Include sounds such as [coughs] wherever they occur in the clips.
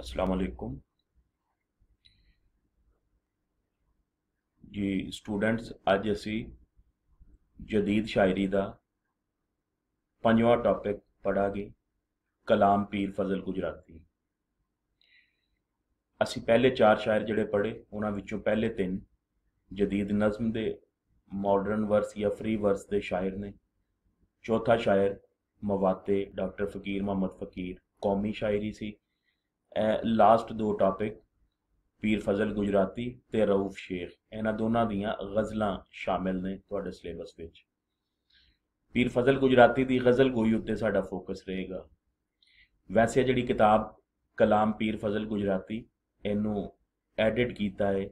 अस्सलाम वालेकुम ਜੀ ਸਟੂਡੈਂਟਸ ਅੱਜ ਅਸੀਂ ਜਦੀਦ ਸ਼ਾਇਰੀ ਦਾ ਪੰਜਵਾਂ ਟਾਪਿਕ ਪੜਾਂਗੇ ਕਲਾਮ ਪੀਰ ਫਜ਼ਲ ਗੁਜਰਾਤੀ ਅਸੀਂ ਪਹਿਲੇ ਚਾਰ ਸ਼ਾਇਰ ਜਿਹੜੇ ਪੜ੍ਹੇ ਉਹਨਾਂ ਵਿੱਚੋਂ ਪਹਿਲੇ ਤਿੰਨ ਜਦੀਦ ਨਜ਼ਮ ਦੇ ਮਾਡਰਨ ਵਰਸ ਜਾਂ ਫ੍ਰੀ ਵਰਸ ਦੇ ਸ਼ਾਇਰ ਨੇ ਚੌਥਾ ਸ਼ਾਇਰ ਮਵਾਤੇ ਡਾਕਟਰ ਫਕੀਰ ਮੁਹੰਮਦ ਫਕੀਰ ਕੌਮੀ ਸ਼ਾਇਰੀ ਸੀ ਲਾਸਟ ਦੋ ਟਾਪਿਕ ਪੀਰ ਫਜ਼ਲ ਗੁਜਰਾਤੀ ਤੇ ਰਊਫ ਸ਼ੇਖ ਇਹਨਾਂ ਦੋਨਾਂ ਦੀਆਂ ਗਜ਼ਲਾਂ ਸ਼ਾਮਿਲ ਨੇ ਤੁਹਾਡੇ ਸਿਲੇਬਸ ਵਿੱਚ ਪੀਰ ਫਜ਼ਲ ਗੁਜਰਾਤੀ ਦੀ ਗਜ਼ਲ ਗੋਈ ਉੱਤੇ ਸਾਡਾ ਫੋਕਸ ਰਹੇਗਾ ਵੈਸੇ ਜਿਹੜੀ ਕਿਤਾਬ ਕਲਾਮ ਪੀਰ ਫਜ਼ਲ ਗੁਜਰਾਤੀ ਇਹਨੂੰ ਐਡਿਟ ਕੀਤਾ ਹੈ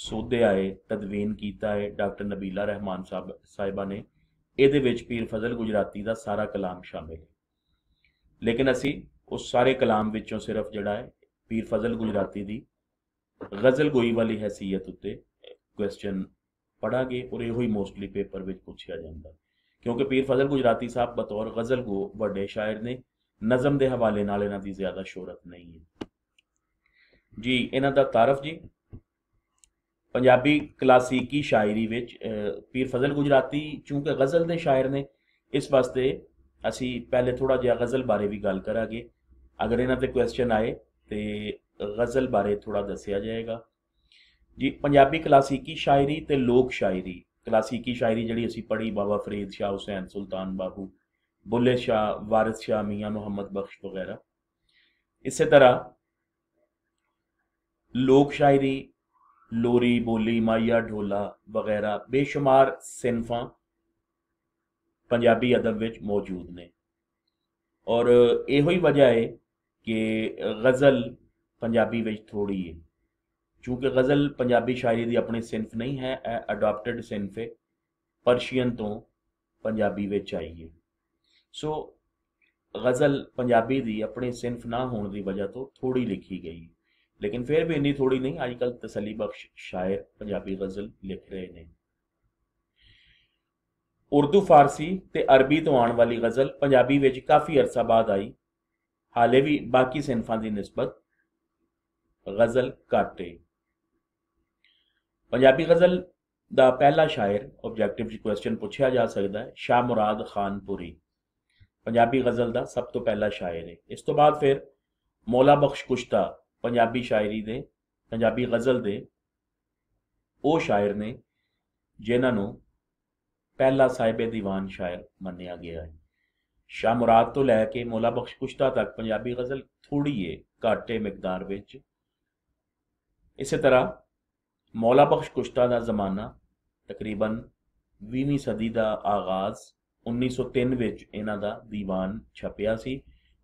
ਸੋਧਿਆ ਹੈ ਤਦਵੀਨ ਕੀਤਾ ਹੈ ਡਾਕਟਰ ਨਬੀਲਾ ਰਹਿਮਾਨ ਸਾਹਿਬ ਸਾਹਿਬਾ ਨੇ ਇਹਦੇ ਵਿੱਚ ਪੀਰ ਫਜ਼ਲ ਗੁਜਰਾਤੀ ਦਾ ਸਾਰਾ ਕਲਾਮ ਸ਼ਾਮਿਲ ਹੈ ਲੇਕਿਨ ਅਸੀਂ ਉਸ ਸਾਰੇ ਕਲਾਮ ਵਿੱਚੋਂ ਸਿਰਫ ਜਿਹੜਾ ਹੈ ਪੀਰ ਫਜ਼ਲ ਗੁਜਰਾਤੀ ਦੀ ਗਜ਼ਲ ਗੋਈ ਵਾਲੀ ਹیثیت ਉੱਤੇ ਕੁਐਸਚਨ ਪੜਾਗੇ ਔਰ ਇਹੋ ਹੀ ਮੋਸਟਲੀ ਪੇਪਰ ਵਿੱਚ ਪੁੱਛਿਆ ਜਾਂਦਾ ਕਿਉਂਕਿ ਪੀਰ ਫਜ਼ਲ ਗੁਜਰਾਤੀ ਸਾਹਿਬ ਬਤੌਰ ਗਜ਼ਲ ਗੋ ਵੱਡੇ ਸ਼ਾਇਰ ਨੇ ਨਜ਼ਮ ਦੇ ਹਵਾਲੇ ਨਾਲ ਇਹਨਾਂ ਦੀ ਜ਼ਿਆਦਾ ਸ਼ੋਹਰਤ ਨਹੀਂ ਹੈ ਜੀ ਇਹਨਾਂ ਦਾ ਤਾਰਫ ਜੀ ਪੰਜਾਬੀ ਕਲਾਸੀਕੀ ਸ਼ਾਇਰੀ ਵਿੱਚ ਪੀਰ ਫਜ਼ਲ ਗੁਜਰਾਤੀ ਚੂੰਕਿ ਗਜ਼ਲ ਦੇ ਸ਼ਾਇਰ ਨੇ ਇਸ ਵਾਸਤੇ ਅਸੀਂ ਪਹਿਲੇ ਥੋੜਾ ਜਿਹਾ ਗਜ਼ਲ ਬਾਰੇ ਵੀ ਗੱਲ ਕਰਾਂਗੇ ਅਗਰ ਇਹਨਾਂ ਤੇ ਕੁਐਸਚਨ ਆਏ ਤੇ ਗ਼ਜ਼ਲ ਬਾਰੇ ਥੋੜਾ ਦੱਸਿਆ ਜਾਏਗਾ ਜੀ ਪੰਜਾਬੀ ਕਲਾਸੀਕੀ ਸ਼ਾਇਰੀ ਤੇ ਲੋਕ ਸ਼ਾਇਰੀ ਕਲਾਸੀਕੀ ਸ਼ਾਇਰੀ ਜਿਹੜੀ ਅਸੀਂ ਪੜ੍ਹੀ ਬਾਬਾ ਫਰੀਦ ਸ਼ਾਹ ਹੁਸੈਨ ਸੁਲਤਾਨ ਬਾਹੂ ਬੁੱਲੇ ਸ਼ਾਹ ਵਾਰਿਸ ਸ਼ਾਹ ਮੀਆਂ ਮੁਹੰਮਦ ਬਖਸ਼ ਵਗੈਰਾ ਇਸੇ ਤਰ੍ਹਾਂ ਲੋਕ ਸ਼ਾਇਰੀ ਲੋਰੀ ਬੋਲੀ ਮਾਇਆ ਢੋਲਾ ਵਗੈਰਾ ਬੇਸ਼ੁਮਾਰ ਸਿਨਫਾਂ ਪੰਜਾਬੀ ਅਦਬ ਵਿੱਚ ਮੌਜੂਦ ਨੇ ਔਰ ਇਹੋ ਹੀ ਵਜ੍ਹਾ ਹੈ ਕਿ ਗਜ਼ਲ ਪੰਜਾਬੀ ਵਿੱਚ ਥੋੜੀ ਹੈ ਕਿਉਂਕਿ ਗਜ਼ਲ ਪੰਜਾਬੀ ਸ਼ਾਇਰੀ ਦੀ ਆਪਣੀ ਸਿਨਫ ਨਹੀਂ ਹੈ ਇਹ ਅਡਾਪਟਡ ਸਿੰਫ ਹੈ ਪਰਸ਼ੀਅਨ ਤੋਂ ਪੰਜਾਬੀ ਵਿੱਚ ਆਈ ਹੈ ਸੋ ਗਜ਼ਲ ਪੰਜਾਬੀ ਦੀ ਆਪਣੀ ਸਿਨਫ ਨਾ ਹੋਣ ਦੀ ਵਜ੍ਹਾ ਤੋਂ ਥੋੜੀ ਲਿਖੀ ਗਈ ਲੇਕਿਨ ਫਿਰ ਵੀ ਇੰਨੀ ਥੋੜੀ ਨਹੀਂ ਅੱਜ ਕੱਲ ਤਸੱਲੀ ਬਖਸ਼ ਸ਼ਾਇਰ ਪੰਜਾਬੀ ਗਜ਼ਲ ਲਿਖ ਰਹੇ ਨੇ ਉਰਦੂ ਫਾਰਸੀ ਤੇ ਅਰਬੀ ਤੋਂ ਆਉਣ ਵਾਲੀ ਗਜ਼ਲ ਪੰਜਾਬੀ ਵਿੱਚ ਕਾਫੀ ਅਰਸਾ ਬਾਅਦ ਆਈ ਹਾਲੇ ਵੀ ਬਾਕੀ ਸਿਨਫਾਂ ਦੀ ਨਿਸਬਤ ਗ਼ਜ਼ਲ ਘਾਟੇ ਪੰਜਾਬੀ ਗ਼ਜ਼ਲ ਦਾ ਪਹਿਲਾ ਸ਼ਾਇਰ ਆਬਜੈਕਟਿਵ ਜੀ ਕੁਐਸਚਨ ਪੁੱਛਿਆ ਜਾ ਸਕਦਾ ਹੈ ਸ਼ਾਹ ਮੁਰਾਦ ਖਾਨਪੁਰੀ ਪੰਜਾਬੀ ਗ਼ਜ਼ਲ ਦਾ ਸਭ ਤੋਂ ਪਹਿਲਾ ਸ਼ਾਇਰ ਹੈ ਇਸ ਤੋਂ ਬਾਅਦ ਫਿਰ ਮੌਲਾ ਬਖਸ਼ ਕੁਸ਼ਤਾ ਪੰਜਾਬੀ ਸ਼ਾਇਰੀ ਦੇ ਪੰਜਾਬੀ ਗ਼ਜ਼ਲ ਦੇ ਉਹ ਸ਼ਾਇਰ ਨੇ ਜਿਨ੍ਹਾਂ ਨੂੰ ਪਹਿਲਾ ਸਾਹਿਬ ਦੀਵਾਨ ਸ਼ਾਇਰ ਮੰਨਿਆ ਗਿਆ ਹੈ ਸ਼ਾਹ ਮੁਰਾਦ ਤੋਂ ਲੈ ਕੇ ਮੋਲਾ ਬਖਸ਼ ਕੁਸ਼ਤਾ ਤੱਕ ਪੰਜਾਬੀ ਗਜ਼ਲ ਥੋੜੀ ਏ ਘਾਟੇ ਮਿਕਦਾਰ ਵਿੱਚ ਇਸੇ ਤਰ੍ਹਾਂ ਮੌਲਾ ਬਖਸ਼ ਕੁਸ਼ਤਾ ਦਾ ਜ਼ਮਾਨਾ ਤਕਰੀਬਨ 20ਵੀਂ ਸਦੀ ਦਾ ਆਗਾਜ਼ 1903 ਵਿੱਚ ਇਹਨਾਂ ਦਾ ਦੀਵਾਨ ਛਪਿਆ ਸੀ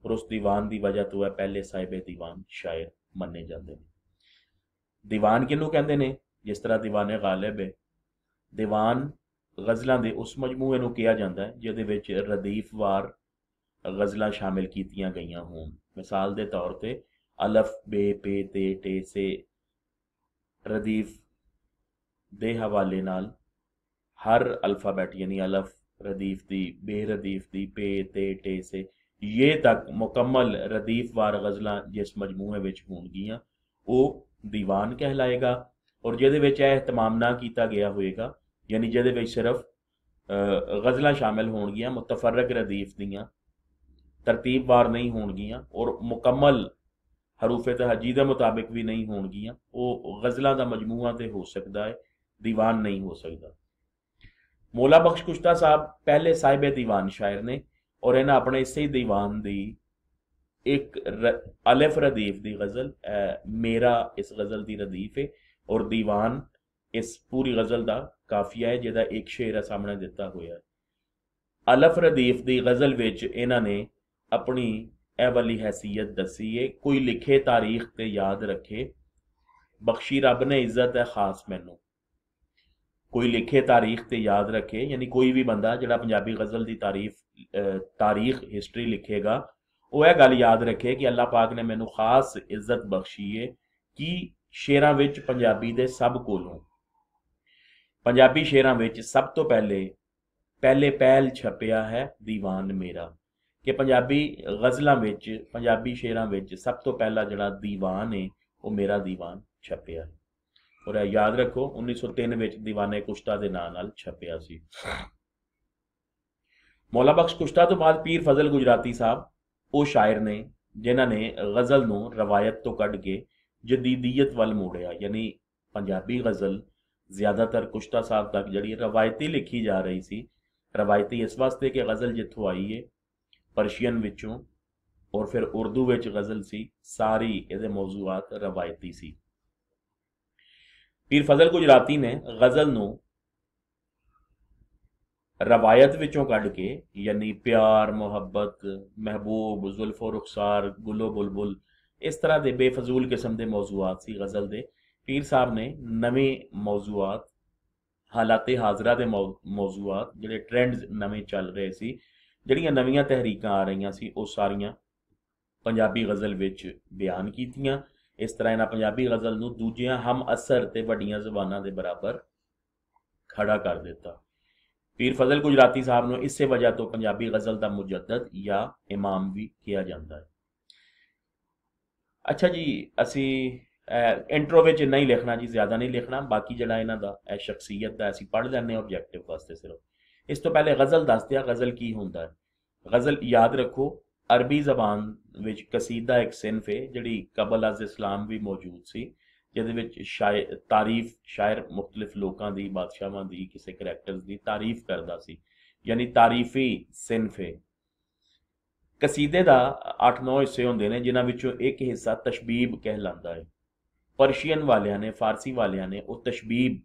ਪਰ ਉਸ ਦੀਵਾਨ ਦੀ ਵਜ੍ਹਾ ਤੋਂ ਹੈ ਪਹਿਲੇ ਸਾਹਿਬੇ ਦੀਵਾਨ ਸ਼ਾਇਰ ਮੰਨੇ ਜਾਂਦੇ ਨੇ ਦੀਵਾਨ ਕਿਹਨੂੰ ਕਹਿੰਦੇ ਨੇ ਜਿਸ ਤਰ੍ਹਾਂ ਦੀਵਾਨੇ ਗਾਲਿਬ ਹੈ ਦੀਵਾਨ ਗਜ਼ਲਾਂ ਦੇ ਉਸ ਮਜਮੂਏ ਨੂੰ ਕਿਹਾ ਜਾਂਦਾ ਹੈ ਜਿਹਦੇ ਵਿੱਚ ਰਦੀਫ ਵਾਰ ਗਜ਼ਲਾਂ ਸ਼ਾਮਿਲ ਕੀਤੀਆਂ ਗਈਆਂ ਹੋਣ ਮਿਸਾਲ ਦੇ ਤੌਰ ਤੇ ਅਲਫ ਬੇ ਪੇ ਤੇ ਟੇ ਸੇ ਰਦੀਫ ਦੇ ਹਵਾਲੇ ਨਾਲ ਹਰ ਅਲਫਾਬੈਟ ਯਾਨੀ ਅਲਫ ਰਦੀਫ ਦੀ ਬੇ ਰਦੀਫ ਦੀ ਪੇ ਤੇ ਟੇ ਸੇ ਇਹ ਤੱਕ ਮੁਕੰਮਲ ਰਦੀਫ ਵਾਰ ਗਜ਼ਲਾਂ ਜਿਸ ਮਜਮੂਏ ਵਿੱਚ ਹੋਣਗੀਆਂ ਉਹ ਦੀਵਾਨ ਕਹਲਾਏਗਾ ਔਰ ਜਿਹਦੇ ਵਿੱਚ ਇਹ ਇhtਮਾਮ ਨਾ ਕੀਤਾ ਗਿਆ ਹੋਵੇਗਾ ਯਾਨੀ ਜਿਹਦੇ ਵਿੱਚ ਸਿਰਫ ਗਜ਼ਲਾਂ ਸ਼ਾਮਿਲ ਹੋਣਗੀਆਂ ਮੁਤਫਰਕ ਰਦੀਫ ਦੀਆਂ ਤਰਤੀਬਵਾਰ ਨਹੀਂ ਹੋਣਗੀਆਂ ਔਰ ਮੁਕੰਮਲ ਹਰੂਫੇ ਤਹਜੀ ਦੇ ਮੁਤਾਬਿਕ ਵੀ ਨਹੀਂ ਹੋਣਗੀਆਂ ਉਹ ਗਜ਼ਲਾਂ ਦਾ ਮਜਮੂਆ ਤੇ ਹੋ ਸਕਦਾ ਹੈ ਦੀਵਾਨ ਨਹੀਂ ਹੋ ਸਕਦਾ ਮੋਲਾ ਬਖਸ਼ ਕੁਸ਼ਤਾ ਸਾਹਿਬ ਪਹਿਲੇ ਸਾਹਿਬੇ ਦੀਵਾਨ ਸ਼ਾਇਰ ਨੇ ਔਰ ਇਹਨਾਂ ਆਪਣੇ ਇਸੇ ਦੀਵਾਨ ਦੀ ਇੱਕ ਅਲਫ ਰਦੀਫ ਦੀ ਗਜ਼ਲ ਮੇਰਾ ਇਸ ਗਜ਼ਲ ਦੀ ਰਦੀਫ ਹੈ ਔਰ ਦੀਵਾਨ ਇਸ ਪੂਰੀ ਗਜ਼ਲ ਦਾ ਕਾਫੀਆ ਹੈ ਜਿਹਦਾ ਇੱਕ ਸ਼ੇਰ ਸਾਹਮਣੇ ਦਿੱਤਾ ਹੋਇਆ ਹੈ ਅਲਫ ਰਦੀਫ ਦੀ ਗਜ਼ਲ ਵਿੱਚ ਇਹਨਾਂ ਨੇ ਆਪਣੀ ਇਹ ਵਾਲੀ ਹیثیت ਦੱਸੀ ਕੋਈ ਲਿਖੇ ਤਾਰੀਖ ਤੇ ਯਾਦ ਰੱਖੇ ਬਖਸ਼ੀ ਰੱਬ ਨੇ ਇੱਜ਼ਤ ਹੈ ਖਾਸ ਮੈਨੂੰ ਕੋਈ ਲਿਖੇ ਤਾਰੀਖ ਤੇ ਯਾਦ ਰੱਖੇ ਯਾਨੀ ਕੋਈ ਵੀ ਬੰਦਾ ਜਿਹੜਾ ਪੰਜਾਬੀ ਗਜ਼ਲ ਦੀ ਤਾਰੀਫ ਤਾਰੀਖ ਹਿਸਟਰੀ ਲਿਖੇਗਾ ਉਹ ਇਹ ਗੱਲ ਯਾਦ ਰੱਖੇ ਕਿ ਅੱਲਾਹ ਪਾਕ ਨੇ ਮੈਨੂੰ ਖਾਸ ਇੱਜ਼ਤ ਬਖਸ਼ੀ ਹੈ ਕਿ ਸ਼ੇਰਾਂ ਵਿੱਚ ਪੰਜਾਬੀ ਦੇ ਸਭ ਕੋਲੋਂ ਪੰਜਾਬੀ ਸ਼ੇਰਾਂ ਵਿੱਚ ਸਭ ਤੋਂ ਪਹਿਲੇ ਪਹਿਲੇ ਪਹਿਲ ਛਪਿਆ ਹੈ ਦੀਵਾਨ ਮੇਰਾ ਕਿ ਪੰਜਾਬੀ ਗਜ਼ਲਾਂ ਵਿੱਚ ਪੰਜਾਬੀ ਸ਼ੇਰਾਂ ਵਿੱਚ ਸਭ ਤੋਂ ਪਹਿਲਾ ਜਿਹੜਾ ਦੀਵਾਨ ਹੈ ਉਹ ਮੇਰਾ ਦੀਵਾਨ ਛਪਿਆ ਔਰ ਯਾਦ ਰੱਖੋ 1903 ਵਿੱਚ ਦੀਵਾਨੇ ਕੁਸ਼ਤਾ ਦੇ ਨਾਂ ਨਾਲ ਛਪਿਆ ਸੀ ਮੌਲਾ ਬਖਸ਼ ਕੁਸ਼ਤਾ ਤੋਂ ਬਾਅਦ ਪੀਰ ਫਜ਼ਲ ਗੁਜਰਾਤੀ ਸਾਹਿਬ ਉਹ ਸ਼ਾਇਰ ਨੇ ਜਿਨ੍ਹਾਂ ਨੇ ਗ਼ਜ਼ਲ ਨੂੰ ਰਵਾਇਤ ਤੋਂ ਕੱਢ ਕੇ ਜਦੀਦੀਅਤ ਵੱਲ ਮੋੜਿਆ ਯਾਨੀ ਪੰਜਾਬੀ ਗ਼ਜ਼ਲ ਜ਼ਿਆਦਾਤਰ ਕੁਸ਼ਤਾ ਸਾਹਿਬ ਤੱਕ ਜਿਹੜੀ ਰਵਾਇਤੀ ਲਿਖੀ ਜਾ ਰਹੀ ਸੀ ਰਵਾਇਤੀ ਇਸ ਵਾਸਤੇ ਕਿ ਗ਼ਜ਼ਲ ਜਿੱਥੋਂ ਆਈ ਹੈ ਪਰਸ਼ੀਅਨ ਵਿੱਚੋਂ ਔਰ ਫਿਰ ਉਰਦੂ ਵਿੱਚ ਗ਼ਜ਼ਲ ਸੀ ਸਾਰੀ ਇਹਦੇ ਮੌਜ਼ੂਆਤ ਰਵਾਇਤੀ ਸੀ ਪੀਰ ਫਜ਼ਲ ਗੁਜਰਾਤੀ ਨੇ ਗ਼ਜ਼ਲ ਨੂੰ ਰਵਾਇਤ ਵਿੱਚੋਂ ਕੱਢ ਕੇ ਯਾਨੀ ਪਿਆਰ ਮੁਹੱਬਤ ਮਹਿਬੂਬ ਜ਼ੁਲਫ ਔਰ ਰੁਖਸਾਰ ਗੁਲੋ ਬੁਲਬੁਲ ਇਸ ਤਰ੍ਹਾਂ ਦੇ ਬੇਫਜ਼ੂਲ ਕਿਸਮ ਦੇ ਮੌਜ਼ੂਆਤ ਸੀ ਗ਼ਜ਼ਲ ਦੇ ਪੀਰ ਸਾਹਿਬ ਨੇ ਨਵੇਂ ਮੌਜ਼ੂਆਤ ਹਾਲਾਤੇ ਹਾਜ਼ਰਾ ਦੇ ਮੌਜ਼ੂਆਤ ਜਿਹੜੇ ਟ੍ਰੈਂਡਸ ਨਵੇਂ ਚੱਲ ਰਹੇ ਸੀ ਜਿਹੜੀਆਂ ਨਵੀਆਂ ਤਹਿਰੀਕਾਂ ਆ ਰਹੀਆਂ ਸੀ ਉਹ ਸਾਰੀਆਂ ਪੰਜਾਬੀ ਗ਼ਜ਼ਲ ਵਿੱਚ ਬਿਆਨ ਕੀਤੀਆਂ ਇਸ ਤਰ੍ਹਾਂ ਇਹਨਾਂ ਪੰਜਾਬੀ ਗ਼ਜ਼ਲ ਨੂੰ ਦੂਜਿਆਂ ਹਮ ਅਸਰ ਤੇ ਵੱਡੀਆਂ ਜ਼ਬਾਨਾਂ ਦੇ ਬਰਾਬਰ ਖੜਾ ਕਰ ਦਿੱਤਾ ਪੀਰ ਫਜ਼ਲ ਗੁਜਰਾਤੀ ਸਾਹਿਬ ਨੂੰ ਇਸੇ ਵਜ੍ਹਾ ਤੋਂ ਪੰਜਾਬੀ ਗ਼ਜ਼ਲ ਦਾ ਮੁਜੱਦਦ ਜਾਂ ਇਮਾਮ ਵੀ ਕਿਹਾ ਜਾਂਦਾ ਹੈ ਅੱਛਾ ਜੀ ਅਸੀਂ ਇੰਟਰੋ ਵਿੱਚ ਨਹੀਂ ਲਿਖਣਾ ਜੀ ਜ਼ਿਆਦਾ ਨਹੀਂ ਲਿਖਣਾ ਬਾਕੀ ਜਿਹੜਾ ਇਹਨਾਂ ਦਾ ਇਹ ਸ਼ਖਸੀਅਤ ਦਾ ਅਸੀਂ ਪੜ੍ਹ ਲੈਣੇ ਆਬਜੈਕਟਿਵ ਵਾਸਤੇ ਸਿਰਫ ਇਸ ਤੋਂ ਪਹਿਲੇ ਗਜ਼ਲ ਦੱਸ ਦਿਆ ਗਜ਼ਲ ਕੀ ਹੁੰਦਾ ਹੈ ਗਜ਼ਲ ਯਾਦ ਰੱਖੋ ਅਰਬੀ ਜ਼ਬਾਨ ਵਿੱਚ ਕਸੀਦਾ ਇੱਕ ਸਿੰਫ ਹੈ ਜਿਹੜੀ ਕਬਲ ਅਜ਼ ਇਸਲਾਮ ਵੀ ਮੌਜੂਦ ਸੀ ਜਿਹਦੇ ਵਿੱਚ ਸ਼ਾਇਰ ਤਾਰੀਫ ਸ਼ਾਇਰ ਮੁxtਲਿਫ ਲੋਕਾਂ ਦੀ ਬਾਦਸ਼ਾਹਾਂ ਦੀ ਕਿਸੇ ਕੈਰੈਕਟਰਸ ਦੀ ਤਾਰੀਫ ਕਰਦਾ ਸੀ ਯਾਨੀ ਤਾਰੀਫੀ ਸਿੰਫ ਹੈ ਕਸੀਦੇ ਦਾ 8-9 ਹਿੱਸੇ ਹੁੰਦੇ ਨੇ ਜਿਨ੍ਹਾਂ ਵਿੱਚੋਂ ਇੱਕ ਹਿੱਸਾ ਤਸ਼ਬੀਬ ਕਹਿਲਾਂਦਾ ਹੈ ਪਰਸ਼ੀਅਨ ਵਾਲਿਆਂ ਨੇ ਫਾਰਸੀ ਵਾਲਿਆਂ ਨੇ ਉਹ ਤਸ਼ਬੀਬ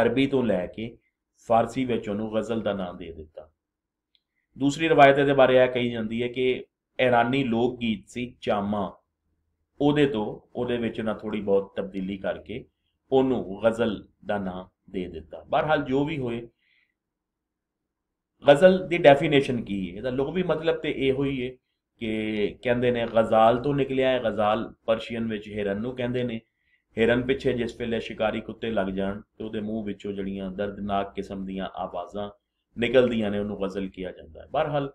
ਅਰਬੀ ਤੋਂ ਲੈ ਕੇ ਫਾਰਸੀ ਵਿੱਚ ਉਹਨੂੰ ਗ਼ਜ਼ਲ ਦਾ ਨਾਮ ਦੇ ਦਿੱਤਾ ਦੂਸਰੀ ਰਵਾਇਤ ਇਹਦੇ ਬਾਰੇ ਆ ਕਹੀ ਜਾਂਦੀ ਹੈ ਕਿ ਇਰਾਨੀ ਲੋਕ ਗੀਤ ਸੀ ਚਾਮਾ ਉਹਦੇ ਤੋਂ ਉਹਦੇ ਵਿੱਚ ਨਾ ਥੋੜੀ ਬਹੁਤ ਤਬਦੀਲੀ ਕਰਕੇ ਉਹਨੂੰ ਗ਼ਜ਼ਲ ਦਾ ਨਾਮ ਦੇ ਦਿੱਤਾ ਬਹਰਹਾਲ ਜੋ ਵੀ ਹੋਏ ਗ਼ਜ਼ਲ ਦੀ ਡੈਫੀਨੇਸ਼ਨ ਕੀ ਹੈ ਇਹਦਾ ਲੁਗਵੀ ਮਤਲਬ ਤੇ ਇਹ ਹੋਈ ਹੈ ਕਿ ਕਹਿੰਦੇ ਨੇ ਗ਼ਜ਼ਾਲ ਤੋਂ ਨਿਕਲਿਆ ਹੈ ਗ਼ਜ਼ਾਲ ਪਰਸ਼ੀਅਨ ਵਿੱਚ ਹਿਰਨ ਨੂੰ ਕਹਿੰਦੇ ਨੇ ਹਿਰਨ ਪਿੱਛੇ ਜਿਸ ਵੇਲੇ ਸ਼ਿਕਾਰੀ ਕੁੱਤੇ ਲੱਗ ਜਾਣ ਤੇ ਉਹਦੇ ਮੂੰਹ ਵਿੱਚੋਂ ਜੜੀਆਂ ਦਰਦਨਾਕ ਕਿਸਮ ਦੀਆਂ ਆਵਾਜ਼ਾਂ ਨਿਕਲਦੀਆਂ ਨੇ ਉਹਨੂੰ ਗਜ਼ਲ ਕਿਹਾ ਜਾਂਦਾ ਹੈ ਬਹਰਹਾਲ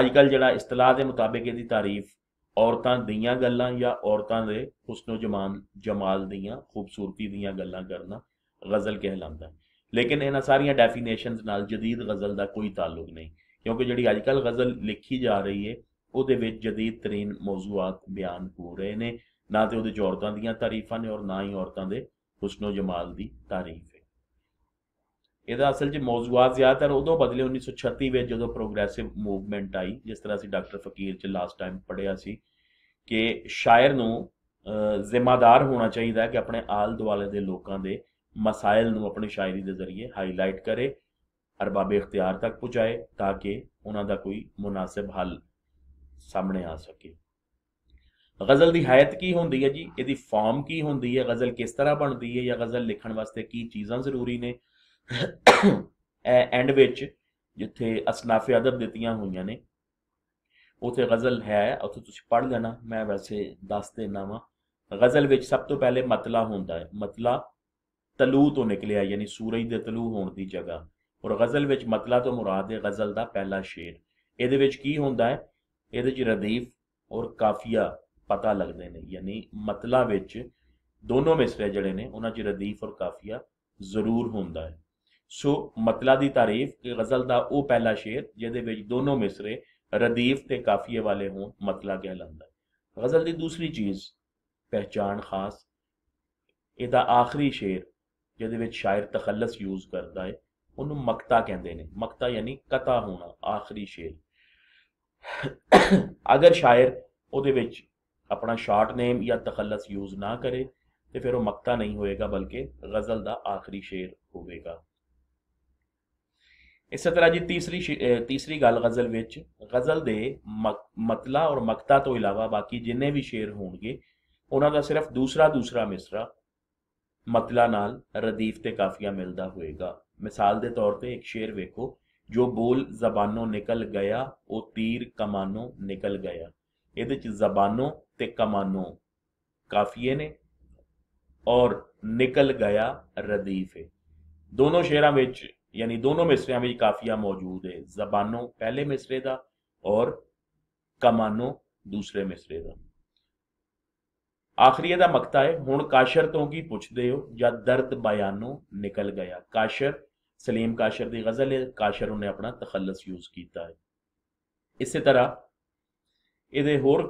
ਅੱਜ ਕੱਲ ਜਿਹੜਾ ਇਸਤਲਾਹ ਦੇ ਮੁਤਾਬਕ ਇਹਦੀ ਤਾਰੀਫ ਔਰਤਾਂ ਦੀਆਂ ਗੱਲਾਂ ਜਾਂ ਔਰਤਾਂ ਦੇ ਹੁਸਨੋ ਜਮਾਨ ਜਮਾਲ ਦੀਆਂ ਖੂਬਸੂਰਤੀ ਦੀਆਂ ਗੱਲਾਂ ਕਰਨਾ ਗਜ਼ਲ ਕਹਿਲਾਉਂਦਾ ਹੈ ਲੇਕਿਨ ਇਹਨਾਂ ਸਾਰੀਆਂ ਡੈਫੀਨੇਸ਼ਨਸ ਨਾਲ ਜਦੀਦ ਗਜ਼ਲ ਦਾ ਕੋਈ ਤਾਲੁਕ ਨਹੀਂ ਕਿਉਂਕਿ ਜਿਹੜੀ ਅੱਜ ਕੱਲ ਗਜ਼ਲ ਲਿਖੀ ਜਾ ਰਹੀ ਹੈ ਉਹਦੇ ਵਿੱਚ ਜਦੀਦ ਤਰੀਨ ਮੌਜ਼ੂਆਤ ਬਿਆਨ ਹੋ ਰਹੇ ਨੇ ਨਾ ਤੇ ਉਹਦੇ ਔਰਤਾਂ ਦੀਆਂ ਤਾਰੀਫਾਂ ਨੇ ਔਰ ਨਾ ਹੀ ਔਰਤਾਂ ਦੇ ਹੁਸਨੋ ਜਮਾਲ ਦੀ ਤਾਰੀਫ ਹੈ ਇਹਦਾ ਅਸਲ 'ਚ ਮੌਜ਼ੂਆਤ ਜ਼ਿਆਦਾਤਰ ਉਦੋਂ ਬਦਲੇ 1936 ਵਿੱਚ ਜਦੋਂ ਪ੍ਰੋਗਰੈਸਿਵ ਮੂਵਮੈਂਟ ਆਈ ਜਿਸ ਤਰ੍ਹਾਂ ਅਸੀਂ ਡਾਕਟਰ ਫਕੀਰ 'ਚ ਲਾਸਟ ਟਾਈਮ ਪੜਿਆ ਸੀ ਕਿ ਸ਼ਾਇਰ ਨੂੰ ਜ਼ਿੰਮੇਦਾਰ ਹੋਣਾ ਚਾਹੀਦਾ ਹੈ ਕਿ ਆਪਣੇ ਆਲ ਦੁਆਲੇ ਦੇ ਲੋਕਾਂ ਦੇ ਮਸਾਇਲ ਨੂੰ ਆਪਣੀ ਸ਼ਾਇਰੀ ਦੇ ਜ਼ਰੀਏ ਹਾਈਲਾਈਟ ਕਰੇ ਅਰਬਾਬ ਇਖਤਿਆਰ ਤੱਕ ਪਹੁੰਚਾਏ ਤਾਂ ਕਿ ਉਹਨਾਂ ਦਾ ਕੋਈ ਮناسب ਹੱਲ ਸਾਹਮਣੇ ਆ ਸਕੇ ਗਜ਼ਲ ਦੀ ਹਾਇਤ ਕੀ ਹੁੰਦੀ ਹੈ ਜੀ ਇਹਦੀ ਫਾਰਮ ਕੀ ਹੁੰਦੀ ਹੈ ਗਜ਼ਲ ਕਿਸ ਤਰ੍ਹਾਂ ਬਣਦੀ ਹੈ ਜਾਂ ਗਜ਼ਲ ਲਿਖਣ ਵਾਸਤੇ ਕੀ ਚੀਜ਼ਾਂ ਜ਼ਰੂਰੀ ਨੇ ਐਂਡ ਵਿੱਚ ਜਿੱਥੇ ਅਸਨਾਫ ਅਦਬ ਦਿੱਤੀਆਂ ਹੋਈਆਂ ਨੇ ਉਥੇ ਗਜ਼ਲ ਹੈ ਉਥੇ ਤੁਸੀਂ ਪੜ ਲੈਣਾ ਮੈਂ ਵੈਸੇ ਦੱਸ ਦੇਣਾ ਵਾ ਗਜ਼ਲ ਵਿੱਚ ਸਭ ਤੋਂ ਪਹਿਲੇ ਮਤਲਾ ਹੁੰਦਾ ਹੈ ਮਤਲਾ ਤਲੂ ਤੋਂ ਨਿਕਲਿਆ ਯਾਨੀ ਸੂਰਜ ਦੇ ਤਲੂ ਹੋਣ ਦੀ ਜਗ੍ਹਾ ਔਰ ਗਜ਼ਲ ਵਿੱਚ ਮਤਲਾ ਤੋਂ ਮੁਰਾਦ ਹੈ ਗਜ਼ਲ ਦਾ ਪਹਿਲਾ ਸ਼ੇਰ ਇਹਦੇ ਵਿੱਚ ਕੀ ਹੁੰਦਾ ਹੈ ਇਹਦੇ 'ਚ ਰਦੀਫ ਔਰ ਕਾਫੀਆ ਪਤਾ ਲੱਗਦੇ ਨੇ ਯਾਨੀ ਮਤਲਾ ਵਿੱਚ ਦੋਨੋਂ ਮਿਸਰੇ ਜਿਹੜੇ ਨੇ ਉਹਨਾਂ 'ਚ ਰਦੀਫ ਔਰ ਕਾਫੀਆ ਜ਼ਰੂਰ ਹੁੰਦਾ ਹੈ ਸੋ ਮਤਲਾ ਦੀ ਤਾਰੀਫ ਕਿ ਗਜ਼ਲ ਦਾ ਉਹ ਪਹਿਲਾ ਸ਼ੇਰ ਜਿਹਦੇ ਵਿੱਚ ਦੋਨੋਂ ਮਿਸਰੇ ਰਦੀਫ ਤੇ ਕਾਫੀਏ ਵਾਲੇ ਹੋਣ ਮਤਲਾ ਕਹਿਲਾਂਦਾ ਹੈ ਗਜ਼ਲ ਦੀ ਦੂਸਰੀ ਚੀਜ਼ ਪਹਿਚਾਨ ਖਾਸ ਇਹਦਾ ਆਖਰੀ ਸ਼ੇਰ ਜਿਹਦੇ ਵਿੱਚ ਸ਼ਾਇਰ ਤਖੱਲਸ ਯੂਜ਼ ਕਰਦਾ ਹੈ ਉਹਨੂੰ ਮਕਤਾ ਕਹਿੰਦੇ ਨੇ ਮਕਤਾ ਯਾਨੀ ਕਤਾ ਹੋਣਾ ਆਖਰੀ ਸ਼ੇਰ [coughs] ਅਗਰ ਸ਼ਾਇਰ ਉਹਦੇ ਵਿੱਚ ਆਪਣਾ ਸ਼ਾਰਟ ਨੇਮ ਜਾਂ ਤਖੱਲਸ ਯੂਜ਼ ਨਾ ਕਰੇ ਤੇ ਫਿਰ ਉਹ ਮਕਤਾ ਨਹੀਂ ਹੋਏਗਾ ਬਲਕਿ ਗ਼ਜ਼ਲ ਦਾ ਆਖਰੀ ਸ਼ੇਰ ਹੋਵੇਗਾ ਇਸੇ ਤਰ੍ਹਾਂ ਜੀ ਤੀਸਰੀ ਤੀਸਰੀ ਗੱਲ ਗ਼ਜ਼ਲ ਵਿੱਚ ਗ਼ਜ਼ਲ ਦੇ ਮਤਲਾ ਔਰ ਮਕਤਾ ਤੋਂ ਇਲਾਵਾ ਬਾਕੀ ਜਿੰਨੇ ਵੀ ਸ਼ੇਰ ਹੋਣਗੇ ਉਹਨਾਂ ਦਾ ਸਿਰਫ ਦੂਸਰਾ ਦੂਸਰਾ ਮਿਸਰਾ ਮਤਲਾ ਨਾਲ ਰਦੀਫ ਤੇ ਕਾਫੀਆ ਮਿਲਦਾ ਹੋਏਗਾ ਮਿਸਾਲ ਦੇ ਤੌਰ ਤੇ ਇੱਕ ਸ਼ੇਰ ਵੇਖੋ ਜੋ ਬੋਲ ਜ਼ਬਾਨੋਂ ਨਿਕਲ ਗਿਆ ਉਹ ਤੀਰ ਕਮਾਨੋਂ ਨਿਕਲ ਗਿਆ ਇਹਦੇ ਚ ਜ਼ਬਾਨੋਂ ਤੇ ਕਮਾਨੋਂ ਕਾਫੀਏ ਨੇ ਔਰ ਨਿਕਲ ਗਿਆ ਰਦੀਫ ਦੋਨੋਂ ਸ਼ੇਰਾਂ ਵਿੱਚ ਯਾਨੀ ਦੋਨੋਂ ਮਿਸਰਿਆਂ ਵਿੱਚ ਕਾਫੀਆ ਮੌਜੂਦ ਹੈ ਜ਼ਬਾਨੋਂ ਪਹਿਲੇ ਮਿਸਰੇ ਦਾ ਔਰ ਕਮਾਨੋਂ ਦੂਸਰੇ ਮਿਸਰੇ ਦਾ ਆਖਰੀ ਇਹਦਾ ਮਕਤਾ ਹੈ ਹੁਣ ਕਾਸ਼ਰ ਤੋਂ ਕੀ ਪੁੱਛਦੇ ਹੋ ਜਾਂ ਦਰਦ ਬਿਆਨੋਂ ਨਿਕਲ ਗਿਆ ਕਾਸ਼ਰ ਸਲੀਮ ਕਾਸ਼ਰ ਦੀ ਗ਼ਜ਼ਲ ਹੈ ਕਾਸ਼ਰ ਉਹਨੇ ਆਪਣਾ ਤਖੱਲਸ ਯੂਜ਼ ਕੀਤਾ ਹੈ ਇਸੇ ਤਰ੍ਹਾਂ ਇਹਦੇ ਹੋਰ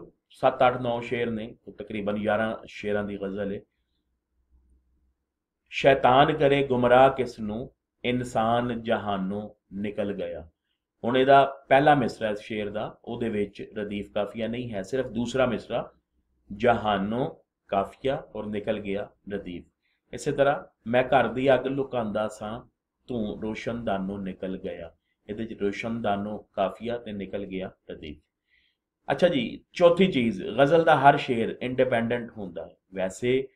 7 8 9 ਸ਼ੇਰ ਨੇ ਤਕਰੀਬਨ 11 ਸ਼ੇਰਾਂ ਦੀ ਗ਼ਜ਼ਲ ਹੈ ਸ਼ੈਤਾਨ ਕਰੇ ਗੁਮਰਾਹ ਕਿਸ ਨੂੰ ਇਨਸਾਨ ਜਹਾਨੋਂ ਨਿਕਲ ਗਿਆ ਹੁਣ ਇਹਦਾ ਪਹਿਲਾ ਮਿਸਰਾ ਇਸ ਸ਼ੇਰ ਦਾ ਉਹਦੇ ਵਿੱਚ ਰਦੀਫ ਕਾਫੀਆ ਨਹੀਂ ਹੈ ਸਿਰਫ ਦੂਸਰਾ ਮਿਸਰਾ ਜਹਾਨੋਂ ਕਾਫੀਆ ਔਰ ਨਿਕਲ ਗਿਆ ਰਦੀਫ ਇਸੇ ਤਰ੍ਹਾਂ ਮੈਂ ਘਰ ਦੀ ਅੱਗ ਲੁਕਾਉਂਦਾ ਸਾਂ ਤੋਂ ਰੋਸ਼ਨਦਾਨੋਂ ਨਿਕਲ ਗਿਆ ਇਹਦੇ ਚ ਰੋਸ਼ਨਦਾਨੋਂ ਕਾਫੀਆ ਤੇ ਨਿਕਲ ਗਿਆ ਤਦੀਕ ਅੱਛਾ ਜੀ ਚੌਥੀ ਚੀਜ਼ ਗਜ਼ਲ ਦਾ ਹਰ ਸ਼ੇਰ ਇੰਡੀਪੈਂਡੈਂਟ ਹੁੰਦਾ ਹੈ ਵੈਸੇ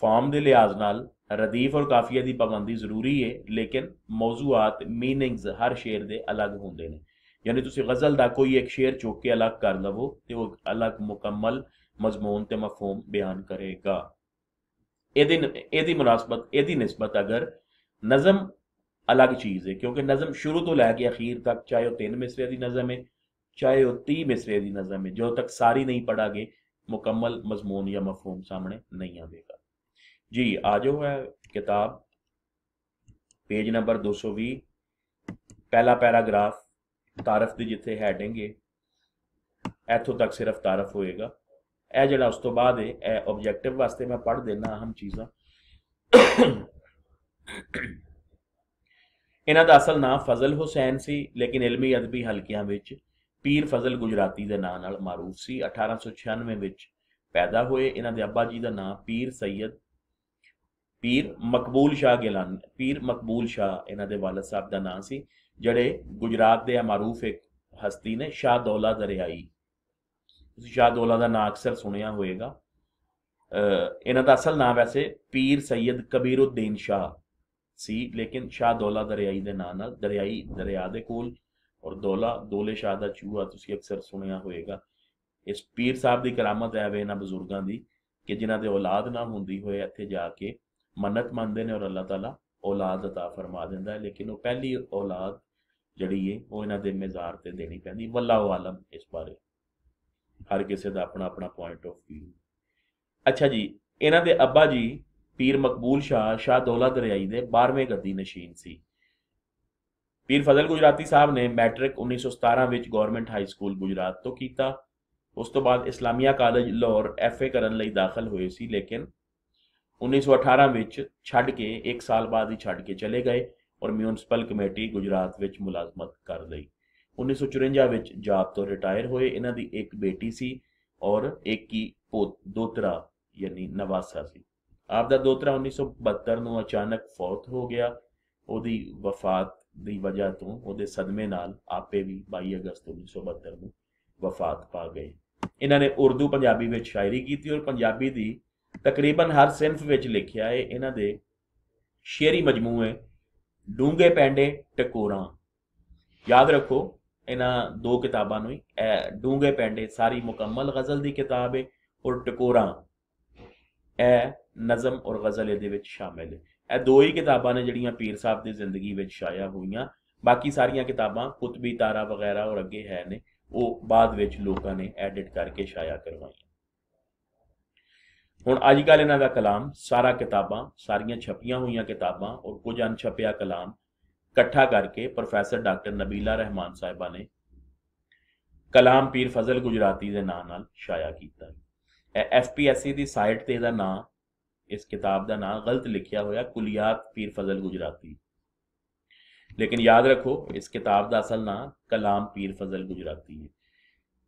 ਫਾਰਮ ਦੇ ਲਿਹਾਜ਼ ਨਾਲ ਰਦੀਫ ਔਰ ਕਾਫੀਆ ਦੀ ਪਾਬੰਦੀ ਜ਼ਰੂਰੀ ਹੈ ਲੇਕਿਨ ਮੌਜ਼ੂਆਤ ਮੀਨਿੰਗਸ ਹਰ ਸ਼ੇਰ ਦੇ ਅਲੱਗ ਹੁੰਦੇ ਨੇ ਯਾਨੀ ਤੁਸੀਂ ਗਜ਼ਲ ਦਾ ਕੋਈ ਇੱਕ ਸ਼ੇਰ ਚੁੱਕ ਕੇ ਅਲੱਗ ਕਰ ਲਵੋ ਤੇ ਉਹ ਅਲੱਗ ਮੁਕੰਮਲ ਮਜ਼ਮੂਨ ਤੇ ਮਫਹੂਮ ਬਿਆਨ ਕਰੇਗਾ ਇਹਦੀ ਇਹਦੀ ਮناسبت ਇਹਦੀ ਨਿਸਬਤ ਅਗਰ ਨਜ਼ਮ ਅਲੱਗ ਚੀਜ਼ ਹੈ ਕਿਉਂਕਿ ਨਜ਼ਮ ਸ਼ੁਰੂ ਤੋਂ ਲੈ ਕੇ ਅਖੀਰ ਤੱਕ ਚਾਹੇ ਉਹ ਤਿੰਨ ਮਿਸਰੇ ਦੀ ਨਜ਼ਮ ਹੈ ਚਾਹੇ ਉਹ 30 ਮਿਸਰੇ ਦੀ ਨਜ਼ਮ ਹੈ ਜਦੋਂ ਤੱਕ ਸਾਰੀ ਨਹੀਂ ਪੜਾਗੇ ਮੁਕੰਮਲ ਮਜ਼ਮੂਨ ਜਾਂ ਮਫਹੂਮ ਸਾਹਮਣੇ ਨਹੀਂ ਆਵੇਗਾ ਜੀ ਆ ਜਾਓ ਹੈ ਕਿਤਾਬ ਪੇਜ ਨੰਬਰ 220 ਪਹਿਲਾ ਪੈਰਾਗ੍ਰਾਫ ਤਾਰਫ ਦੀ ਜਿੱਥੇ ਹੈਡਿੰਗ ਹੈ ਇੱਥੋਂ ਤੱਕ ਸਿਰਫ ਤਾਰਫ ਹੋਏਗਾ ਇਹ ਜਿਹੜਾ ਉਸ ਤੋਂ ਬਾਅਦ ਹੈ ਇਹ ਆਬਜੈਕਟਿਵ ਵਾਸਤੇ ਮੈਂ ਪੜ੍ਹ ਦੇਣਾ ਅਹਿਮ ਚੀਜ਼ਾਂ ਇਹਨਾਂ ਦਾ ਅਸਲ ਨਾਮ ਫਜ਼ਲ ਹੁਸੈਨ ਸੀ ਲੇਕਿਨ ਇਲਮੀ ਅਦਬੀ ਹਲਕਿਆਂ ਵਿੱਚ ਪੀਰ ਫਜ਼ਲ ਗੁਜਰਾਤੀ ਦੇ ਨਾਂ ਨਾਲ ਮਾਰੂਫ ਸੀ 1896 ਵਿੱਚ ਪੈਦਾ ਹੋਏ ਇਹਨਾਂ ਦੇ ਅੱਬਾ ਜੀ ਦਾ ਨਾਮ ਪੀਰ ਸੈਦ ਪੀਰ ਮਕਬੂਲ ਸ਼ਾਹ ਗਿਲਾਨ ਪੀਰ ਮਕਬੂਲ ਸ਼ਾਹ ਇਹਨਾਂ ਦੇ ਵਾਲਦ ਸਾਹਿਬ ਦਾ ਨਾਮ ਸੀ ਜਿਹੜੇ ਗੁਜਰਾਤ ਦੇ ਮਾਰੂਫ ਇੱਕ ਹਸਤੀ ਨੇ ਸ਼ਾਹ ਦੌਲਾ ਦਰਿਆਈ ਤੁਸੀਂ ਸ਼ਾਹ ਦੌਲਾ ਦਾ ਨਾਮ ਅਕਸਰ ਸੁਣਿਆ ਹੋਵੇਗਾ ਇਹਨਾਂ ਦਾ ਅਸਲ ਨਾਮ ਵੈਸੇ ਪੀਰ ਸੈਦ ਕਬੀਰਉਦੀਨ ਸ਼ਾਹ ਸੀ ਲੇਕਿਨ ਸ਼ਾਹ ਦੌਲਾ ਦਰਿਆਈ ਦੇ ਨਾਂ ਨਾਲ ਦਰਿਆਈ ਦਰਿਆ ਦੇ ਕੋਲ ਔਰ ਦੌਲਾ ਦੋਲੇ ਸ਼ਾਹ ਦਾ ਚੂਹਾ ਤੁਸੀਂ ਅਕਸਰ ਸੁਣਿਆ ਹੋਵੇਗਾ ਇਸ ਪੀਰ ਸਾਹਿਬ ਦੀ ਕਰਾਮਤ ਹੈ ਵੇ ਇਹਨਾਂ ਬਜ਼ੁਰਗਾਂ ਦੀ ਕਿ ਜਿਨ੍ਹਾਂ ਦੇ ਔਲਾਦ ਨਾ ਹੁੰਦੀ ਹੋਏ ਇੱਥੇ ਜਾ ਕੇ ਮੰਨਤ ਮੰਨਦੇ ਨੇ ਔਰ ਅੱਲਾਹ ਤਾਲਾ ਔਲਾਦ عطا ਫਰਮਾ ਦਿੰਦਾ ਹੈ ਲੇਕਿਨ ਉਹ ਪਹਿਲੀ ਔਲਾਦ ਜਿਹੜੀ ਹੈ ਉਹ ਇਹਨਾਂ ਦੇ ਮਜ਼ਾਰ ਤੇ ਦੇਣੀ ਪੈਂਦੀ ਵੱਲਾ ਆਲਮ ਇਸ ਬਾਰੇ ਹਰ ਕਿਸੇ ਦਾ ਆਪਣਾ ਆਪਣਾ ਪੁਆਇੰਟ ਆਫ View ਅੱਛਾ ਜੀ ਇਹਨਾਂ ਦੇ ਅੱਬਾ ਜੀ ਪੀਰ ਮਕਬੂਲ ਸ਼ਾਹ ਸ਼ਾਹ ਦੌਲਤ ਰਿਆਈ ਦੇ 12ਵੇਂ ਗੱਦੀ ਨਸ਼ੀਨ ਸੀ ਪੀਰ ਫਜ਼ਲ ਗੁਜਰਾਤੀ ਸਾਹਿਬ ਨੇ ਮੈਟ੍ਰਿਕ 1917 ਵਿੱਚ ਗਵਰਨਮੈਂਟ ਹਾਈ ਸਕੂਲ ਗੁਜਰਾਤ ਤੋਂ ਕੀਤਾ ਉਸ ਤੋਂ ਬਾਅਦ ਇਸਲਾਮੀਆ ਕਾਲਜ ਲਾਹੌਰ ਐਫਏ ਕਰਨ ਲਈ ਦਾਖਲ ਹੋਏ ਸੀ ਲੇਕਿਨ 1918 ਵਿੱਚ ਛੱਡ ਕੇ 1 ਸਾਲ ਬਾਅਦ ਹੀ ਛੱਡ ਕੇ ਚਲੇ ਗਏ ਔਰ ਮਿਊਨਿਸਪਲ ਕਮੇਟੀ ਗੁਜਰਾਤ ਵਿੱਚ ਮੁਲਾਜ਼ਮਤ ਕਰ ਲਈ 1954 ਵਿੱਚ ਜਾਬ ਤੋਂ ਰਿਟਾਇਰ ਹੋਏ ਇਹਨਾਂ ਦੀ ਇੱਕ ਬੇਟੀ ਸੀ ਔਰ ਇੱਕ ਹੀ ਪੋਤ ਦੋਤਰਾ ਯਾਨੀ ਨਵਾਸਾ ਸੀ ਆਪ ਦਾ ਦੋਤਰਾ 1972 ਨੂੰ ਅਚਾਨਕ ਫੌਤ ਹੋ ਗਿਆ ਉਹਦੀ ਵਫਾਤ ਦੀ ਵਜ੍ਹਾ ਤੋਂ ਉਹਦੇ ਸਦਮੇ ਨਾਲ ਆਪੇ ਵੀ 22 ਅਗਸਤ 1972 ਨੂੰ ਵਫਾਤ ਪਾ ਗਏ ਇਹਨਾਂ ਨੇ ਉਰਦੂ ਪੰਜਾਬੀ ਵਿੱਚ ਸ਼ਾਇਰੀ ਕੀਤੀ ਔਰ ਪੰਜਾਬੀ ਦੀ ਤਕਰੀਬਨ ਹਰ ਸਿੰਫ ਵਿੱਚ ਲਿਖਿਆ ਹੈ ਇਹਨਾਂ ਦੇ ਸ਼ੇਰੀ ਮਜਮੂਏ ਡੂੰਗੇ ਪੈਂਡੇ ਟਕੋਰਾ ਯਾਦ ਰੱਖੋ ਇਹਨਾਂ ਦੋ ਕਿਤਾਬਾਂ ਨੂੰ ਹੀ ਡੂੰਗੇ ਪੈਂਡੇ ਸਾਰੀ ਮੁਕੰਮਲ ਗਜ਼ਲ ਦੀ ਕਿਤਾਬ ਹੈ ਔਰ ਟਕੋਰਾ ਇਹ ਨਜ਼ਮ ਔਰ ਗ਼ਜ਼ਲ ਇਹਦੇ ਵਿੱਚ ਸ਼ਾਮਿਲ ਹੈ ਇਹ ਦੋ ਹੀ ਕਿਤਾਬਾਂ ਨੇ ਜਿਹੜੀਆਂ ਪੀਰ ਸਾਹਿਬ ਦੀ ਜ਼ਿੰਦਗੀ ਵਿੱਚ ਸ਼ਾਇਆ ਹੋਈਆਂ ਬਾਕੀ ਸਾਰੀਆਂ ਕਿਤਾਬਾਂ ਕੁਤਬੀ ਤਾਰਾ ਵਗੈਰਾ ਔਰ ਅੱਗੇ ਹੈ ਨੇ ਉਹ ਬਾਅਦ ਵਿੱਚ ਲੋਕਾਂ ਨੇ ਐਡਿਟ ਕਰਕੇ ਸ਼ਾਇਆ ਕਰਵਾਈਆਂ ਹੁਣ ਅੱਜ ਕੱਲ ਇਹਨਾਂ ਦਾ ਕਲਾਮ ਸਾਰਾ ਕਿਤਾਬਾਂ ਸਾਰੀਆਂ ਛਪੀਆਂ ਹੋਈਆਂ ਕਿਤਾਬਾਂ ਔਰ ਕੁਝ ਅਨਛਪਿਆ ਕਲਾਮ ਇਕੱਠਾ ਕਰਕੇ ਪ੍ਰੋਫੈਸਰ ਡਾਕਟਰ ਨਬੀਲਾ ਰਹਿਮਾਨ ਸਾਹਿਬਾ ਨੇ ਕਲਾਮ ਪੀਰ ਫਜ਼ਲ ਗੁਜਰਾਤੀ ਦੇ ਨਾਂ ਨਾਲ ਸ਼ਾਇਆ ਕੀਤਾ ਹੈ ਐਫਪੀਐਸਸੀ ਦੀ ਸਾਈਟ ਤੇ ਇਹਦਾ ਨਾਮ ਇਸ ਕਿਤਾਬ ਦਾ ਨਾਮ ਗਲਤ ਲਿਖਿਆ ਹੋਇਆ ਕੁਲੀਆਤ ਪੀਰ ਫਜ਼ਲ ਗੁਜਰਾਤੀ ਲੇਕਿਨ ਯਾਦ ਰੱਖੋ ਇਸ ਕਿਤਾਬ ਦਾ ਅਸਲ ਨਾਮ ਕਲਾਮ ਪੀਰ ਫਜ਼ਲ ਗੁਜਰਾਤੀ ਹੈ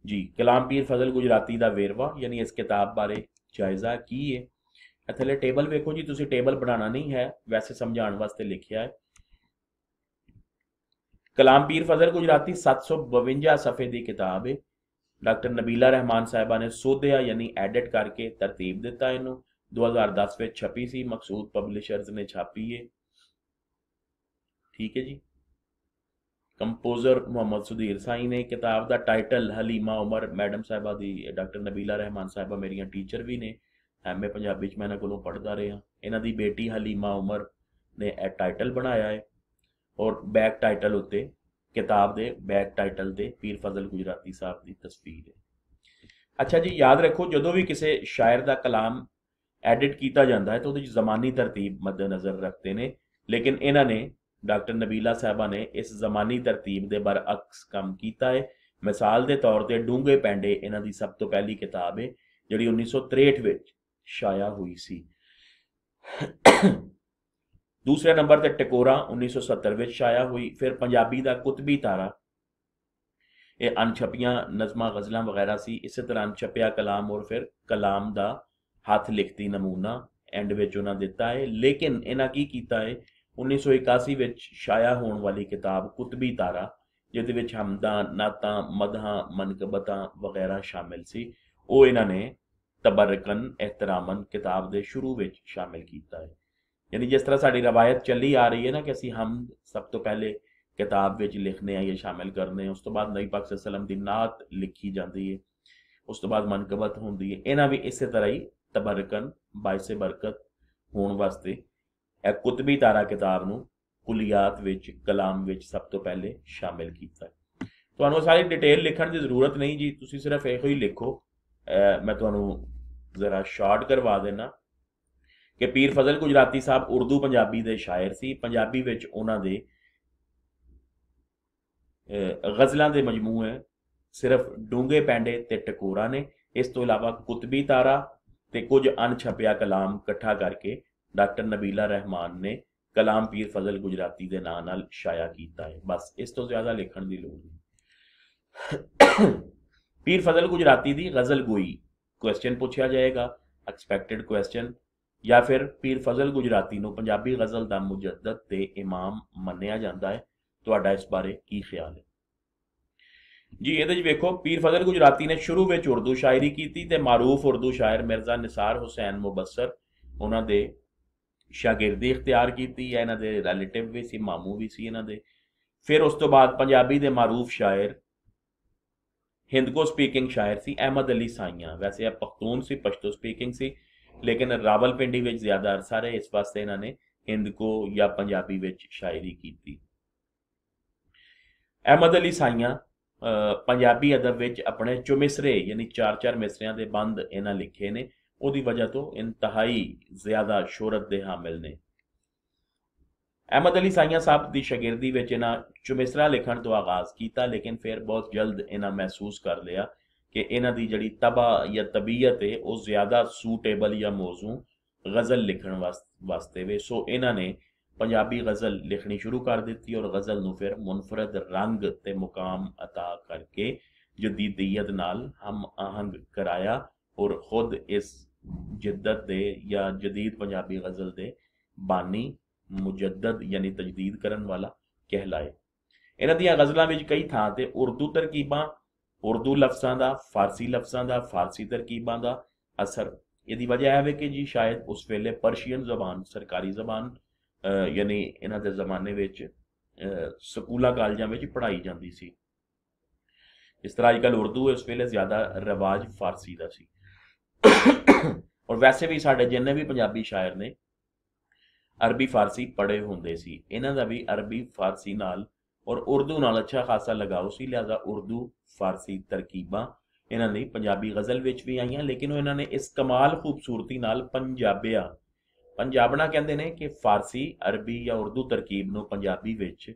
ਜੀ ਕਲਾਮ ਪੀਰ ਫਜ਼ਲ ਗੁਜਰਾਤੀ ਦਾ ਵੇਰਵਾ ਯਾਨੀ ਇਸ ਕਿਤਾਬ ਬਾਰੇ ਜਾਇਜ਼ਾ ਕੀ ਹੈ ਥੱਲੇ ਟੇਬਲ ਵੇਖੋ ਜੀ ਤੁਸੀਂ ਟੇਬਲ ਬਣਾਉਣਾ ਨਹੀਂ ਹੈ ਵੈਸੇ ਸਮਝਾਉਣ ਵਾਸਤੇ ਲਿਖਿਆ ਹੈ ਕਲਾਮ ਪੀਰ ਫਜ਼ਲ ਗੁਜਰਾਤੀ 752 ਸਫੇ ਦੀ ਕਿਤਾਬ ਹੈ ਡਾਕਟਰ ਨਬੀਲਾ ਰਹਿਮਾਨ ਸਾਹਿਬਾ ਨੇ ਸੋਧਿਆ ਯਾਨੀ ਐਡਿਟ ਕਰਕੇ ਤਰਤੀਬ ਦਿੱਤਾ ਇਹਨੂੰ 2010 ਵਿੱਚ ਛਪੀ ਸੀ ਮਕਸੂਦ ਪਬਲਿਸ਼ਰਸ ਨੇ ਛਾਪੀ ਏ ਠੀਕ ਹੈ ਜੀ ਕੰਪੋਜ਼ਰ ਮੁਹੰਮਦ ਸੁਧੀਰ ਸਾਈ ਨੇ ਕਿਤਾਬ ਦਾ ਟਾਈਟਲ ਹਲੀਮਾ ਉਮਰ ਮੈਡਮ ਸਾਹਿਬਾ ਦੀ ਡਾਕਟਰ ਨਬੀਲਾ ਰਹਿਮਾਨ ਸਾਹਿਬਾ ਮੇਰੀਆਂ ਟੀਚਰ ਵੀ ਨੇ ਐਮਏ ਪੰਜਾਬੀ ਚ ਮੈਨਾਂ ਕੋਲੋਂ ਪੜ੍ਹਦਾ ਰਿਹਾ ਇਹਨਾਂ ਦੀ ਬੇਟੀ ਹਲੀਮਾ ਉਮਰ ਨੇ ਇਹ ਟਾਈਟਲ ਬਣਾਇਆ ਹੈ ਔਰ ਬੈਕ ਟਾਈਟਲ ਉੱਤੇ ਕਿਤਾਬ ਦੇ ਬੈਕ ਟਾਈਟਲ ਤੇ ਪੀਰ ਫਜ਼ਲ ਗੁਜਰਾਤੀ ਸਾਹਿਬ ਦੀ ਤਸਵੀਰ ਹੈ ਅੱਛਾ ਜੀ ਯਾਦ ਰੱਖੋ ਜਦੋਂ ਵੀ ਕਿਸੇ ਸ਼ਾਇਰ ਦਾ ਕਲਾਮ ਐਡਿਟ ਕੀਤਾ ਜਾਂਦਾ ਹੈ ਤਾਂ ਉਹਦੇ ਵਿੱਚ ਜ਼ਮਾਨੀ ਤਰਤੀਬ ਨਜ਼ਰ ਰੱਖਦੇ ਨੇ ਲੇਕਿਨ ਇਹਨਾਂ ਨੇ ਡਾਕਟਰ ਨਬੀਲਾ ਸਾਹਿਬਾ ਨੇ ਇਸ ਜ਼ਮਾਨੀ ਤਰਤੀਬ ਦੇ ਬਰਅਕਸ ਕੰਮ ਕੀਤਾ ਹੈ ਮਿਸਾਲ ਦੇ ਤੌਰ ਤੇ ਡੂੰਗੇ ਪੈਂਡੇ ਇਹਨਾਂ ਦੀ ਸਭ ਤੋਂ ਪਹਿਲੀ ਕਿਤਾਬ ਹੈ ਜਿਹੜੀ 1963 ਵਿੱਚ ਸ਼ਾਇਆ ਹੋਈ ਸੀ ਦੂਸਰੇ ਨੰਬਰ ਤੇ ਟਕੋਰਾ 1970 ਵਿੱਚ ਆਇਆ ਹੋਈ ਫਿਰ ਪੰਜਾਬੀ ਦਾ ਕੁਤਬੀ ਤਾਰਾ ਇਹ ਅਨਛਪੀਆਂ ਨਜ਼ਮਾਂ ਗਜ਼ਲਾਂ ਵਗੈਰਾ ਸੀ ਇਸੇ ਤਰ੍ਹਾਂ ਅਨਛਪਿਆ ਕਲਾਮ ਔਰ ਫਿਰ ਕਲਾਮ ਦਾ ਹੱਥ ਲਿਖਤੀ ਨਮੂਨਾ ਐਂਡ ਵਿੱਚ ਉਹਨਾਂ ਦਿੱਤਾ ਹੈ ਲੇਕਿਨ ਇਹਨਾਂ ਕੀ ਕੀਤਾ ਹੈ 1981 ਵਿੱਚ ਸ਼ਾਇਆ ਹੋਣ ਵਾਲੀ ਕਿਤਾਬ ਕੁਤਬੀ ਤਾਰਾ ਜਿਹਦੇ ਵਿੱਚ ਹਮਦਾਂ ਨਾਤਾਂ ਮਦਹਾਂ ਮਨਕਬਤਾਂ ਵਗੈਰਾ ਸ਼ਾਮਿਲ ਸੀ ਉਹ ਇਹਨਾਂ ਨੇ ਤਬਰਕਨ ਇਤਰਾਮਨ ਕਿਤਾਬ ਦੇ ਸ਼ੁਰੂ ਵਿੱਚ ਸ਼ਾਮਿਲ ਕੀਤਾ ਹੈ ਯਾਨੀ ਜਿਸ ਤਰ੍ਹਾਂ ਸਾਡੀ ਰਵਾਇਤ ਚੱਲੀ ਆ ਰਹੀ ਹੈ ਨਾ ਕਿ ਅਸੀਂ ਹਮ ਸਭ ਤੋਂ ਪਹਿਲੇ ਕਿਤਾਬ ਵਿੱਚ ਲਿਖਨੇ ਆ ਇਹ ਸ਼ਾਮਿਲ ਕਰਨੇ ਉਸ ਤੋਂ ਬਾਅਦ ਨਬੀ ਪਾਕ ਸੱਲਮ ਦੀ ਨਾਤ ਲਿਖੀ ਜਾਂਦੀ ਹੈ ਉਸ ਤੋਂ ਬਾਅਦ ਮਨਕਬਤ ਹੁੰਦੀ ਹੈ ਇਹਨਾਂ ਵੀ ਇਸੇ ਤਰ੍ਹਾਂ ਹੀ ਤਬਰਕਨ ਬਾਇਸੇ ਬਰਕਤ ਹੋਣ ਵਾਸਤੇ ਇਹ ਕੁਤਬੀ ਤਾਰਾ ਕਿਤਾਬ ਨੂੰ ਕੁਲੀਆਤ ਵਿੱਚ ਕਲਾਮ ਵਿੱਚ ਸਭ ਤੋਂ ਪਹਿਲੇ ਸ਼ਾਮਿਲ ਕੀਤਾ ਤੁਹਾਨੂੰ ਸਾਰੀ ਡਿਟੇਲ ਲਿਖਣ ਦੀ ਜ਼ਰੂਰਤ ਨਹੀਂ ਜੀ ਤੁਸੀਂ ਸਿਰਫ ਇਹੋ ਹੀ ਲਿਖੋ ਮੈਂ ਤੁਹਾਨੂੰ ਜ਼ਰਾ ਸ਼ਾਰਟ ਕਰਵਾ ਦੇਣਾ ਕਿ ਪੀਰ ਫਜ਼ਲ ਗੁਜਰਾਤੀ ਸਾਹਿਬ ਉਰਦੂ ਪੰਜਾਬੀ ਦੇ ਸ਼ਾਇਰ ਸੀ ਪੰਜਾਬੀ ਵਿੱਚ ਉਹਨਾਂ ਦੇ ਗਜ਼ਲਾਂ ਦੇ ਹੈ ਸਿਰਫ ਡੂੰਗੇ ਪੈਂਡੇ ਤੇ ਟਕੋਰਾ ਨੇ ਇਸ ਤੋਂ ਇਲਾਵਾ ਕੁਤਬੀ ਤਾਰਾ ਤੇ ਕੁਝ ਅਣਛਪਿਆ ਕਲਾਮ ਇਕੱਠਾ ਕਰਕੇ ਡਾਕਟਰ ਨਬੀਲਾ ਰਹਿਮਾਨ ਨੇ ਕਲਾਮ ਪੀਰ ਫਜ਼ਲ ਗੁਜਰਾਤੀ ਦੇ ਨਾਂ ਨਾਲ ਸ਼ਾਇਆ ਕੀਤਾ ਹੈ ਬਸ ਇਸ ਤੋਂ ਜ਼ਿਆਦਾ ਲਿਖਣ ਦੀ ਲੋੜ ਨਹੀਂ ਪੀਰ ਫਜ਼ਲ ਗੁਜਰਾਤੀ ਦੀ ਗਜ਼ਲ ਗੋਈ ਕੁਐਸਚਨ ਪੁੱਛਿਆ ਜਾਏਗਾ ਐਕਸਪੈਕਟਿਡ ਕੁਐਸਚਨ ਜਾਂ ਫਿਰ ਪੀਰ ਫਜ਼ਲ ਗੁਜਰਾਤੀ ਨੂੰ ਪੰਜਾਬੀ ਗਜ਼ਲ ਦਾ ਮੁਜੱਦਦ ਤੇ ਇਮਾਮ ਮੰਨਿਆ ਜਾਂਦਾ ਹੈ ਤੁਹਾਡਾ ਇਸ ਬਾਰੇ ਕੀ ਖਿਆਲ ਹੈ ਜੀ ਇਹਦੇ ਵਿੱਚ ਵੇਖੋ ਪੀਰ ਫਜ਼ਲ ਗੁਜਰਾਤੀ ਨੇ ਸ਼ੁਰੂ ਵਿੱਚ ਉਰਦੂ ਸ਼ਾਇਰੀ ਕੀਤੀ ਤੇ ਮਾਰੂਫ ਉਰਦੂ ਸ਼ਾਇਰ ਮਿਰਜ਼ਾ ਨਿਸਾਰ ਹੁਸੈਨ ਮੁਬਸਰ ਉਹਨਾਂ ਦੇ ਸ਼ਾਗਿਰਦੀ ਇਖਤਿਆਰ ਕੀਤੀ ਹੈ ਇਹਨਾਂ ਦੇ ਰਿਲੇਟਿਵ ਵੀ ਸੀ ਮਾਮੂ ਵੀ ਸੀ ਇਹਨਾਂ ਦੇ ਫਿਰ ਉਸ ਤੋਂ ਬਾਅਦ ਪੰਜਾਬੀ ਦੇ ਮਾਰੂਫ ਸ਼ਾਇਰ ਹਿੰਦਕੋ ਸਪੀਕਿੰਗ ਸ਼ਾਇਰ ਸੀ ਅਹਿਮਦ ਅਲੀ ਸਾਈਆਂ ਵੈਸੇ ਇਹ ਪਖਤੂਨ ਸੀ ਪਸ਼ਤੋ ਸਪੀਕਿੰਗ ਸੀ ਲੇਕਿਨ ਰਾਵਲਪਿੰਡੀ ਵਿੱਚ ਜ਼ਿਆਦਾ ਅਰਸਾ ਰਹੇ ਇਸ ਵਾਸਤੇ ਇਹਨਾਂ ਨੇ ਹਿੰਦਕੋ ਜਾਂ ਪੰਜਾਬੀ ਵਿੱਚ ਸ਼ਾਇਰੀ ਕੀਤੀ ਅਹਿਮਦ ਅਲੀ ਸਾਈਆਂ ਪੰਜਾਬੀ ਅਦਬ ਵਿੱਚ ਆਪਣੇ ਚੁਮਿਸਰੇ ਯਾਨੀ ਚਾਰ ਚਾਰ ਮਿਸਰਿਆਂ ਦੇ ਬੰਦ ਇਹਨਾਂ ਲਿਖੇ ਨੇ ਉਹਦੀ ਵਜ੍ਹਾ ਤੋਂ ਇੰਤਹਾਈ ਜ਼ਿਆਦਾ ਸ਼ੋਹਰਤ ਦੇ ਹਾਮਿਲ ਨੇ ਅਹਿਮਦ ਅਲੀ ਸਾਈਆਂ ਸਾਹਿਬ ਦੀ ਸ਼ਾਗਿਰਦੀ ਵਿੱਚ ਇਹਨਾਂ ਚੁਮਿਸਰਾ ਲਿਖਣ ਤੋਂ ਆਗਾਜ਼ ਕੀਤਾ ਲੇਕਿਨ ਫਿਰ ਬਹੁਤ ਜਲਦ ਇਹਨਾਂ ਮਹਿਸੂਸ ਕਰ ਲਿਆ ਕਿ ਇਹਨਾਂ ਦੀ ਜਿਹੜੀ ਤਬਾ ਜਾਂ ਤਬੀਅਤ ਹੈ ਉਹ ਜ਼ਿਆਦਾ ਸੂਟੇਬਲ ਜਾਂ ਮੌਜ਼ੂ ਗਜ਼ਲ ਲਿਖਣ ਵਾਸਤੇ ਵੇ ਸੋ ਇਹਨਾਂ ਨੇ ਪੰਜਾਬੀ ਗਜ਼ਲ ਲਿਖਣੀ ਸ਼ੁਰੂ ਕਰ ਦਿੱਤੀ ਔਰ ਗਜ਼ਲ ਨੂੰ ਫਿਰ ਮੁਨਫਰਦ ਰੰਗ ਤੇ ਮੁਕਾਮ عطا ਕਰਕੇ ਜਦੀਦੀਅਤ ਨਾਲ ਹਮ ਆਹੰਗ ਕਰਾਇਆ ਔਰ ਖੁਦ ਇਸ ਜਿੱਦਤ ਦੇ ਜਾਂ ਜਦੀਦ ਪੰਜਾਬੀ ਗਜ਼ਲ ਦੇ ਬਾਨੀ ਮੁਜੱਦਦ ਯਾਨੀ ਤਜਦੀਦ ਕਰਨ ਵਾਲਾ ਕਹਲਾਏ ਇਹਨਾਂ ਦੀਆਂ ਗਜ਼ਲਾਂ ਵਿੱਚ ਕਈ ਥਾਂ ਤੇ ਉਰਦੂ ਤਰਕੀਬਾਂ ਉਰਦੂ ਲਫ਼ਜ਼ਾਂ ਦਾ ਫਾਰਸੀ ਲਫ਼ਜ਼ਾਂ ਦਾ ਫਾਰਸੀ ਤਰਕੀਬਾਂ ਦਾ ਅਸਰ ਇਹਦੀ ਵਜ੍ਹਾ ਹੈ ਕਿ ਜੀ ਸ਼ਾਇਦ ਉਸ ਵੇਲੇ ਪਰਸ਼ੀਅਨ ਜ਼ਬਾਨ ਸਰਕਾਰੀ ਜ਼ਬਾਨ ਯਾਨੀ ਇਹਨਾਂ ਦੇ ਜ਼ਮਾਨੇ ਵਿੱਚ ਸਕੂਲਾਂ ਕਾਲਜਾਂ ਵਿੱਚ ਪੜ੍ਹਾਈ ਜਾਂਦੀ ਸੀ ਇਸ ਤਰ੍ਹਾਂ ਕੱਲ ਉਰਦੂ ਇਸ ਵੇਲੇ ਜ਼ਿਆਦਾ ਰਿਵਾਜ ਫਾਰਸੀ ਦਾ ਸੀ ਔਰ ਵੈਸੇ ਵੀ ਸਾਡੇ ਜਿੰਨੇ ਵੀ ਪੰਜਾਬੀ ਸ਼ਾਇਰ ਨੇ ਅਰਬੀ ਫਾਰਸੀ ਪੜ੍ਹੇ ਹੁੰਦੇ ਸੀ ਇਹਨਾਂ ਦਾ ਵੀ ਅਰਬੀ ਫਾਰਸੀ ਨਾਲ ਔਰ ਉਰਦੂ ਨਾਲ ਅੱਛਾ ਖਾਸਾ ਲਗਾਉ ਸੀ ਲਿਹਾਜ਼ਾ ਉਰਦੂ ਫਾਰਸੀ ਤਰਕੀਬਾਂ ਇਹਨਾਂ ਨੇ ਪੰਜਾਬੀ ਗਜ਼ਲ ਵਿੱਚ ਵੀ ਆਈਆਂ ਲੇਕਿਨ ਉਹ ਇਹਨਾਂ ਨੇ ਇਸ ਕਮਾਲ ਖੂਬਸੂਰਤੀ ਨਾਲ ਪੰਜਾਬਿਆ ਪੰਜਾਬਣਾ ਕਹਿੰਦੇ ਨੇ ਕਿ ਫਾਰਸੀ ਅਰਬੀ ਜਾਂ ਉਰਦੂ ਤਰਕੀਬ ਨੂੰ ਪੰਜਾਬੀ ਵਿੱਚ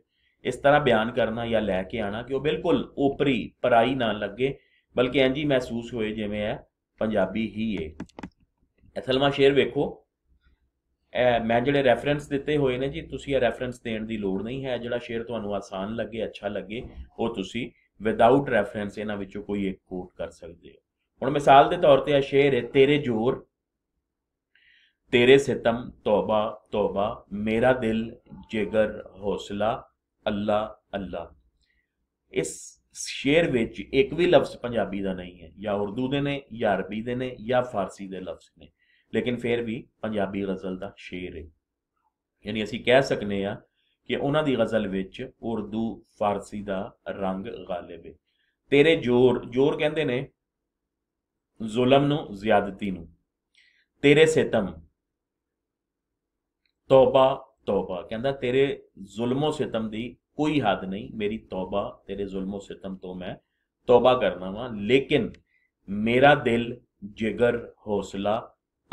ਇਸ ਤਰ੍ਹਾਂ ਬਿਆਨ ਕਰਨਾ ਜਾਂ ਲੈ ਕੇ ਆਣਾ ਕਿ ਉਹ ਬਿਲਕੁਲ ਉਪਰੀ ਪਰਾਈ ਨਾ ਲੱਗੇ ਬਲਕਿ ਇੰਜ ਹੀ ਮਹਿਸੂਸ ਹੋਏ ਜਿਵੇਂ ਹੈ ਪੰਜਾਬੀ ਹੀ ਏ ਅਸਲਮਾ ਸ਼ੇਰ ਵੇਖੋ ਮੈਂ ਜਿਹੜੇ ਰੈਫਰੈਂਸ ਦਿੱਤੇ ਹੋਏ ਨੇ ਜੀ ਤੁਸੀਂ ਇਹ ਰੈਫਰੈਂਸ ਦੇਣ ਦੀ ਲੋੜ ਨਹੀਂ ਹੈ ਜਿਹੜਾ ਸ਼ੇਅਰ ਤੁਹਾਨੂੰ ਆਸਾਨ ਲੱਗੇ ਅੱਛਾ ਲੱਗੇ ਉਹ ਤੁਸੀਂ ਵਿਦਆਊਟ ਰੈਫਰੈਂਸ ਇਹਨਾਂ ਵਿੱਚੋਂ ਕੋਈ ਇੱਕ ਕੋਟ ਕਰ ਸਕਦੇ ਹੋ ਹੁਣ ਮਿਸਾਲ ਦੇ ਤੌਰ ਤੇ ਇਹ ਸ਼ੇਅਰ ਹੈ ਤੇਰੇ ਜੋਰ ਤੇਰੇ ਸਿਤਮ ਤੋਬਾ ਤੋਬਾ ਮੇਰਾ ਦਿਲ ਜਿਗਰ ਹੌਸਲਾ ਅੱਲਾ ਅੱਲਾ ਇਸ ਸ਼ੇਅਰ ਵਿੱਚ ਇੱਕ ਵੀ ਲਫ਼ਜ਼ ਪੰਜਾਬੀ ਦਾ ਨਹੀਂ ਹੈ ਜਾਂ ਉਰਦੂ ਦੇ ਨੇ ਜਾਂ ਅਰਬੀ ਦੇ ਨੇ ਜਾਂ ਫਾਰਸੀ ਦੇ ਲਫ਼ਜ਼ ਨੇ ਲੇਕਿਨ ਫਿਰ ਵੀ ਪੰਜਾਬੀ ਗਜ਼ਲ ਦਾ ਸ਼ੇਰ ਹੈ ਯਾਨੀ ਅਸੀਂ ਕਹਿ ਸਕਨੇ ਆ ਕਿ ਉਹਨਾਂ ਦੀ ਗਜ਼ਲ ਵਿੱਚ ਉਰਦੂ ਫਾਰਸੀ ਦਾ ਰੰਗ ਗਾਲਿਬ ਹੈ ਤੇਰੇ ਜੋਰ ਜੋਰ ਕਹਿੰਦੇ ਨੇ ਜ਼ੁਲਮ ਨੂੰ ਜ਼ਿਆਦਤੀ ਨੂੰ ਤੇਰੇ ਸਿਤਮ ਤੋਬਾ ਤੋਬਾ ਕਹਿੰਦਾ ਤੇਰੇ ਜ਼ੁਲਮੋ ਸਿਤਮ ਦੀ ਕੋਈ ਹੱਦ ਨਹੀਂ ਮੇਰੀ ਤੋਬਾ ਤੇਰੇ ਜ਼ੁਲਮੋ ਸਿਤਮ ਤੋਂ ਮੈਂ ਤੋਬਾ ਕਰਨਾ ਵਾਂ ਲੇਕਿਨ ਮੇਰਾ ਦਿਲ ਜਿਗਰ ਹੌਸਲਾ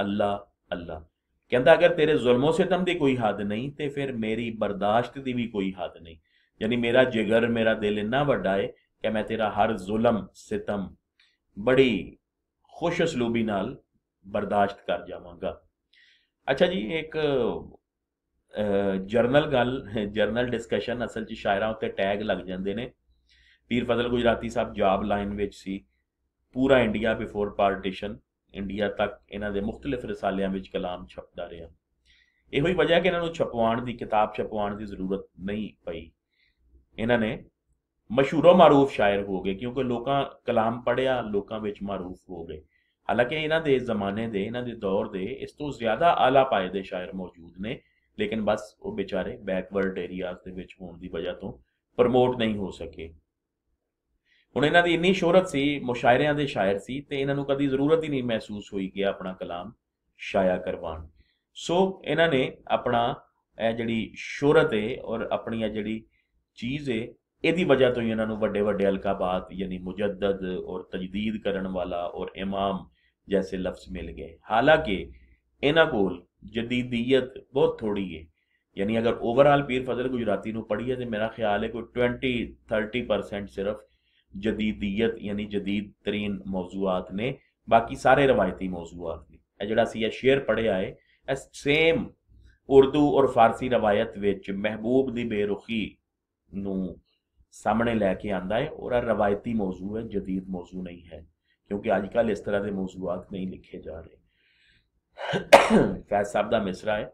ਅੱਲਾ ਅੱਲਾ ਕਹਿੰਦਾ ਅਗਰ ਤੇਰੇ ਜ਼ੁਲਮੋ ਸਿਤਮ ਦੀ ਕੋਈ ਹੱਦ ਨਹੀਂ ਤੇ ਫਿਰ ਮੇਰੀ ਬਰਦਾਸ਼ਤ ਦੀ ਵੀ ਕੋਈ ਹੱਦ ਨਹੀਂ ਯਾਨੀ ਮੇਰਾ ਜਿਗਰ ਮੇਰਾ ਦਿਲ ਇੰਨਾ ਵੱਡਾ ਹੈ ਕਿ ਮੈਂ ਤੇਰਾ ਹਰ ਜ਼ੁਲਮ ਸਿਤਮ ਬੜੀ ਖੁਸ਼ ਅਸਲੂਬੀ ਨਾਲ ਬਰਦਾਸ਼ਤ ਕਰ ਜਾਵਾਂਗਾ ਅੱਛਾ ਜੀ ਇੱਕ ਜਰਨਲ ਗੱਲ ਜਰਨਲ ਡਿਸਕਸ਼ਨ ਅਸਲ 'ਚ ਸ਼ਾਇਰਾਂ ਉੱਤੇ ਟੈਗ ਲੱਗ ਜਾਂਦੇ ਨੇ ਪੀਰ ਫਜ਼ਲ ਗੁਜਰਾਤੀ ਸਾਹਿਬ ਜਵਾਬ ਲਾਈਨ ਵਿੱਚ ਸੀ ਪੂਰਾ ਇੰਡੀਆ ਬਿਫੋਰ ਪਾਰਟੀਸ਼ਨ ਇੰਡੀਆ ਤੱਕ ਇਹਨਾਂ ਦੇ ਮੁxtਲਿਫ ਰਸਾਲਿਆਂ ਵਿੱਚ ਕਲਾਮ ਛਪਦਾ ਰਿਹਾ ਇਹੋ ਹੀ ਵਜ੍ਹਾ ਕਿ ਇਹਨਾਂ ਨੂੰ ਛਪਵਾਉਣ ਦੀ ਕਿਤਾਬ ਛਪਵਾਉਣ ਦੀ ਜ਼ਰੂਰਤ ਨਹੀਂ ਪਈ ਇਹਨਾਂ ਨੇ ਮਸ਼ਹੂਰੋ ਮਾਰੂਫ ਸ਼ਾਇਰ ਹੋ ਗਏ ਕਿਉਂਕਿ ਲੋਕਾਂ ਕਲਾਮ ਪੜਿਆ ਲੋਕਾਂ ਵਿੱਚ ਮਾਰੂਫ ਹੋ ਗਏ ਹਾਲਾਂਕਿ ਇਹਨਾਂ ਦੇ ਜ਼ਮਾਨੇ ਦੇ ਇਹਨਾਂ ਦੇ ਦੌਰ ਦੇ ਇਸ ਤੋਂ ਜ਼ਿਆਦਾ ਆਲਾ ਪਾਏ ਦੇ ਸ਼ਾਇਰ ਮੌਜੂਦ ਨੇ ਲੇਕਿਨ ਬਸ ਉਹ ਵਿਚਾਰੇ ਬੈਕਵਰਡ ਏਰੀਆਜ਼ ਦੇ ਵਿੱਚ ਹੋਣ ਦੀ ਵਜ੍ਹਾ ਤੋਂ ਪ੍ਰਮੋਟ ਨਹੀਂ ਹੋ ਸਕੇ ਹੁਣ ਇਹਨਾਂ ਦੀ ਇੰਨੀ ਸ਼ੋਹਰਤ ਸੀ ਮੁਸ਼ਾਇਰਿਆਂ ਦੇ ਸ਼ਾਇਰ ਸੀ ਤੇ ਇਹਨਾਂ ਨੂੰ ਕਦੀ ਜ਼ਰੂਰਤ ਹੀ ਨਹੀਂ ਮਹਿਸੂਸ ਹੋਈ ਕਿ ਆਪਣਾ ਕਲਾਮ ਸ਼ਾਇਆ ਕਰਵਾਣ ਸੋ ਇਹਨਾਂ ਨੇ ਆਪਣਾ ਇਹ ਜਿਹੜੀ ਸ਼ੋਹਰਤ ਹੈ ਔਰ ਆਪਣੀ ਇਹ ਜਿਹੜੀ ਚੀਜ਼ ਹੈ ਇਹਦੀ ਵਜ੍ਹਾ ਤੋਂ ਹੀ ਇਹਨਾਂ ਨੂੰ ਵੱਡੇ ਵੱਡੇ ਅਲਕਾਬਾਤ ਯਾਨੀ ਮੁਜੱਦਦ ਔਰ ਤਜਦੀਦ ਕਰਨ ਵਾਲਾ ਔਰ ਇਮਾਮ ਜੈਸੇ ਲਫ਼ਜ਼ ਮਿਲ ਗਏ ਹਾਲਾਂਕਿ ਇਹਨਾਂ ਕੋਲ ਜਦੀਦੀਅਤ ਬਹੁਤ ਥੋੜੀ ਹੈ ਯਾਨੀ ਅਗਰ ਓਵਰਆਲ ਪੀਰ ਫਜ਼ਲ ਗੁਜਰਾਤੀ ਨੂੰ ਪੜ੍ਹੀਏ ਤੇ ਮੇਰਾ ਖਿਆਲ ਹੈ ਕੋਈ 20 30% ਸਿਰਫ ਜਦੀਦੀਅਤ ਯਾਨੀ ਜਦੀਦ ਤਰੀਨ ਮੌਜ਼ੂਆਤ ਨੇ ਬਾਕੀ ਸਾਰੇ ਰਵਾਇਤੀ ਮੌਜ਼ੂਆਤ ਨੇ ਇਹ ਜਿਹੜਾ ਸੀ ਇਹ ਸ਼ੇਅਰ ਪੜਿਆ ਹੈ ਇਸ ਸੇਮ ਉਰਦੂ ਔਰ ਫਾਰਸੀ ਰਵਾਇਤ ਵਿੱਚ ਮਹਿਬੂਬ ਦੀ ਬੇਰੁਖੀ ਨੂੰ ਸਾਹਮਣੇ ਲੈ ਕੇ ਆਂਦਾ ਹੈ ਔਰ ਇਹ ਰਵਾਇਤੀ ਮੌਜੂ ਹੈ ਜਦੀਦ ਮੌਜੂ ਨਹੀਂ ਹੈ ਕਿਉਂਕਿ ਅੱਜ ਕੱਲ ਇਸ ਤਰ੍ਹਾਂ ਦੇ ਮੌਜੂਆਤ ਨਹੀਂ ਲਿਖੇ ਜਾ ਰਹੇ ਫੈਜ਼ ਸਾਹਿਬ ਦਾ ਮਿਸਰਾ ਹੈ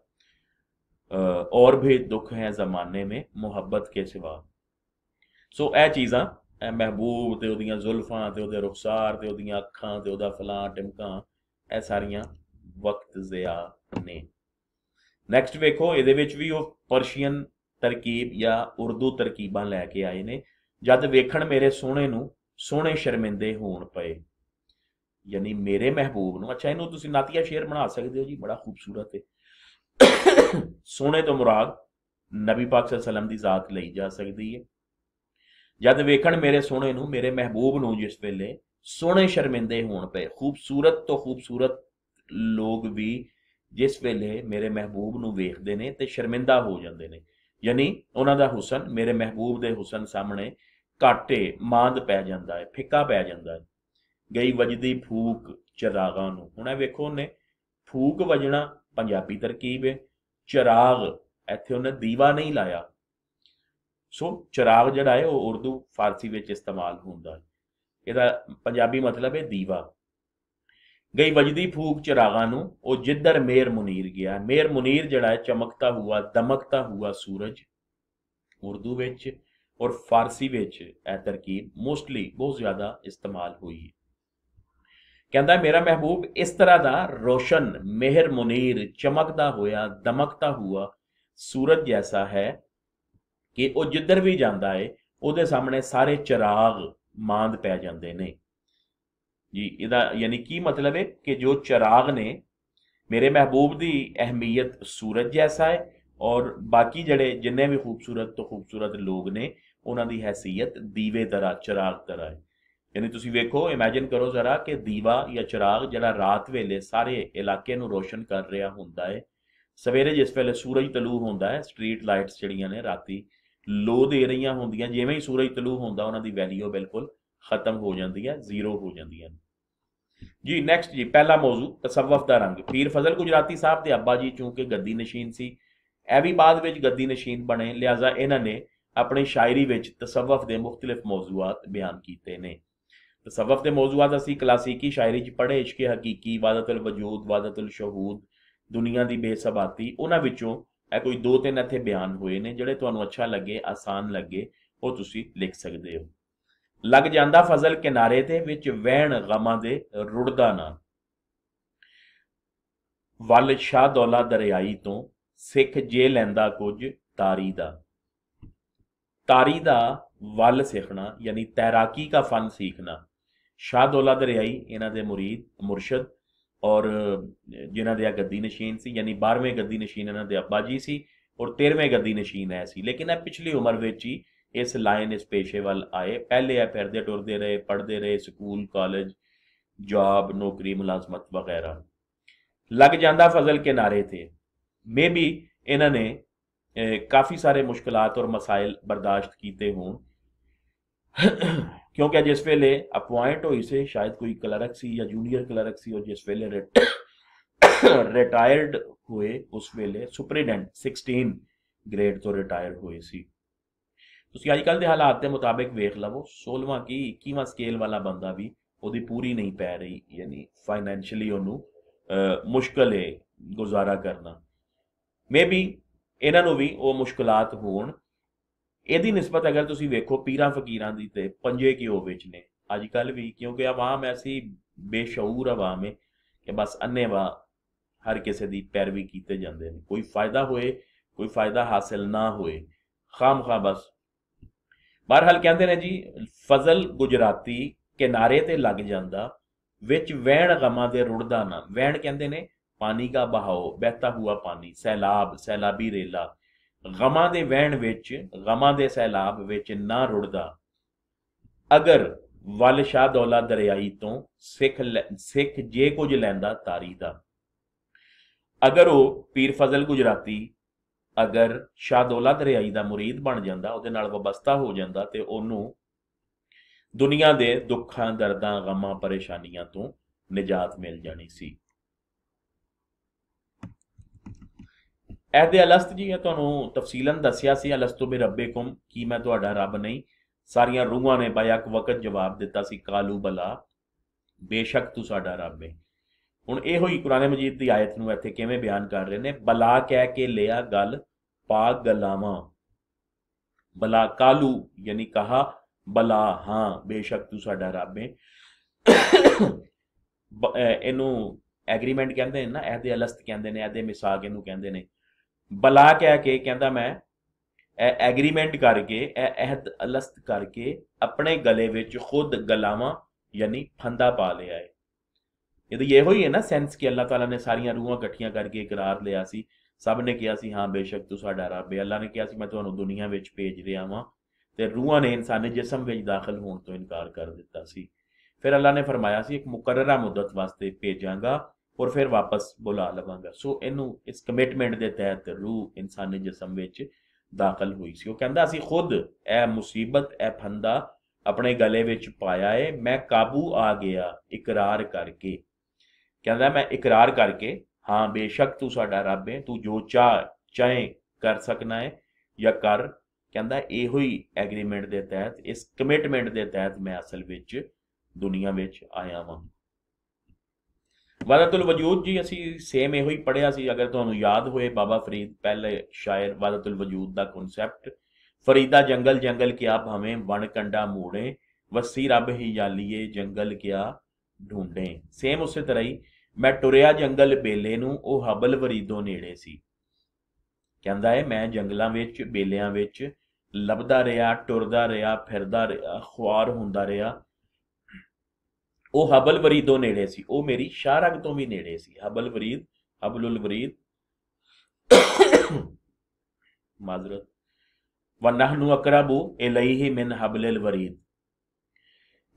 ਔਰ ਵੀ ਦੁੱਖ ਹੈ ਜ਼ਮਾਨੇ ਮੇ ਮੁਹੱਬਤ ਕੇ ਸਿਵਾ ਸੋ ਇਹ ਚੀਜ਼ਾਂ ਐ ਮਹਿਬੂਬ ਤੇ ਉਹਦੀਆਂ ਜ਼ੁਲਫਾਂ ਤੇ ਉਹਦੇ ਰੁਖਸਾਰ ਤੇ ਉਹਦੀਆਂ ਅੱਖਾਂ ਤੇ ਉਹਦਾ ਫਲਾਂ ਟਿਮਕਾਂ ਐ ਸਾਰੀਆਂ ਵਕਤ ਜ਼ਿਆ ਨੇ ਨੈਕਸਟ ਵੇਖੋ ਇਹਦੇ ਵਿੱਚ ਵੀ ਉਹ ਪਰਸ਼ੀਅਨ ਤਰਕੀਬ ਜਾਂ ਉਰਦੂ ਤਰਕੀਬਾਂ ਲੈ ਕੇ ਆਏ ਨੇ ਜਦ ਵੇਖਣ ਮੇਰੇ ਸੋਹਣੇ ਨੂੰ ਸੋਹਣੇ ਸ਼ਰਮਿੰਦੇ ਹੋਣ ਪਏ ਯਾਨੀ ਮੇਰੇ ਮਹਿਬੂਬ ਨੂੰ ਅੱਛਾ ਇਹਨੂੰ ਤੁਸੀਂ ਨਾਤੀਆ ਸ਼ੇਰ ਬਣਾ ਸਕਦੇ ਹੋ ਜੀ ਬੜਾ ਖੂਬਸੂਰਤ ਹੈ ਸੋਹਣੇ ਤੋਂ ਮੁਰਾਦ ਨਬੀ ਪਾਕ ਸੱਲਮ ਦੀ ਜ਼ਾਤ ਲਈ ਜਾ ਸਕਦੀ ਹੈ ਜਦ ਵੇਖਣ ਮੇਰੇ ਸੋਹਣੇ ਨੂੰ ਮੇਰੇ ਮਹਿਬੂਬ ਨੂੰ ਜਿਸ ਵੇਲੇ ਸੋਹਣੇ ਸ਼ਰਮਿੰਦੇ ਹੋਣ ਪਏ ਖੂਬਸੂਰਤ ਤੋਂ ਖੂਬਸੂਰਤ ਲੋਕ ਵੀ ਜਿਸ ਵੇਲੇ ਮੇਰੇ ਮਹਿਬੂਬ ਨੂੰ ਵੇਖਦੇ ਨੇ ਤੇ ਸ਼ਰਮਿੰਦਾ ਹੋ ਜਾਂਦੇ ਨੇ ਯਾਨੀ ਉਹਨਾਂ ਦਾ ਹੁਸਨ ਮੇਰੇ ਮਹਿਬੂਬ ਦੇ ਹੁਸਨ ਸਾਹਮਣੇ ਕਾਟੇ ਮਾਂਦ ਪੈ ਜਾਂਦਾ ਹੈ ਫਿੱਕਾ ਪੈ ਜਾਂਦਾ ਹੈ ਗਈ ਵਜਦੀ ਫੂਕ ਚਰਾਗਾਂ ਨੂੰ ਹੁਣ ਇਹ ਵੇਖੋ ਨੇ ਫੂਕ ਵਜਣਾ ਪੰਜਾਬੀ ਤਰਕੀਬ ਹੈ ਚਰਾਗ ਇੱਥੇ ਉਹਨੇ ਦੀਵਾ ਨਹੀਂ ਲਾਇਆ ਸੋ ਚਿਰਾਗ ਜਿਹੜਾ ਹੈ ਉਹ ਉਰਦੂ ਫਾਰਸੀ ਵਿੱਚ ਇਸਤੇਮਾਲ ਹੁੰਦਾ ਹੈ ਇਹਦਾ ਪੰਜਾਬੀ ਮਤਲਬ ਹੈ ਦੀਵਾ ਗਈ ਵਜਦੀ ਫੂਕ ਚਿਰਾਗਾਂ ਨੂੰ ਉਹ ਜਿੱਧਰ ਮੇਰ ਮੁਨੀਰ ਗਿਆ ਮੇਰ ਮੁਨੀਰ ਜਿਹੜਾ ਹੈ ਚਮਕਤਾ ਹੁਆ ਦਮਕਤਾ ਹੁਆ ਸੂਰਜ ਉਰਦੂ ਵਿੱਚ ਔਰ ਫਾਰਸੀ ਵਿੱਚ ਇਹ ਤਰਕੀਬ ਮੋਸਟਲੀ ਬਹੁਤ ਜ਼ਿਆਦਾ ਇਸਤੇਮਾਲ ਹੋਈ ਹੈ ਕਹਿੰਦਾ ਮੇਰਾ ਮਹਿਬੂਬ ਇਸ ਤਰ੍ਹਾਂ ਦਾ ਰੋਸ਼ਨ ਮਿਹਰ ਮੁਨੀਰ ਚਮਕਦਾ ਹੋਇਆ ਦਮਕਤਾ ਹੁਆ ਸੂਰਜ ਜੈਸਾ ਹੈ ਕਿ ਉਹ ਜਿੱਧਰ ਵੀ ਜਾਂਦਾ ਏ ਉਹਦੇ ਸਾਹਮਣੇ ਸਾਰੇ ਚਿਰਾਗ ਮਾਂਦ ਪੈ ਜਾਂਦੇ ਨੇ ਜੀ ਇਹਦਾ ਯਾਨੀ ਕੀ ਮਤਲਬ ਹੈ ਕਿ ਜੋ ਚਿਰਾਗ ਨੇ ਮੇਰੇ ਮਹਿਬੂਬ ਦੀ ਅਹਿਮੀਅਤ ਸੂਰਜ ਜੈਸਾ ਹੈ ਔਰ ਬਾਕੀ ਜਿਹੜੇ ਜਿੰਨੇ ਵੀ ਖੂਬਸੂਰਤ ਤੋਂ ਖੂਬਸੂਰਤ ਲੋਕ ਨੇ ਉਹਨਾਂ ਦੀ ਹیثیت ਦੀਵੇ ਤਰ੍ਹਾਂ ਚਿਰਾਗ ਤਰ੍ਹਾਂ ਹੈ ਯਾਨੀ ਤੁਸੀਂ ਵੇਖੋ ਇਮੇਜਿਨ ਕਰੋ ਜ਼ਰਾ ਕਿ ਦੀਵਾ ਜਾਂ ਚਿਰਾਗ ਜਿਹੜਾ ਰਾਤ ਵੇਲੇ ਸਾਰੇ ਇਲਾਕੇ ਨੂੰ ਰੋਸ਼ਨ ਕਰ ਰਿਹਾ ਹੁੰਦਾ ਹੈ ਸਵੇਰੇ ਜਿਸ ਵੇਲੇ ਸੂਰਜ ਤਲੂ ਹੁੰਦਾ ਹੈ ਸਟਰੀਟ ਲਾਈਟਸ ਜਿਹੜੀਆਂ ਨੇ ਰਾਤੀ ਲੋ ਦੇ ਰਹੀਆਂ ਹੁੰਦੀਆਂ ਜਿਵੇਂ ਹੀ ਸੂਰਜ ਤਲੂ ਹੁੰਦਾ ਉਹਨਾਂ ਦੀ ਵੈਲਿਊ ਬਿਲਕੁਲ ਖਤਮ ਹੋ ਜਾਂਦੀ ਹੈ ਜ਼ੀਰੋ ਹੋ ਜਾਂਦੀਆਂ ਜੀ ਨੈਕਸਟ ਜੀ ਪਹਿਲਾ ਮੌਜੂ ਤਸਵਫ ਦਾ ਰੰਗ ਪੀਰ ਫਜ਼ਲ ਗੁਜਰਾਤੀ ਸਾਹਿਬ ਦੇ ਅੱਬਾ ਜੀ ਚੂੰਕਿ ਗੱਦੀ ਨਸ਼ੀਨ ਸੀ ਐ ਵੀ ਬਾਅਦ ਵਿੱਚ ਗੱਦੀ ਨਸ਼ੀਨ ਬਣੇ ਲਿਆਜ਼ਾ ਇਹਨਾਂ ਨੇ ਆਪਣੀ ਸ਼ਾਇਰੀ ਵਿੱਚ ਤਸਵਫ ਦੇ ਮੁxtਲਿਫ ਮੌਜੂਆਤ ਬਿਆਨ ਕੀਤੇ ਨੇ ਤਸਵਫ ਦੇ ਮੌਜੂਆਤ ਅਸੀਂ ਕਲਾਸੀਕੀ ਸ਼ਾਇਰੀ 'ਚ ਪੜ੍ਹੇ ਇਸ਼ਕ ਹਕੀਕੀ ਵਾਦਤੁਲ ਵਜੂਦ ਵਾਦਤੁਲ ਸ਼ਹੂਦ ਦੁਨੀਆ ਦੀ ਬੇਸਬਾਤੀ ਉਹਨਾਂ ਵਿੱਚੋਂ ਇਹ ਕੋਈ ਦੋ ਤਿੰਨ ਇੱਥੇ ਬਿਆਨ ਹੋਏ ਨੇ ਜਿਹੜੇ ਤੁਹਾਨੂੰ ਅੱਛਾ ਲੱਗੇ ਆਸਾਨ ਲੱਗੇ ਉਹ ਤੁਸੀਂ ਲਿਖ ਸਕਦੇ ਹੋ ਲੱਗ ਜਾਂਦਾ ਫਜ਼ਲ ਕਿਨਾਰੇ ਤੇ ਵਿੱਚ ਵਹਿਣ ਗਮਾਂ ਦੇ ਰੁੜਦਾ ਨਾ ਵੱਲ ਸ਼ਾਹ ਦੌਲਾ ਦਰਿਆਈ ਤੋਂ ਸਿੱਖ ਜੇ ਲੈਂਦਾ ਕੁਝ ਤਾਰੀ ਦਾ ਤਾਰੀ ਦਾ ਵੱਲ ਸਿੱਖਣਾ ਯਾਨੀ ਤੈਰਾਕੀ ਦਾ ਫਨ ਸਿੱਖਣਾ ਸ਼ਾਹ ਦੌਲਾ ਦਰਿਆਈ ਇਹਨਾਂ ਦੇ murid ਮੁਰਸ਼ਦ ਔਰ ਜਿਨ੍ਹਾਂ ਦੇ ਆ ਗੱਦੀ ਨਸ਼ੀਨ ਸੀ ਯਾਨੀ 12ਵੇਂ ਗੱਦੀ ਨਸ਼ੀਨ ਇਹਨਾਂ ਦੇ ਅੱਬਾ ਜੀ ਸੀ ਔਰ 13ਵੇਂ ਗੱਦੀ ਨਸ਼ੀਨ ਐ ਸੀ ਲੇਕਿਨ ਇਹ ਪਿਛਲੀ ਉਮਰ ਵਿੱਚ ਹੀ ਇਸ ਲਾਈਨ ਇਸ ਪੇਸ਼ੇ ਵੱਲ ਆਏ ਪਹਿਲੇ ਆ ਫਿਰਦੇ ਟੁਰਦੇ ਰਹੇ ਪੜ੍ਹਦੇ ਰਹੇ ਸਕੂਲ ਕਾਲਜ ਜੌਬ ਨੌਕਰੀ ਮੁਲਾਜ਼ਮਤ ਵਗੈਰਾ ਲੱਗ ਜਾਂਦਾ ਫਜ਼ਲ ਕਿਨਾਰੇ ਤੇ ਮੇਬੀ ਇਹਨਾਂ ਨੇ ਕਾਫੀ ਸਾਰੇ ਮੁਸ਼ਕਲਾਂ ਔਰ ਮਸਾਇਲ ਬਰਦਾਸ਼ਤ ਕੀਤੇ ਹੋਣ ਕਿਉਂਕਿ ਜਿਸ ਵੇਲੇ ਅਪਾਇੰਟ ਹੋਈ ਸੀ ਸ਼ਾਇਦ ਕੋਈ ਕਲਰਕ ਸੀ ਜਾਂ ਜੂਨੀਅਰ ਕਲਰਕ ਸੀ ਉਹ ਜਿਸ ਵੇਲੇ ਰਿਟਾਇਰਡ ਹੋਏ ਉਸ ਵੇਲੇ ਸੁਪਰੀਡੈਂਟ 16 ਗ੍ਰੇਡ ਤੋਂ ਰਿਟਾਇਰ ਹੋਏ ਸੀ ਤੁਸੀਂ ਅੱਜ ਕੱਲ ਦੇ ਹਾਲਾਤ ਦੇ ਮੁਤਾਬਕ ਵੇਖ ਲਵੋ 16ਵਾਂ ਕੀ 21ਵਾਂ ਸਕੇਲ ਵਾਲਾ ਬੰਦਾ ਵੀ ਉਹਦੀ ਪੂਰੀ ਨਹੀਂ ਪੈ ਰਹੀ ਯਾਨੀ ਫਾਈਨੈਂਸ਼ੀਅਲੀ ਉਹਨੂੰ ਮੁਸ਼ਕਲ ਹੈ ਗੁਜ਼ਾਰਾ ਕਰਨਾ ਮੇਬੀ ਇਹਨਾਂ ਨੂੰ ਵੀ ਉਹ ਮੁਸ਼ਕਲਾਂ ਹੋਣ ਇਹਦੀ ਨਿਸਬਤ ਅਗਰ ਤੁਸੀਂ ਵੇਖੋ ਪੀਰਾਂ ਫਕੀਰਾਂ ਦੀ ਤੇ ਪੰਜੇ ਕਿਉਂ ਵਿੱਚ ਨੇ ਅੱਜ ਕੱਲ ਵੀ ਕਿਉਂਕਿ ਆਵਾਮ ਐਸੀ ਬੇਸ਼ਊਰ ਆਵਾਮ ਹੈ ਕਿ ਬਸ ਅੰਨੇਵਾ ਹਰ ਕਿਸੇ ਦੀ ਪੈਰਵੀ ਕੀਤੇ ਜਾਂਦੇ ਨੇ ਕੋਈ ਫਾਇਦਾ ਹੋਏ ਕੋਈ ਫਾਇਦਾ ਹਾਸਲ ਨਾ ਹੋਏ ਖਾਮ ਖਾ ਬਸ ਬਹਰਹਾਲ ਕਹਿੰਦੇ ਨੇ ਜੀ ਫਜ਼ਲ ਗੁਜਰਾਤੀ ਕਿਨਾਰੇ ਤੇ ਲੱਗ ਜਾਂਦਾ ਵਿੱਚ ਵਹਿਣ ਗਮਾਂ ਦੇ ਰੁੜਦਾ ਨਾ ਵਹਿਣ ਕਹਿੰਦੇ ਨੇ ਪਾਣੀ ਦਾ ਬਹਾਓ ਬਹਿਤਾ ਹੁਆ ਪਾਣੀ ਸੈਲਾਬ ਸੈਲਾਬੀ ਰੇਲਾ ਗਮਾਂ ਦੇ ਵਹਿਣ ਵਿੱਚ ਗਮਾਂ ਦੇ ਸਹਿਲਾਬ ਵਿੱਚ ਨਾ ਰੁੜਦਾ ਅਗਰ ਵਲ ਸ਼ਾ ਦੌਲਾ ਦਰਿਆਈ ਤੋਂ ਸਿੱਖ ਸਿੱਖ ਜੇ ਕੁਝ ਲੈਂਦਾ ਤਾਰੀ ਦਾ ਅਗਰ ਉਹ ਪੀਰ ਫਜ਼ਲ ਗੁਜਰਾਤੀ ਅਗਰ ਸ਼ਾ ਦੌਲਾ ਦਰਿਆਈ ਦਾ murid ਬਣ ਜਾਂਦਾ ਉਹਦੇ ਨਾਲ ਵਬਸਤਾ ਹੋ ਜਾਂਦਾ ਤੇ ਉਹਨੂੰ ਦੁਨੀਆ ਦੇ ਦੁੱਖਾਂ ਦਰਦਾਂ ਗਮਾਂ ਪਰੇਸ਼ਾਨੀਆਂ ਤੋਂ ਨਜਾਤ ਮਿਲ ਜਾਣੀ ਸੀ ਅਹਿਦ ਅਲਸਤ ਜੀ ਇਹ ਤੁਹਾਨੂੰ ਤਫਸੀਲਨ ਦੱਸਿਆ ਸੀ ਅਲਸਤੁ ਬਿ ਰੱਬਿਕੁਮ ਕੀ ਮੈਂ ਤੁਹਾਡਾ ਰੱਬ ਨਹੀਂ ਸਾਰੀਆਂ ਰੂਹਾਂ ਨੇ ਬਾਇਕ ਵਕਤ ਜਵਾਬ ਦਿੱਤਾ ਸੀ ਕਾਲੂ ਬਲਾ ਬੇਸ਼ੱਕ ਤੂੰ ਸਾਡਾ ਰੱਬ ਹੈ ਹੁਣ ਇਹੋ ਹੀ ਕੁਰਾਨੇ ਮਜੀਦ ਦੀ ਆਇਤ ਨੂੰ ਇੱਥੇ ਕਿਵੇਂ ਬਿਆਨ ਕਰ ਰਹੇ ਨੇ ਬਲਾ ਕਹਿ ਕੇ ਲਿਆ ਗੱਲ ਪਾਕ ਗਲਾਵਾ ਬਲਾ ਕਾਲੂ ਯਾਨੀ ਕਹਾ ਬਲਾ ਹਾਂ ਬੇਸ਼ੱਕ ਤੂੰ ਸਾਡਾ ਰੱਬ ਹੈ ਇਹਨੂੰ ਐਗਰੀਮੈਂਟ ਕਹਿੰਦੇ ਨੇ ਨਾ ਇਹਦੇ ਅਲਸਤ ਕਹਿੰਦੇ ਨੇ ਇਹਦੇ ਮਿਸਾਕ ਇਹਨੂੰ ਕਹਿੰਦੇ ਨੇ ਬਲਾ ਕਹਿ ਕੇ ਕਹਿੰਦਾ ਮੈਂ ਐਗਰੀਮੈਂਟ ਕਰਕੇ ਇਹ ਅਹਿਦ ਅਲਸਤ ਕਰਕੇ ਆਪਣੇ ਗਲੇ ਵਿੱਚ ਖੁਦ ਗਲਾਵਾ ਯਾਨੀ ਫੰਦਾ ਪਾ ਲਿਆ ਹੈ ਇਹ ਤਾਂ ਇਹੋ ਹੀ ਹੈ ਨਾ ਸੈਂਸ ਕਿ ਅੱਲਾਹ ਤਾਲਾ ਨੇ ਸਾਰੀਆਂ ਰੂਹਾਂ ਇਕੱਠੀਆਂ ਕਰਕੇ ਇਕਰਾਰ ਲਿਆ ਸੀ ਸਭ ਨੇ ਕਿਹਾ ਸੀ ਹਾਂ ਬੇਸ਼ੱਕ ਤੂੰ ਸਾਡਾ ਰੱਬ ਹੈ ਅੱਲਾਹ ਨੇ ਕਿਹਾ ਸੀ ਮੈਂ ਤੁਹਾਨੂੰ ਦੁਨੀਆ ਵਿੱਚ ਭੇਜ ਰਿਹਾ ਹਾਂ ਤੇ ਰੂਹਾਂ ਨੇ ਇਨਸਾਨੀ ਜਿਸਮ ਵਿੱਚ ਦਾਖਲ ਹੋਣ ਤੋਂ ਇਨਕਾਰ ਕਰ ਦਿੱਤਾ ਸੀ ਫਿਰ ਅੱਲਾਹ ਨੇ ਫਰਮਾਇਆ ਸੀ ਇੱਕ ਮੁਕਰਰਾ ਮੁੱਦਤ ਵਾਸਤੇ ਭੇਜਾਂਗਾ ਔਰ ਫਿਰ ਵਾਪਸ ਬੁਲਾ ਲਵਾਂਗਾ ਸੋ ਇਹਨੂੰ ਇਸ ਕਮਿਟਮੈਂਟ ਦੇ ਤਹਿਤ ਰੂਹ ਇਨਸਾਨੀ ਜਿਸਮ ਵਿੱਚ ਦਾਖਲ ਹੋਈ ਸੀ ਉਹ ਕਹਿੰਦਾ ਅਸੀਂ ਖੁਦ ਇਹ ਮੁਸੀਬਤ ਇਹ ਫੰਦਾ ਆਪਣੇ ਗਲੇ ਵਿੱਚ ਪਾਇਆ ਏ ਮੈਂ ਕਾਬੂ ਆ ਗਿਆ ਇਕਰਾਰ ਕਰਕੇ ਕਹਿੰਦਾ ਮੈਂ ਇਕਰਾਰ ਕਰਕੇ ਹਾਂ ਬੇਸ਼ੱਕ ਤੂੰ ਸਾਡਾ ਰੱਬ ਹੈ ਤੂੰ ਜੋ ਚਾਹ ਚਾਹੇ ਕਰ ਸਕਣਾ ਹੈ ਜਾਂ ਕਰ ਕਹਿੰਦਾ ਇਹੋ ਹੀ ਐਗਰੀਮੈਂਟ ਦੇ ਤਹਿਤ ਇਸ ਕਮਿਟਮੈਂਟ ਦੇ ਤਹਿਤ ਮੈਂ ਅਸਲ ਵਿੱਚ ਦੁਨੀਆ ਵਿੱਚ ਆਇਆ ਹਾਂ ਵਾਦਤੁਲ ਵਜੂਦ ਜੀ ਅਸੀਂ ਸੇਮ ਇਹੋ ਹੀ ਪੜਿਆ ਸੀ ਅਗਰ ਤੁਹਾਨੂੰ ਯਾਦ ਹੋਏ ਬਾਬਾ ਫਰੀਦ ਪਹਿਲੇ ਸ਼ਾਇਰ ਵਾਦਤੁਲ ਵਜੂਦ ਦਾ ਕਨਸੈਪਟ ਫਰੀਦਾ ਜੰਗਲ ਜੰਗਲ ਆਪ ਹਮੇ ਵਣ ਕੰਡਾ ਮੂੜੇ ਵਸੀ ਰੱਬ ਹੀ ਜਾਲੀਏ ਜੰਗਲ ਕਿਆ ਢੂੰਡੇ ਸੇਮ ਉਸੇ ਤਰ੍ਹਾਂ ਹੀ ਮੈਂ ਟੁਰਿਆ ਜੰਗਲ ਬੇਲੇ ਨੂੰ ਉਹ ਹਬਲ ਵਰੀਦੋਂ ਨੇੜੇ ਸੀ ਕਹਿੰਦਾ ਹੈ ਮੈਂ ਜੰਗਲਾਂ ਵਿੱਚ ਬੇਲਿਆਂ ਵਿੱਚ ਲੱਭਦਾ ਰਿਹਾ ਟੁਰਦਾ ਰਿਹਾ ਫਿਰਦਾ ਰਿਹਾ ਖੁਆਰ ਹੁੰਦਾ ਰਿਹਾ ਉਹ ਹਬਲ ਵਰੀਦੋਂ ਨੇੜੇ ਸੀ ਉਹ ਮੇਰੀ ਸ਼ਾਰਗ ਤੋਂ ਵੀ ਨੇੜੇ ਸੀ ਹਬਲ ਵਰੀਦ ਹਬਲੁਲ ਵਰੀਦ ਮਾਜ਼ਰਤ ਵਨਹਨੂ ਅਕਰਬੂ ਇਲੈਹੀ ਮਿਨ ਹਬਲਿਲ ਵਰੀਦ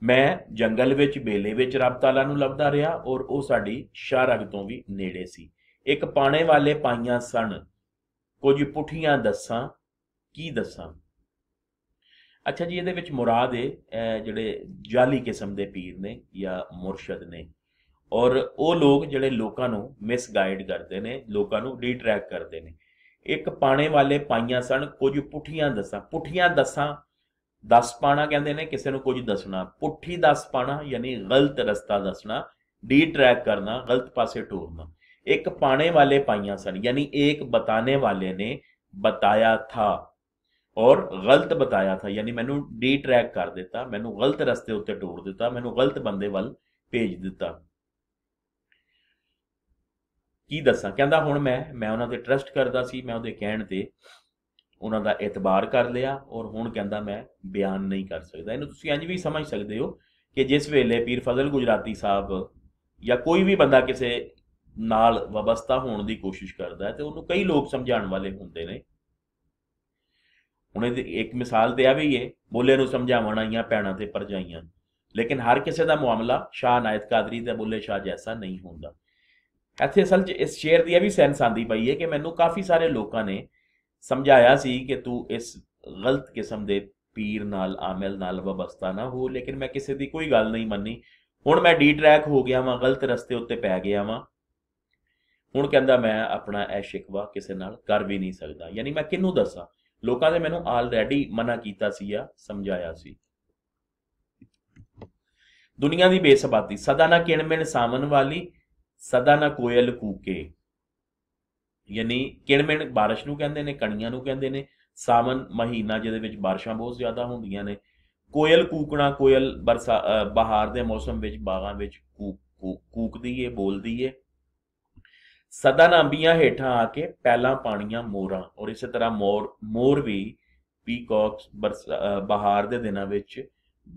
ਮੈਂ ਜੰਗਲ ਵਿੱਚ ਬੇਲੇ ਵਿੱਚ ਰੱਬ ਤਾਲਾ ਨੂੰ ਲੱਭਦਾ ਰਿਹਾ ਔਰ ਉਹ ਸਾਡੀ ਸ਼ਾਰਗ ਤੋਂ ਵੀ ਨੇੜੇ ਸੀ ਇੱਕ ਪਾਣੇ ਵਾਲੇ ਪਾਈਆਂ ਸਣ ਕੁਝ ਪੁੱਠੀਆਂ ਦੱਸਾਂ ਕੀ ਦੱਸਾਂ ਅੱਛਾ ਜੀ ਇਹਦੇ ਵਿੱਚ ਮੁਰਾਦ ਹੈ ਜਿਹੜੇ ਜਾਲੀ ਕਿਸਮ ਦੇ ਪੀਰ ਨੇ ਜਾਂ ਮੁਰਸ਼ਦ ਨੇ ਔਰ ਉਹ ਲੋਕ ਜਿਹੜੇ ਲੋਕਾਂ ਨੂੰ ਮਿਸਗਾਈਡ ਕਰਦੇ ਨੇ ਲੋਕਾਂ ਨੂੰ ਡੀਟਰੈਕ ਕਰਦੇ ਨੇ ਇੱਕ ਪਾਣੇ ਵਾਲੇ ਪਾਈਆਂ ਸਨ ਕੁਝ ਪੁੱਠੀਆਂ ਦੱਸਾਂ ਪੁੱਠੀਆਂ ਦੱਸਾਂ ਦਸ ਪਾਣਾ ਕਹਿੰਦੇ ਨੇ ਕਿਸੇ ਨੂੰ ਕੁਝ ਦੱਸਣਾ ਪੁੱਠੀ ਦਸ ਪਾਣਾ ਯਾਨੀ ਗਲਤ ਰਸਤਾ ਦੱਸਣਾ ਡੀਟਰੈਕ ਕਰਨਾ ਗਲਤ ਪਾਸੇ ਟੋਰਨਾ ਇੱਕ ਪਾਣੇ ਵਾਲੇ ਪਾਈਆਂ ਸਨ ਯਾਨੀ ਇੱਕ ਬਤਾਨੇ ਵਾਲੇ ਨੇ ਬਤਾਇਆ ਥਾ ਔਰ ਗਲਤ ਬਤਾਇਆ ਥਾ ਯਾਨੀ ਮੈਨੂੰ ਡੀ ਟਰੈਕ ਕਰ ਦਿੱਤਾ ਮੈਨੂੰ ਗਲਤ ਰਸਤੇ ਉੱਤੇ ਟੋੜ ਦਿੱਤਾ ਮੈਨੂੰ ਗਲਤ ਬੰਦੇ ਵੱਲ ਭੇਜ ਦਿੱਤਾ ਕੀ ਦੱਸਾਂ ਕਹਿੰਦਾ ਹੁਣ ਮੈਂ ਮੈਂ ਉਹਨਾਂ ਤੇ ਟਰਸਟ ਕਰਦਾ ਸੀ ਮੈਂ ਉਹਦੇ ਕਹਿਣ ਤੇ ਉਹਨਾਂ ਦਾ ਇਤਬਾਰ ਕਰ ਲਿਆ ਔਰ ਹੁਣ ਕਹਿੰਦਾ ਮੈਂ ਬਿਆਨ ਨਹੀਂ ਕਰ ਸਕਦਾ ਇਹਨੂੰ ਤੁਸੀਂ ਇੰਜ ਵੀ ਸਮਝ ਸਕਦੇ ਹੋ ਕਿ ਜਿਸ ਵੇਲੇ ਪੀਰ ਫਜ਼ਲ ਗੁਜਰਾਤੀ ਸਾਹਿਬ ਜਾਂ ਕੋਈ ਵੀ ਬੰਦਾ ਕਿਸੇ ਨਾਲ ਵਬਸਤਾ ਹੋਣ ਦੀ ਕੋਸ਼ਿਸ਼ ਕਰਦਾ ਹੈ ਤੇ ਉਹਨੂੰ ਕਈ ਲੋਕ ਸਮਝਾਉਣ ਵਾਲੇ ਹੁੰਦੇ ਨੇ ਹੁਣ ਇਹ ਇੱਕ ਮਿਸਾਲ ਤੇ ਆ ਵੀ ਹੈ ਬੋਲੇ ਨੂੰ ਸਮਝਾਵਣਾ ਜਾਂ ਪੈਣਾ ਤੇ ਪਰਜਾਈਆਂ ਲੇਕਿਨ ਹਰ ਕਿਸੇ ਦਾ ਮਾਮਲਾ ਸ਼ਾਹ ਨਾਇਤ ਕਾਦਰੀ ਦਾ ਬੁੱਲੇ ਸ਼ਾਹ ਜੈਸਾ ਨਹੀਂ ਹੁੰਦਾ ਇੱਥੇ ਅਸਲ 'ਚ ਇਸ ਸ਼ੇਰ ਦੀ ਇਹ ਵੀ ਸੈਂਸ ਆਂਦੀ ਪਈ ਹੈ ਕਿ ਮੈਨੂੰ ਕਾਫੀ ਸਾਰੇ ਲੋਕਾਂ ਨੇ ਸਮਝਾਇਆ ਸੀ ਕਿ ਤੂੰ ਇਸ ਗਲਤ ਕਿਸਮ ਦੇ ਪੀਰ ਨਾਲ ਆਮਲ ਨਾਲ ਵਬਸਤਾ ਨਾ ਹੋ ਲੇਕਿਨ ਮੈਂ ਕਿਸੇ ਦੀ ਕੋਈ ਗੱਲ ਨਹੀਂ ਮੰਨੀ ਹੁਣ ਮੈਂ ਡੀ ਟਰੈਕ ਹੋ ਗਿਆ ਵਾਂ ਗਲਤ ਰਸਤੇ ਉੱਤੇ ਪੈ ਗਿਆ ਵਾਂ ਹੁਣ ਕਹਿੰਦਾ ਮੈਂ ਆਪਣਾ ਇਹ ਸ਼ਿਕਵਾ ਕਿਸੇ ਨਾਲ ਕਰ ਵੀ ਨਹੀਂ ਸਕਦਾ ਯਾਨੀ ਮੈਂ ਕਿਹਨੂੰ ਦੱਸਾਂ ਲੋਕਾਂ ਨੇ ਮੈਨੂੰ ਆਲਰੇਡੀ ਮਨਾ ਕੀਤਾ ਸੀ ਆ ਸਮਝਾਇਆ ਸੀ ਦੁਨੀਆ ਦੀ ਬੇਸਬਾਤੀ ਸਦਾ ਨਾ ਕਿਣਮਿਣ ਸਾਮਨ ਵਾਲੀ ਸਦਾ ਨਾ ਕੋਇਲ ਕੂਕੇ ਯਾਨੀ ਕਿਣਮਿਣ بارش ਨੂੰ ਕਹਿੰਦੇ ਨੇ ਕਣੀਆਂ ਨੂੰ ਕਹਿੰਦੇ ਨੇ ਸਾਮਨ ਮਹੀਨਾ ਜਿਹਦੇ ਵਿੱਚ ਬਾਰਿਸ਼ਾਂ ਬਹੁਤ ਜ਼ਿਆਦਾ ਹੁੰਦੀਆਂ ਨੇ ਕੋਇਲ ਕੂਕਣਾ ਕੋਇਲ ਬਰਸਾ ਬਹਾਰ ਦੇ ਮੌਸਮ ਵਿੱਚ ਬਾਗਾਂ ਵਿੱਚ ਕੂਕ ਕੂਕਦੀ ਏ ਬੋਲਦੀ ਏ ਸਦਾ ਨਾਂਬੀਆਂ ਹੇਠਾਂ ਆ ਕੇ ਪਹਿਲਾਂ ਪਾਣੀਆਂ ਮੋਰਾਂ ਔਰ ਇਸੇ ਤਰ੍ਹਾਂ ਮੋਰ ਮੋਰ ਵੀ ਪੀਕੌਕਸ ਬਹਾਰ ਦੇ ਦਿਨਾਂ ਵਿੱਚ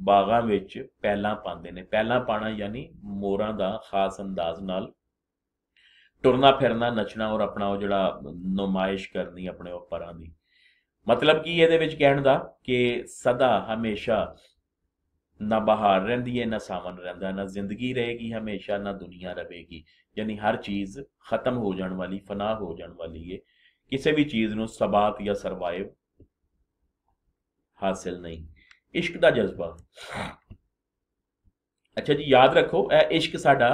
ਬਾਗਾਂ ਵਿੱਚ ਪਹਿਲਾਂ ਪਾਉਂਦੇ ਨੇ ਪਹਿਲਾਂ ਪਾਣਾ ਯਾਨੀ ਮੋਰਾਂ ਦਾ ਖਾਸ ਅੰਦਾਜ਼ ਨਾਲ ਟੁਰਨਾ ਫਿਰਨਾ ਨੱਚਣਾ ਔਰ ਆਪਣਾ ਉਹ ਜਿਹੜਾ ਨਮਾਇਸ਼ ਕਰਨੀ ਆਪਣੇ ਉੱਪਰਾਂ ਦੀ ਮਤਲਬ ਕੀ ਇਹਦੇ ਵਿੱਚ ਕਹਿਣ ਦਾ ਕਿ ਸਦਾ ਹਮੇਸ਼ਾ ਨਾ ਬਹਾਰ ਰਹਿੰਦੀ ਹੈ ਨਾ ਸਾਵਨ ਰਹਿੰਦਾ ਨਾ ਜ਼ਿੰਦਗੀ ਰਹੇਗੀ ਹਮੇਸ਼ਾ ਨਾ ਦੁਨੀਆ ਰਹੇਗੀ ਯਾਨੀ ਹਰ ਚੀਜ਼ ਖਤਮ ਹੋ ਜਾਣ ਵਾਲੀ ਫਨਾ ਹੋ ਜਾਣ ਵਾਲੀ ਹੈ ਕਿਸੇ ਵੀ ਚੀਜ਼ ਨੂੰ ਸਬਾਤ ਜਾਂ ਸਰਵਾਈਵ ਹਾਸਲ ਨਹੀਂ ਇਸ਼ਕ ਦਾ ਜਜ਼ਬਾ ਅੱਛਾ ਜੀ ਯਾਦ ਰੱਖੋ ਇਹ ਇਸ਼ਕ ਸਾਡਾ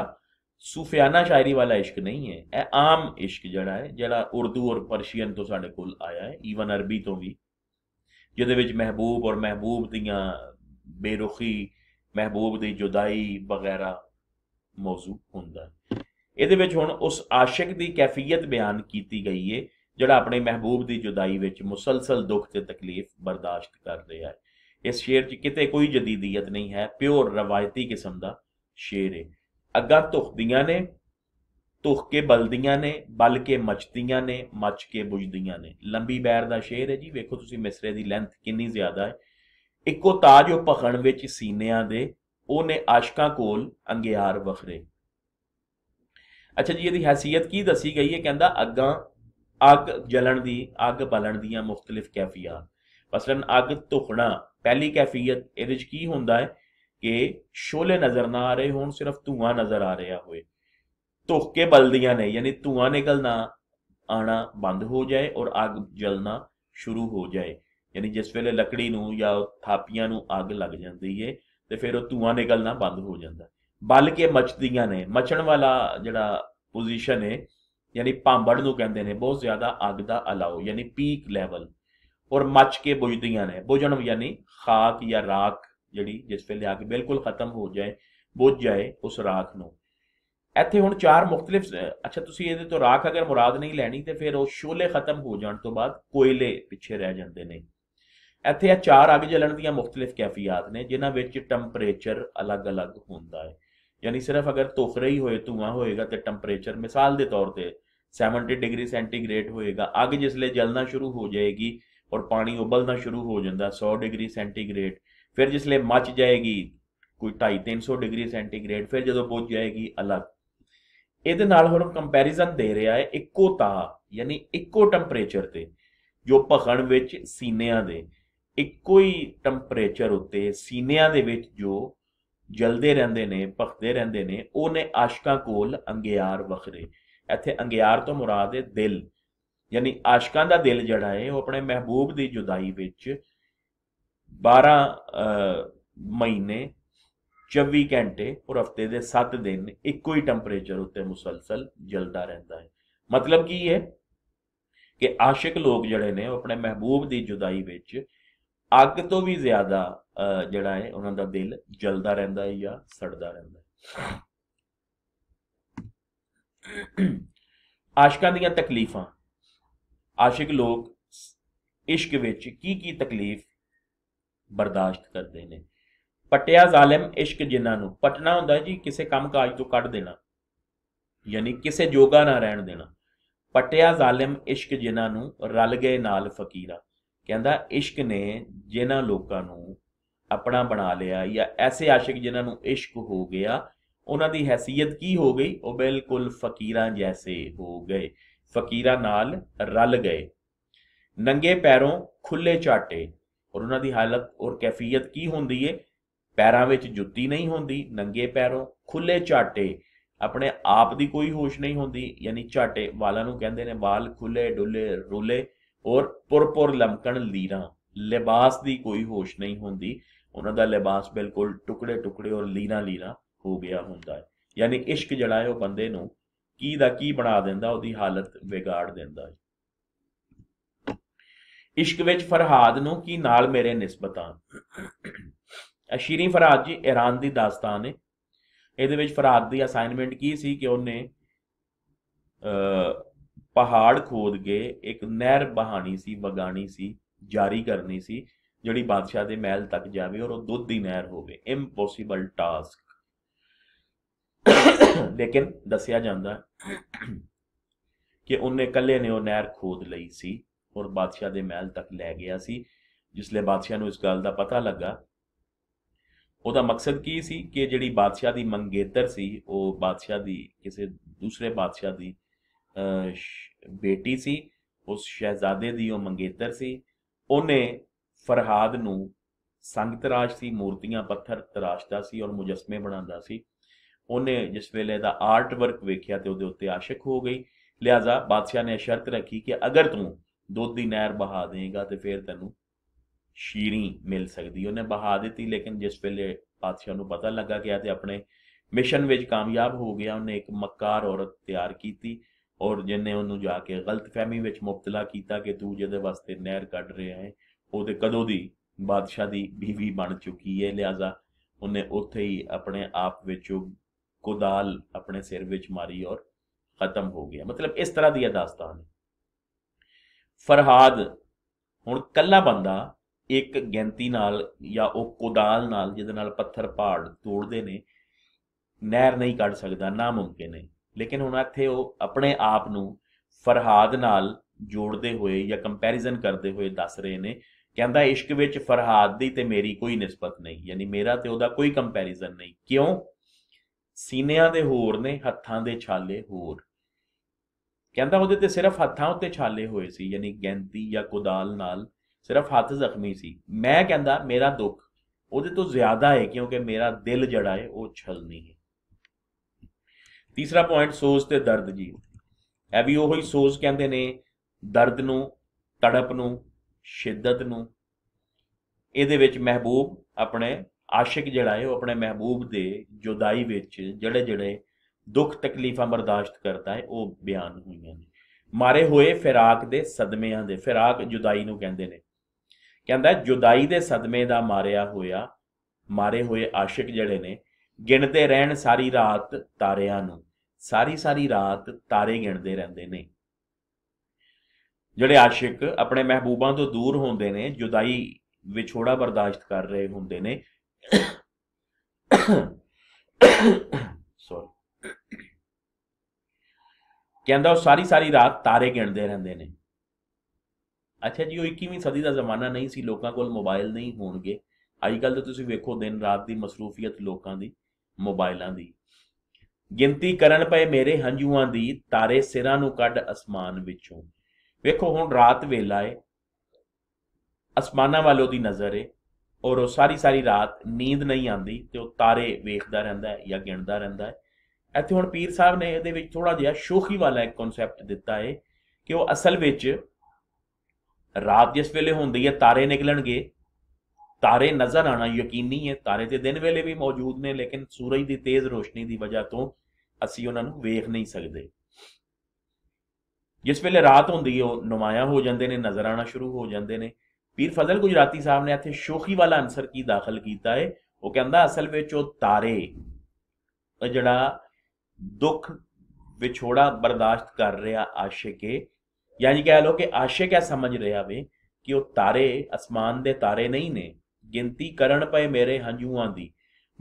ਸੂਫਿਆਨਾ ਸ਼ਾਇਰੀ ਵਾਲਾ ਇਸ਼ਕ ਨਹੀਂ ਹੈ ਇਹ ਆਮ ਇਸ਼ਕ ਜਿਹੜਾ ਹੈ ਜਿਹੜਾ ਉਰਦੂ ਔਰ ਪਰਸ਼ੀਅਨ ਤੋਂ ਸਾਡੇ ਕੋਲ ਆਇਆ ਹੈ ਈਵਨ ਅਰਬੀ ਤੋਂ ਵੀ ਜਿਹਦੇ ਵਿੱਚ ਮਹਿਬੂਬ ਔਰ ਮਹਿਬੂਬ ਦੀਆਂ ਬੇਰੁਖੀ ਮਹਿਬੂਬ ਦੀ ਜੁਦਾਈ ਵਗੈਰਾ ਮੌਜੂਦ ਹੁੰਦਾ ਇਹਦੇ ਵਿੱਚ ਹੁਣ ਉਸ ਆਸ਼ਿਕ ਦੀ ਕੈਫੀਅਤ ਬਿਆਨ ਕੀਤੀ ਗਈ ਹੈ ਜਿਹੜਾ ਆਪਣੇ ਮਹਿਬੂਬ ਦੀ ਜੁਦਾਈ ਵਿੱਚ ਮੁਸਲਸਲ ਦੁੱਖ ਤੇ ਤਕਲੀਫ ਬਰਦਾਸ਼ਤ ਕਰ ਰਿਹਾ ਹੈ ਇਸ ਸ਼ੇਰ 'ਚ ਕਿਤੇ ਕੋਈ ਜਦੀਦੀਅਤ ਨਹੀਂ ਹੈ ਪਿਓਰ ਰਵਾਇਤੀ ਕਿਸਮ ਦਾ ਸ਼ੇਰ ਹੈ ਅੱਗਾ ਤੁਖਦੀਆਂ ਨੇ ਤੁਖ ਕੇ ਬਲਦੀਆਂ ਨੇ ਬਲ ਕੇ ਮਚਦੀਆਂ ਨੇ ਮਚ ਕੇ ਬੁਝਦੀਆਂ ਨੇ ਲੰਬੀ ਬੈਰ ਦਾ ਸ਼ੇਰ ਹੈ ਜੀ ਵੇਖੋ ਤੁਸੀਂ ਮਿਸਰੇ ਦੀ ਲੈਂਥ ਕਿੰਨੀ ਜ਼ਿਆਦਾ ਹੈ ਇੱਕੋ ਤਾਜ ਉਹ ਪਖਣ ਵਿੱਚ ਸੀਨਿਆਂ ਦੇ ਉਹਨੇ ਆਸ਼ਕਾਂ ਕੋਲ ਅੰਗਿਆਰ ਵਖਰੇ ਅੱਛਾ ਜੀ ਇਹਦੀ ਹیثیت ਕੀ ਦੱਸੀ ਗਈ ਹੈ ਕਹਿੰਦਾ ਅੱਗਾਂ ਅੱਗ ਜਲਣ ਦੀ ਅੱਗ ਬਲਣ ਦੀਆਂ ਮੁxtਲਿਫ ਕੈਫੀਅਤ ਮਸਲਨ ਅੱਗ ਧੁਖਣਾ ਪਹਿਲੀ ਕੈਫੀਅਤ ਇਹਦੇ ਚ ਕੀ ਹੁੰਦਾ ਹੈ ਕਿ ਸ਼ੋਲੇ ਨਜ਼ਰ ਨਾ ਆ ਰਹੇ ਹੋਣ ਸਿਰਫ ਧੂਆਂ ਨਜ਼ਰ ਆ ਰਿਹਾ ਹੋਵੇ ਧੁਖ ਕੇ ਬਲਦੀਆਂ ਨੇ ਯਾਨੀ ਧੂਆਂ ਨਿਕਲਣਾ ਆਣਾ ਬੰਦ ਹੋ ਜਾਏ ਔਰ ਅੱਗ ਜਲਣਾ ਸ਼ੁਰੂ ਹੋ ਜਾਏ ਯਾਨੀ ਜਿਸ ਵੇਲੇ ਲੱਕੜੀ ਨੂੰ ਜਾਂ ਥਾਪੀਆਂ ਨੂੰ ਅੱਗ ਲੱਗ ਜਾਂਦੀ ਏ ਤੇ ਫਿਰ ਉਹ ਧੂਆਂ ਨਿਕਲਣਾ ਬੰਦ ਹੋ ਜਾਂਦਾ ਬਲ ਕੇ ਮਚਦੀਆਂ ਨੇ ਮਚਣ ਵਾਲਾ ਜਿਹੜਾ ਪੋਜੀਸ਼ਨ ਹੈ ਯਾਨੀ ਪਾਂਬੜ ਨੂੰ ਕਹਿੰਦੇ ਨੇ ਬਹੁਤ ਜ਼ਿਆਦਾ ਅੱਗ ਦਾ ਅਲਾਓ ਯਾਨੀ ਪੀਕ ਲੈਵਲ ਔਰ ਮਚ ਕੇ ਬੁਝਦੀਆਂ ਨੇ ਬੁਝਣ ਯਾਨੀ ਖਾਕ ਜਾਂ ਰਾਖ ਜਿਹੜੀ ਜਿਸ ਵੇਲੇ ਕੇ ਬਿਲਕੁਲ ਖਤਮ ਹੋ ਜਾਏ ਬੁਝ ਜਾਏ ਉਸ ਰਾਖ ਨੂੰ ਇੱਥੇ ਹੁਣ ਚਾਰ ਮੁxtਲਿਫ ਅੱਛਾ ਤੁਸੀਂ ਇਹਦੇ ਤੋਂ ਰਾਖ ਅਗਰ ਮੁਰਾਦ ਨਹੀਂ ਲੈਣੀ ਤੇ ਫਿਰ ਉਹ ਸ਼ੋਲੇ ਖਤਮ ਹੋ ਜਾਣ ਤੋਂ ਬਾਅਦ ਕੋਇਲੇ ਪਿੱਛੇ ਰਹਿ ਜਾਂਦੇ ਨੇ ਇੱਥੇ ਇਹ ਚਾਰ ਅੱਗ ਜਲਣ ਦੀਆਂ ਮੁxtਲਿਫ ਕੈਫੀਅਤ ਨੇ ਜਿਨ੍ਹਾਂ ਵਿੱਚ ਟੈਂਪਰੇਚਰ ਅਲੱਗ-ਅਲੱਗ ਹੁੰਦਾ ਹੈ ਯਾਨੀ ਸਿਰਫ ਅਗਰ ਤੋਖਰੇ ਹੀ ਹੋਏ ਧੂਆਂ ਹੋਏਗਾ ਤੇ ਟੈਂਪਰੇਚਰ ਮਿਸਾਲ ਦੇ ਤੌਰ ਤੇ 70 ਡਿਗਰੀ ਸੈਂਟੀਗ੍ਰੇਡ ਹੋਏਗਾ ਅੱਗ ਜਿਸਲੇ ਜਲਣਾ ਸ਼ੁਰੂ ਹੋ ਜਾਏਗੀ ਔਰ ਪਾਣੀ ਉਬਲਣਾ ਸ਼ੁਰੂ ਹੋ ਜਾਂਦਾ 100 ਡਿਗਰੀ ਸੈਂਟੀਗ੍ਰੇਡ ਫਿਰ ਜਿਸਲੇ ਮੱਚ ਜਾਏਗੀ ਕੋਈ 2.5 300 ਡਿਗਰੀ ਸੈਂਟੀਗ੍ਰੇਡ ਫਿਰ ਜਦੋਂ ਪਹੁੰਚ ਜਾਏਗੀ ਅਲੱਗ ਇਹਦੇ ਨਾਲ ਹੁਣ ਕੰਪੈਰੀਜ਼ਨ ਦੇ ਰਿਹਾ ਹੈ ਇੱਕੋ ਤਾ ਯਾਨੀ ਇੱਕੋ ਟੈਂਪਰੇਚਰ ਤੇ ਜੋ ਭਖਣ ਵਿੱਚ ਸੀਨਿਆਂ ਦੇ ਇੱਕੋ ਹੀ ਟੈਂਪਰੇਚਰ ਉੱਤੇ ਸੀਨਿਆਂ ਦੇ ਵਿੱਚ ਜੋ ਜਲਦੇ ਰਹਿੰਦੇ ਨੇ ਭਖਦੇ ਰਹਿੰਦੇ ਨੇ ਉਹਨੇ ਆਸ਼ਕਾਂ ਕੋਲ ਅੰਗਿਆਰ ਵਖਰੇ ਇੱਥੇ ਅੰਗਿਆਰ ਤੋਂ ਮੁਰਾਦ ਹੈ ਦਿਲ ਯਾਨੀ ਆਸ਼ਕਾਂ ਦਾ ਦਿਲ ਜਿਹੜਾ ਹੈ ਉਹ ਆਪਣੇ ਮਹਿਬੂਬ ਦੀ ਜੁਦਾਈ ਵਿੱਚ 12 ਮਹੀਨੇ 24 ਘੰਟੇ ਔਰ ਹਫਤੇ ਦੇ 7 ਦਿਨ ਇੱਕੋ ਹੀ ਟੈਂਪਰੇਚਰ ਉੱਤੇ ਮੁਸਲਸਲ ਜਲਦਾ ਰਹਿੰਦਾ ਹੈ ਮਤਲਬ ਕੀ ਹੈ ਕਿ ਆਸ਼ਿਕ ਲੋਕ ਜਿਹੜੇ ਨੇ ਉਹ ਆਪਣੇ ਮਹਿਬੂਬ ਦੀ ਜੁਦਾਈ ਵਿੱਚ ਅੱਗ ਤੋਂ ਵੀ ਜ਼ਿਆਦਾ ਜਿਹੜਾ ਹੈ ਉਹਨਾਂ ਦਾ ਦਿਲ ਜਲਦਾ ਰਹਿੰਦਾ ਹੈ ਜਾਂ ਸੜਦਾ ਰਹਿੰਦਾ ਹੈ ਆਸ਼ਿਕਾਂ ਦੀਆਂ ਤਕਲੀਫਾਂ ਆਸ਼ਿਕ ਲੋਕ ਇਸ਼ਕ ਵਿੱਚ ਕੀ ਕੀ ਤਕਲੀਫ ਬਰਦਾਸ਼ਤ ਕਰਦੇ ਨੇ ਪਟਿਆ ਜ਼ਾਲਮ ਇਸ਼ਕ ਜਿਨ੍ਹਾਂ ਨੂੰ ਪਟਣਾ ਹੁੰਦਾ ਜੀ ਕਿਸੇ ਕੰਮ ਕਾਜ ਤੋਂ ਕੱਢ ਦੇਣਾ ਯਾਨੀ ਕਿਸੇ ਜੋਗਾ ਨਾ ਰਹਿਣ ਦੇਣਾ ਪਟਿਆ ਜ਼ਾਲਮ ਇਸ਼ਕ ਜਿਨ੍ਹਾਂ ਨੂੰ ਰਲ ਗਏ ਨਾਲ ਫਕੀਰਾ ਕਹਿੰਦਾ ਇਸ਼ਕ ਨੇ ਜਿਨ੍ਹਾਂ ਲੋਕਾਂ ਨੂੰ ਆਪਣਾ ਬਣਾ ਲਿਆ ਜਾਂ ਐਸੇ ਆਸ਼ਿਕ ਜਿਨ੍ਹਾਂ ਨੂੰ ਇਸ਼ਕ ਹੋ ਗਿਆ ਉਹਨਾਂ ਦੀ ਹیثیت ਕੀ ਹੋ ਗਈ ਉਹ ਬਿਲਕੁਲ ਫਕੀਰਾਂ ਜੈਸੇ ਹੋ ਗਏ ਫਕੀਰਾਂ ਨਾਲ ਰਲ ਗਏ ਨੰਗੇ ਪੈਰੋਂ ਖੁੱਲੇ ਚਾਟੇ ਔਰ ਉਹਨਾਂ ਦੀ ਹਾਲਤ ਔਰ ਕੈਫੀਅਤ ਕੀ ਹੁੰਦੀ ਏ ਪੈਰਾਂ ਵਿੱਚ ਜੁੱਤੀ ਨਹੀਂ ਹੁੰਦੀ ਨੰਗੇ ਪੈਰੋਂ ਖੁੱਲੇ ਚਾਟੇ ਆਪਣੇ ਆਪ ਦੀ ਕੋਈ ਹੋਸ਼ ਨਹੀਂ ਹੁੰਦੀ ਯਾਨੀ ਝਾਟੇ ਵਾਲਾਂ ਨੂੰ ਕਹਿੰਦੇ ਨੇ ਵਾਲ ਖੁੱਲੇ ਡੁੱਲੇ ਰੁੱਲੇ ਔਰ ਪੁਰਪੁਰ ਲਮਕਣ ਲੀਰਾਂ ਲਿਬਾਸ ਦੀ ਕੋਈ ਹੋਸ਼ ਨਹੀਂ ਹੁੰਦੀ ਉਹਨਾਂ ਦਾ ਲਿਬਾਸ ਬਿਲਕੁਲ ਟੁਕੜੇ ਟੁਕੜੇ ਔਰ ਲੀਨਾ ਲੀਨਾ ਹੋ ਗਿਆ ਹੁੰਦਾ ਹੈ ਯਾਨੀ ਇਸ਼ਕ ਜਿਹੜਾ ਹੈ ਉਹ ਬੰਦੇ ਨੂੰ ਕੀ ਦਾ ਕੀ ਬਣਾ ਦਿੰਦਾ ਉਹਦੀ ਹਾਲਤ ਵਿਗਾੜ ਦਿੰਦਾ ਹੈ ਇਸ਼ਕ ਵਿੱਚ ਫਰਹਾਦ ਨੂੰ ਕੀ ਨਾਲ ਮੇਰੇ ਨਿਸਬਤਾਂ ਅਸ਼ੀਰੀ ਫਰਹਾਦ ਜੀ ਈਰਾਨ ਦੀ ਦਾਸਤਾਨ ਹੈ ਇਹਦੇ ਵਿੱਚ ਫਰਹਾਦ ਦੀ ਅਸਾਈਨਮੈਂਟ ਕੀ ਸੀ ਕਿ ਉਹਨੇ ਪਹਾੜ ਖੋਦ ਕੇ ਇੱਕ ਨਹਿਰ ਬਹਾਣੀ ਸੀ ਵਗਾਣੀ ਸੀ ਜਾਰੀ ਕਰਨੀ ਸੀ ਜਿਹੜੀ ਬਾਦਸ਼ਾਹ ਦੇ ਮਹਿਲ ਤੱਕ ਜਾਵੇ ਔਰ ਉਹ ਦੁੱਧ ਦੀ ਨਹਿਰ ਹੋਵੇ ਇੰਪੋਸੀਬਲ ਟਾਸਕ ਲੇਕਿਨ ਦੱਸਿਆ ਜਾਂਦਾ ਕਿ ਉਹਨੇ ਇਕੱਲੇ ਨੇ ਉਹ ਨਹਿਰ ਖੋਦ ਲਈ ਸੀ ਔਰ ਬਾਦਸ਼ਾਹ ਦੇ ਮਹਿਲ ਤੱਕ ਲੈ ਗਿਆ ਸੀ ਜਿਸ ਲਈ ਬਾਦਸ਼ਾਹ ਨੂੰ ਇਸ ਗੱਲ ਦਾ ਪਤਾ ਲੱਗਾ ਉਹਦਾ ਮਕਸਦ ਕੀ ਸੀ ਕਿ ਜਿਹੜੀ ਬਾਦਸ਼ਾਹ ਦੀ ਮੰਗੇਤਰ ਸੀ ਉਹ ਬਾਦਸ਼ਾਹ ਦੀ ਕਿਸੇ ਦੂਸਰੇ ਬਾਦਸ਼ਾਹ ਦੀ ਬੇਟੀ ਸੀ ਉਸ ਸ਼ਹਿਜ਼ਾਦੇ ਦੀ ਉਹ ਮੰਗੇਤਰ ਸੀ ਉਹਨੇ ਫਰਹਾਦ ਨੂੰ ਰਾਜ ਦੀ ਮੂਰਤੀਆਂ ਪੱਥਰ ਤਰਾਸ਼ਦਾ ਸੀ ਔਰ ਮੁਜਸਮੇ ਬਣਾਉਂਦਾ ਸੀ ਉਹਨੇ ਜਿਸ ਵੇਲੇ ਦਾ ਆਰਟ ਵਰਕ ਵੇਖਿਆ ਤੇ ਉਹਦੇ ਉੱਤੇ ਆਸ਼ਿਕ ਹੋ ਗਈ ਲਿਆਜ਼ਾ ਬਾਦਸ਼ਾਹ ਨੇ ਸ਼ਰਤ ਰੱਖੀ ਕਿ ਅਗਰ ਤੂੰ ਦੁੱਧ ਦੀ ਨਹਿਰ ਬਹਾ ਦੇਂਗਾ ਤੇ ਫਿਰ ਤੈਨੂੰ ਸ਼ੀਰੀ ਮਿਲ ਸਕਦੀ ਉਹਨੇ ਬਹਾ ਦਿੱਤੀ ਲੇਕਿਨ ਜਿਸ ਵੇਲੇ ਬਾਦਸ਼ਾਹ ਨੂੰ ਪਤਾ ਲੱਗਾ ਗਿਆ ਤੇ ਆਪਣੇ ਮਿਸ਼ਨ ਵਿੱਚ ਕਾਮਯਾਬ ਹੋ ਗਿਆ ਉਹਨੇ ਇੱਕ ਮੱਕਾਰ ਔਰਤ ਤਿਆਰ ਕੀਤੀ ਔਰ ਜਿੰਨੇ ਉਹਨੂੰ ਜਾ ਕੇ ਫਹਿਮੀ ਵਿੱਚ ਮੁਬਤਲਾ ਕੀਤਾ ਕਿ ਤੂੰ ਜਿਹਦੇ ਵਾਸਤੇ ਨਹਿਰ ਕੱਢ ਰਿਹਾ ਹੈ ਉਹ ਤੇ ਕਦੋਂ ਦੀ ਬਾਦਸ਼ਾਹ ਦੀ بیوی ਬਣ ਚੁੱਕੀ ਹੈ ਲਿਆਜ਼ਾ ਉਹਨੇ ਉੱਥੇ ਹੀ ਆਪਣੇ ਆਪ ਵਿੱਚ ਕੋਦਾਲ ਆਪਣੇ ਸਿਰ ਵਿੱਚ ਮਾਰੀ ਔਰ ਖਤਮ ਹੋ ਗਿਆ ਮਤਲਬ ਇਸ ਤਰ੍ਹਾਂ ਦੀ ਇਹ ਦਾਸਤਾਨ ਹੈ ਫਰਹਾਦ ਹੁਣ ਕੱਲਾ ਬੰਦਾ ਇੱਕ ਗੈਂਤੀ ਨਾਲ ਜਾਂ ਉਹ ਕੋਦਾਲ ਨਾਲ ਜਿਹਦੇ ਨਾਲ ਪੱਥਰ ਪਹਾੜ ਤੋੜਦੇ ਨੇ ਨਹਿਰ ਨਹੀਂ ਕੱਢ ਸਕਦਾ ਨਾ ਮੁਮਕਿਨ ਹੈ ਲੇਕਿਨ ਹੁਣ ਇੱਥੇ ਉਹ ਆਪਣੇ ਆਪ ਨੂੰ ਫਰਹਾਦ ਨਾਲ ਜੋੜਦੇ ਹੋਏ ਜਾਂ ਕੰਪੈਰੀਜ਼ਨ ਕਰਦੇ ਹੋਏ ਦੱਸ ਰਹੇ ਨੇ ਕਹਿੰਦਾ ਇਸ਼ਕ ਵਿੱਚ ਫਰਹਾਦ ਦੀ ਤੇ ਮੇਰੀ ਕੋਈ ਨਿਸਬਤ ਨਹੀਂ ਯਾਨੀ ਮੇਰਾ ਤੇ ਉਹਦਾ ਕੋਈ ਕੰਪੈਰੀਜ਼ਨ ਨਹੀਂ ਕਿਉਂ ਸੀਨਿਆਂ ਦੇ ਹੋਰ ਨੇ ਹੱਥਾਂ ਦੇ ਛਾਲੇ ਹੋਰ ਕਹਿੰਦਾ ਉਹਦੇ ਤੇ ਸਿਰਫ ਹੱਥਾਂ ਉੱਤੇ ਛਾਲੇ ਹੋਏ ਸੀ ਯਾਨੀ ਗੈਂਤੀ ਜਾਂ ਕੁਦਾਲ ਨਾਲ ਸਿਰਫ ਹੱਥ ਜ਼ਖਮੀ ਸੀ ਮੈਂ ਕਹਿੰਦਾ ਮੇਰਾ ਦੁੱਖ ਉਹਦੇ ਤੋਂ ਜ਼ਿਆਦਾ ਹੈ ਕਿਉਂਕਿ ਮੇਰਾ ਦਿਲ ਜੜਾ ਹੈ ਉਹ ਛਲਨੀ ਹੈ ਤੀਸਰਾ ਪੁਆਇੰਟ ਸੋਜ਼ ਤੇ ਦਰਦ ਜੀ ਇਹ ਵੀ ਉਹੀ ਸੋਜ਼ ਕਹਿੰਦੇ ਨੇ ਦਰਦ ਨੂੰ ਤੜਪ ਨੂੰ ਸ਼ਿੱਦਤ ਨੂੰ ਇਹਦੇ ਵਿੱਚ ਮਹਿਬੂਬ ਆਪਣੇ ਆਸ਼ਿਕ ਜਿਹੜਾ ਹੈ ਉਹ ਆਪਣੇ ਮਹਿਬੂਬ ਦੇ ਜੁਦਾਈ ਵਿੱਚ ਜਿਹੜੇ ਜਿਹੜੇ ਦੁੱਖ ਤਕਲੀਫਾਂ ਬਰਦਾਸ਼ਤ ਕਰਦਾ ਹੈ ਉਹ ਬਿਆਨ ਹੋਈਆਂ ਨੇ ਮਾਰੇ ਹੋਏ ਫਿਰਾਕ ਦੇ ਸਦਮਿਆਂ ਦੇ ਫਿਰਾਕ ਜੁਦਾਈ ਨੂੰ ਕਹਿੰਦੇ ਨੇ ਕਹਿੰਦਾ ਜੁਦਾਈ ਦੇ ਸਦਮੇ ਦਾ ਮਾਰਿਆ ਹੋਇਆ ਮਾਰੇ ਹੋਏ ਆਸ਼ਿਕ ਜਿਹੜੇ ਨੇ ਗਿਣਦੇ ਰਹਿਣ ਸਾਰੀ ਰਾਤ ਤਾਰਿਆਂ ਨੂੰ ਸਾਰੀ ਸਾਰੀ ਰਾਤ ਤਾਰੇ ਗਿਣਦੇ ਰਹਿੰਦੇ ਨੇ ਜਿਹੜੇ ਆਸ਼ਿਕ ਆਪਣੇ ਮਹਿਬੂਬਾਂ ਤੋਂ ਦੂਰ ਹੁੰਦੇ ਨੇ ਜੁਦਾਈ ਵਿਛੋੜਾ ਬਰਦਾਸ਼ਤ ਕਰ ਰਹੇ ਹੁੰਦੇ ਨੇ ਸੌਰੀ ਕਹਿੰਦਾ ਉਹ ਸਾਰੀ ਸਾਰੀ ਰਾਤ ਤਾਰੇ ਗਿਣਦੇ ਰਹਿੰਦੇ ਨੇ ਅੱਛਾ ਜੀ ਉਹ 21ਵੀਂ ਸਦੀ ਦਾ ਜ਼ਮਾਨਾ ਨਹੀਂ ਸੀ ਲੋਕਾਂ ਕੋਲ ਮੋਬਾਈਲ ਨਹੀਂ ਹੋਣਗੇ ਅੱਜ ਕੱਲ ਤਾਂ ਤੁਸੀਂ ਵੇਖੋ ਦਿਨ ਰਾਤ ਦੀ ਮਸਰੂਫੀਅਤ ਲੋਕਾਂ ਦੀ ਮੋਬਾਈਲਾਂ ਦੀ ਗਿਣਤੀ ਕਰਨ ਪਏ ਮੇਰੇ ਹੰਝੂਆਂ ਦੀ ਤਾਰੇ ਸਿਰਾਂ ਨੂੰ ਕੱਢ ਅਸਮਾਨ ਵਿੱਚੋਂ ਵੇਖੋ ਹੁਣ ਰਾਤ ਵੇਲਾ ਏ ਅਸਮਾਨਾਂ ਵਾਲੋ ਦੀ ਨਜ਼ਰ ਏ ਔਰ ਉਹ ਸਾਰੀ ਸਾਰੀ ਰਾਤ ਨੀਂਦ ਨਹੀਂ ਆਂਦੀ ਤੇ ਉਹ ਤਾਰੇ ਵੇਖਦਾ ਰਹਿੰਦਾ ਹੈ ਜਾਂ ਗਿਣਦਾ ਰਹਿੰਦਾ ਹੈ ਇੱਥੇ ਹੁਣ ਪੀਰ ਸਾਹਿਬ ਨੇ ਇਹਦੇ ਵਿੱਚ ਥੋੜਾ ਜਿਹਾ ਸ਼ੋਖੀ ਵਾਲਾ ਇੱਕ ਕਨਸੈਪਟ ਦਿੱਤਾ ਏ ਕਿ ਉਹ ਅਸਲ ਵਿੱਚ ਰਾਤ ਜਿਸ ਵੇਲੇ ਹੁੰਦੀ ਹੈ ਤਾਰੇ ਨਿਕਲਣਗੇ ਤਾਰੇ ਨਜ਼ਰ ਆਣਾ ਯਕੀਨੀ ਹੈ ਤਾਰੇ ਤੇ ਦਿਨ ਵੇਲੇ ਵੀ ਮੌਜੂਦ ਨੇ ਲੇਕਿਨ ਸੂਰਜ ਦੀ ਤੇਜ਼ ਰੋਸ਼ਨੀ ਦੀ ਵਜ੍ਹਾ ਤੋਂ ਅਸੀਂ ਉਹਨਾਂ ਨੂੰ ਵੇਖ ਨਹੀਂ ਸਕਦੇ ਜਿਸ ਵੇਲੇ ਰਾਤ ਹੁੰਦੀ ਹੈ ਉਹ ਨਮਾਇਆ ਹੋ ਜਾਂਦੇ ਨੇ ਨਜ਼ਰ ਆਣਾ ਸ਼ੁਰੂ ਹੋ ਜਾਂਦੇ ਨੇ ਪੀਰ ਫਜ਼ਲ ਗੁਜਰਾਤੀ ਸਾਹਿਬ ਨੇ ਇੱਥੇ ਸ਼ੋਖੀ ਵਾਲਾ ਅੰਸਰ ਕੀ ਦਾਖਲ ਕੀਤਾ ਹੈ ਉਹ ਕਹਿੰਦਾ ਅਸਲ ਵਿੱਚ ਉਹ ਤਾਰੇ ਜਿਹੜਾ ਦੁੱਖ ਵਿਛੋੜਾ ਬਰਦਾਸ਼ਤ ਕਰ ਰਿਹਾ ਆਸ਼ਿਕੇ ਯਾਨੀ ਕਹਿ ਲੋ ਕਿ ਆਸ਼ਿਕ ਐ ਸਮਝ ਰਿਹਾ ਵੇ ਕਿ ਉਹ ਤਾਰੇ ਅਸਮਾਨ ਦੇ ਤਾਰੇ ਨਹੀਂ ਨੇ ਗਿਣਤੀ ਕਰਨ ਪਏ ਮੇਰੇ ਹੰਝੂਆਂ ਦੀ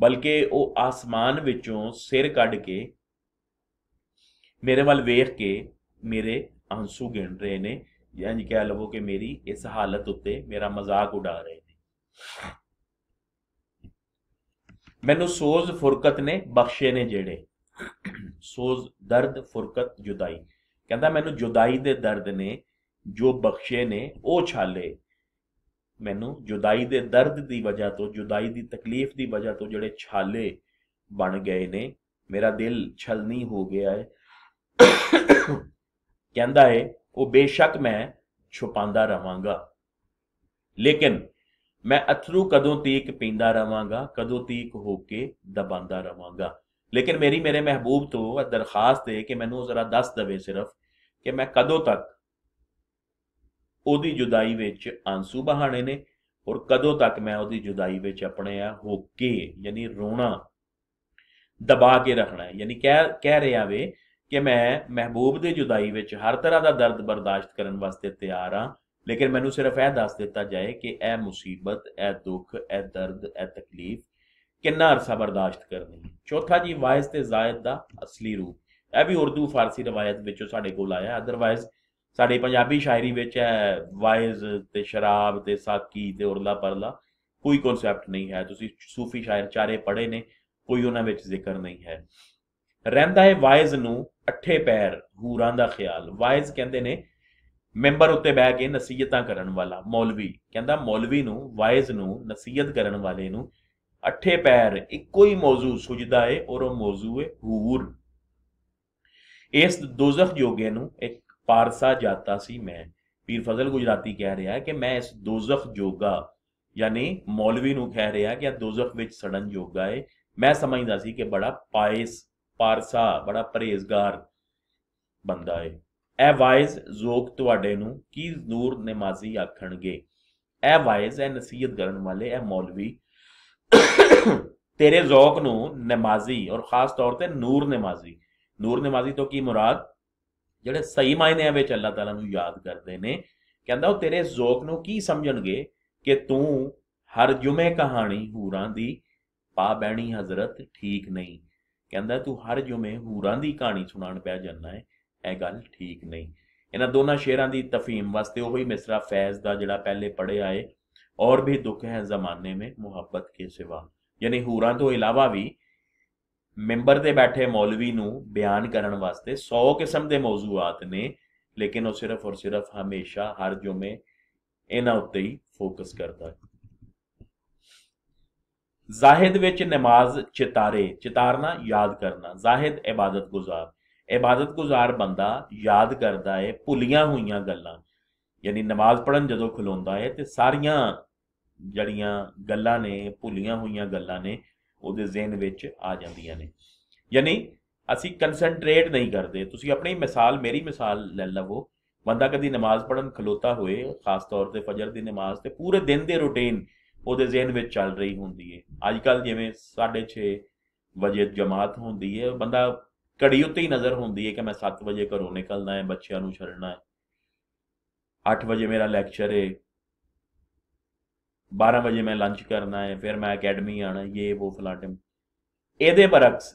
ਬਲਕਿ ਉਹ ਆਸਮਾਨ ਵਿੱਚੋਂ ਸਿਰ ਕੱਢ ਕੇ ਮੇਰੇ ਵੱਲ ਵੇਖ ਕੇ ਮੇਰੇ ਅੰਸੂ ਗਿਣ ਰਹੇ ਨੇ ਜਾਂ ਜੀ ਕਹਿ ਲਵੋ ਕਿ ਮੇਰੀ ਇਸ ਹਾਲਤ ਉੱਤੇ ਮੇਰਾ ਮਜ਼ਾਕ ਉਡਾ ਰਹੇ ਨੇ ਮੈਨੂੰ ਸੋਜ਼ ਫੁਰਕਤ ਨੇ ਬਖਸ਼ੇ ਨੇ ਜਿਹੜੇ ਸੋਜ਼ ਦਰਦ ਫੁਰਕਤ ਜੁਦਾਈ ਕਹਿੰਦਾ ਮੈਨੂੰ ਜੁਦਾਈ ਦੇ ਦਰਦ ਨੇ ਜੋ ਬਖਸ਼ੇ ਨੇ ਉਹ ਛਾਲੇ ਮੈਨੂੰ ਜੁਦਾਈ ਦੇ ਦਰਦ ਦੀ ਵਜ੍ਹਾ ਤੋਂ ਜੁਦਾਈ ਦੀ ਤਕਲੀਫ ਦੀ ਵਜ੍ਹਾ ਤੋਂ ਜਿਹੜੇ ਛਾਲੇ ਬਣ ਗਏ ਨੇ ਮੇਰਾ ਦਿਲ ਛਲਨੀ ਹੋ ਗਿਆ ਹੈ ਕਹਿੰਦਾ ਏ ਉਹ ਬੇਸ਼ੱਕ ਮੈਂ ਛੁਪਾਂਦਾ ਰਵਾਂਗਾ ਲੇਕਿਨ ਮੈਂ ਅਥਰੂ ਕਦੋਂ ਤੀਕ ਪੀਂਦਾ ਰਵਾਂਗਾ ਕਦੋਂ ਤੀਕ ਹੋ ਕੇ ਦਬਾਂਦਾ ਰਵਾਂਗਾ ਲੇਕਿਨ ਮੇਰੀ ਮੇਰੇ ਮਹਿਬੂਬ ਤੋਂ ਦਰਖਾਸਤ ਹੈ ਕਿ ਮੈਨੂੰ ਜ਼ਰਾ ਦੱਸ ਦਵੇ ਸਿਰਫ ਕਿ ਮੈਂ ਕਦੋਂ ਤੱਕ ਉਹਦੀ ਜੁਦਾਈ ਵਿੱਚ ਆਂਸੂ ਬਹਾਣੇ ਨੇ ਔਰ ਕਦੋਂ ਤੱਕ ਮੈਂ ਉਹਦੀ ਜੁਦਾਈ ਵਿੱਚ ਆਪਣੇ ਆ ਹੋ ਕੇ ਯਾਨੀ ਰੋਣਾ ਦਬਾ ਕੇ ਰੱਖਣਾ ਹੈ ਯਾਨੀ ਕਹਿ ਕਹਿ ਰਿਹਾ ਵੇ ਕਿ ਮੈਂ ਮਹਿਬੂਬ ਦੇ ਜੁਦਾਈ ਵਿੱਚ ਹਰ ਤਰ੍ਹਾਂ ਦਾ ਦਰਦ ਬਰਦਾਸ਼ਤ ਕਰਨ ਵਾਸਤੇ ਤਿਆਰ ਹਾਂ ਲੇਕਿਨ ਮੈਨੂੰ ਸਿਰਫ ਇਹ ਦੱਸ ਦਿੱਤਾ ਜਾਏ ਕਿ ਇਹ ਮੁਸੀਬਤ ਇਹ ਦੁੱਖ ਇਹ ਦਰਦ ਇਹ ਤਕਲੀਫ ਕਿੰਨਾ ਅਰਸਾ ਬਰਦਾਸ਼ਤ ਕਰਨੀ ਚੌਥਾ ਜੀ ਵਾਇਸ ਤੇ ਜ਼ਾਇਦ ਦਾ ਅਸਲੀ ਰੂਪ ਇਹ ਵੀ ਉਰਦੂ ਫਾਰਸੀ ਰਵਾਇਤ ਵਿੱਚੋਂ ਸਾਡੇ ਕੋਲ ਆਇਆ ਅਦਰਵਾਇਜ਼ ਸਾਡੇ ਪੰਜਾਬੀ ਸ਼ਾਇਰੀ ਵਿੱਚ ਹੈ ਵਾਇਜ਼ ਤੇ ਸ਼ਰਾਬ ਤੇ ਸਾਕੀ ਤੇ ਉਰਲਾ ਪਰਲਾ ਕੋਈ ਕਨਸੈਪਟ ਨਹੀਂ ਹੈ ਤੁਸੀਂ ਸੂਫੀ ਸ਼ਾਇਰ ਚਾਰੇ ਪੜ੍ਹੇ ਨੇ ਕੋਈ ਉਹਨਾਂ ਵਿੱਚ ਜ਼ਿਕਰ ਨਹੀਂ ਹੈ ਰਹਿੰਦਾ ਹੈ ਵਾਇਜ਼ ਨੂੰ ਅੱਠੇ ਪੈਰ ਹੂਰਾਂ ਦਾ ਖਿਆਲ ਵਾਇਜ਼ ਕਹਿੰਦੇ ਨੇ ਮੈਂਬਰ ਉੱਤੇ ਬਹਿ ਕੇ ਨਸੀਹਤਾਂ ਕਰਨ ਵਾਲਾ ਮੌਲਵੀ ਕਹਿੰਦਾ ਮੌਲਵੀ ਨੂੰ ਵਾਇਜ਼ ਨੂੰ ਨਸੀਹਤ ਕਰਨ ਵਾਲੇ ਨੂੰ ਅੱਠੇ ਪੈਰ ਇੱਕੋ ਹੀ ਮੌਜੂ ਸੁਜਦਾ ਏ ਔਰ ਉਹ ਮੌਜੂ ਏ ਹੂਰ ਇਸ ਦੋਜ਼ਖ ਜੋਗੇ ਨੂੰ ਇੱਕ ਪਾਰਸਾ ਜਾਤਾ ਸੀ ਮੈਂ ਪੀਰ ਫਜ਼ਲ ਗੁਜਰਾਤੀ ਕਹਿ ਰਿਹਾ ਹੈ ਕਿ ਮੈਂ ਇਸ ਦੋਜ਼ਖ ਜੋਗਾ ਯਾਨੀ ਮੌਲਵੀ ਨੂੰ ਕਹਿ ਰਿਹਾ ਕਿ ਆ ਦੋਜ਼ਖ ਵਿੱਚ ਸੜਨ ਜੋਗਾ ਏ ਮੈਂ ਸਮਝਦਾ ਸੀ ਕਿ ਬੜਾ ਪਾਇਸ ਪਾਰਸਾ ਬੜਾ ਪਰਹੇਜ਼ਗਾਰ ਬੰਦਾ ਹੈ ਇਹ ਵਾਇਜ਼ ਜ਼ੋਕ ਤੁਹਾਡੇ ਨੂੰ ਕੀ ਨੂਰ ਨਮਾਜ਼ੀ ਆਖਣਗੇ ਇਹ ਵਾਇਜ਼ ਐ ਨਸੀਹਤ ਕਰਨ ਵਾਲੇ ਐ ਮੌਲਵੀ ਤੇਰੇ ਜ਼ੋਕ ਨੂੰ ਨਮਾਜ਼ੀ ਔਰ ਖਾਸ ਤੌਰ ਤੇ ਨੂਰ ਨਮਾਜ਼ੀ ਨੂਰ ਨਮਾਜ਼ੀ ਤੋਂ ਕੀ ਮੁਰਾਦ ਜਿਹੜੇ ਸਹੀ ਮਾਇਨੇ ਵਿੱਚ ਅੱਲਾਹ ਤਾਲਾ ਨੂੰ ਯਾਦ ਕਰਦੇ ਨੇ ਕਹਿੰਦਾ ਉਹ ਤੇਰੇ ਜ਼ੋਕ ਨੂੰ ਕੀ ਸਮਝਣਗੇ ਕਿ ਤੂੰ ਹਰ ਜੁਮੇ ਕਹਾਣੀ ਹੂਰਾਂ ਦੀ ਪਾ ਬੈਣੀ ਹਜ਼ਰਤ ਠੀਕ ਨਹੀਂ ਕਹਿੰਦਾ ਤੂੰ ਹਰ ਜੁਮੇ ਹੂਰਾਂ ਦੀ ਕਹਾਣੀ ਸੁਣਾਣ ਪਿਆ ਜਾਂਦਾ ਹੈ ਇਹ ਗੱਲ ਠੀਕ ਨਹੀਂ ਇਹਨਾਂ ਦੋਨਾਂ ਸ਼ੇਰਾਂ ਦੀ ਤਫਹੀਮ ਵਾਸਤੇ ਉਹੀ ਮਿਸਰਾ ਫੈਜ਼ ਦਾ ਜਿਹੜਾ ਪਹਿਲੇ ਪੜੇ ਏ ਔਰ ਵੀ ਦੁੱਖ ਹੈ ਜ਼ਮਾਨੇ ਮੇ ਮੁਹੱਬਤ ਕੇ ਸਿਵਾ ਯਾਨੀ ਹੂਰਾਂ ਤੋਂ ਇਲਾਵਾ ਵੀ ਮੈਂਬਰ ਤੇ ਬੈਠੇ ਮੌਲਵੀ ਨੂੰ ਬਿਆਨ ਕਰਨ ਵਾਸਤੇ 100 ਕਿਸਮ ਦੇ ਮੌਜੂਆਤ ਨੇ ਲੇਕਿਨ ਉਹ ਸਿਰਫ ਔਰ ਸਿਰਫ ਹਮੇਸ਼ਾ ਹਰ ਜੁਮੇ ਇਹਨਾਂ ਉੱਤੇ ਹੀ ਫੋਕਸ ਕਰਦਾ ਹੈ ਜ਼ਾਹਿਦ ਵਿੱਚ ਨਮਾਜ਼ ਚਿਤਾਰੇ ਚਿਤਾਰਨਾ ਯਾਦ ਕਰਨਾ ਜ਼ਾਹਿਦ ਇਬਾਦਤ ਗੁਜ਼ਾਰ ਇਬਾਦਤ ਗੁਜ਼ਾਰ ਬੰਦਾ ਯਾਦ ਕਰਦਾ ਹੈ ਭੁੱਲੀਆਂ ਹੋਈਆਂ ਗੱਲਾਂ ਯਾਨੀ ਨਮਾਜ਼ ਪੜਨ ਜਦੋਂ ਖਲੋਂਦਾ ਹੈ ਤੇ ਸਾਰੀਆਂ ਜੜੀਆਂ ਗੱਲਾਂ ਨੇ ਭੁੱਲੀਆਂ ਹੋਈਆਂ ਗੱਲਾਂ ਨੇ ਉਹਦੇ ਜ਼ਿਹਨ ਵਿੱਚ ਆ ਜਾਂਦੀਆਂ ਨੇ ਯਾਨੀ ਅਸੀਂ ਕਨਸੈਂਟਰੇਟ ਨਹੀਂ ਕਰਦੇ ਤੁਸੀਂ ਆਪਣੀ ਮਿਸਾਲ ਮੇਰੀ ਮਿਸਾਲ ਲੈ ਲਵੋ ਬੰਦਾ ਕਦੀ ਨਮਾਜ਼ ਪੜਨ ਖਲੋਤਾ ਹੋਏ ਖਾਸ ਤੌਰ ਤੇ ਫਜਰ ਦੀ ਨਮਾਜ਼ ਤੇ ਪੂਰੇ ਦਿਨ ਦੇ ਰੁਟੀਨ ਉਹਦੇ ਜ਼ਿਹਨ ਵਿੱਚ ਚੱਲ ਰਹੀ ਹੁੰਦੀ ਹੈ ਅੱਜ ਕੱਲ ਜਿਵੇਂ 6:30 ਵਜੇ ਜਮਾਤ ਹੁੰਦੀ ਹੈ ਬੰਦਾ ਘੜੀ ਉੱਤੇ ਹੀ ਨਜ਼ਰ ਹੁੰਦੀ ਹੈ ਕਿ ਮੈਂ 7 ਵਜੇ ਘਰੋਂ ਨਿਕਲਣਾ ਹੈ ਬੱਚਿਆਂ ਨੂੰ ਛੱਡਣਾ ਹੈ 8 ਵਜੇ ਮੇਰਾ ਲੈਕਚਰ ਹੈ 12 ਵਜੇ ਮੈਂ ਲੰਚ ਕਰਨਾ ਹੈ ਫਿਰ ਮੈਂ ਅਕੈਡਮੀ ਆਣਾ ਇਹ ਉਹ ਫਲਾਟਮ ਇਹਦੇ ਬਰਕਸ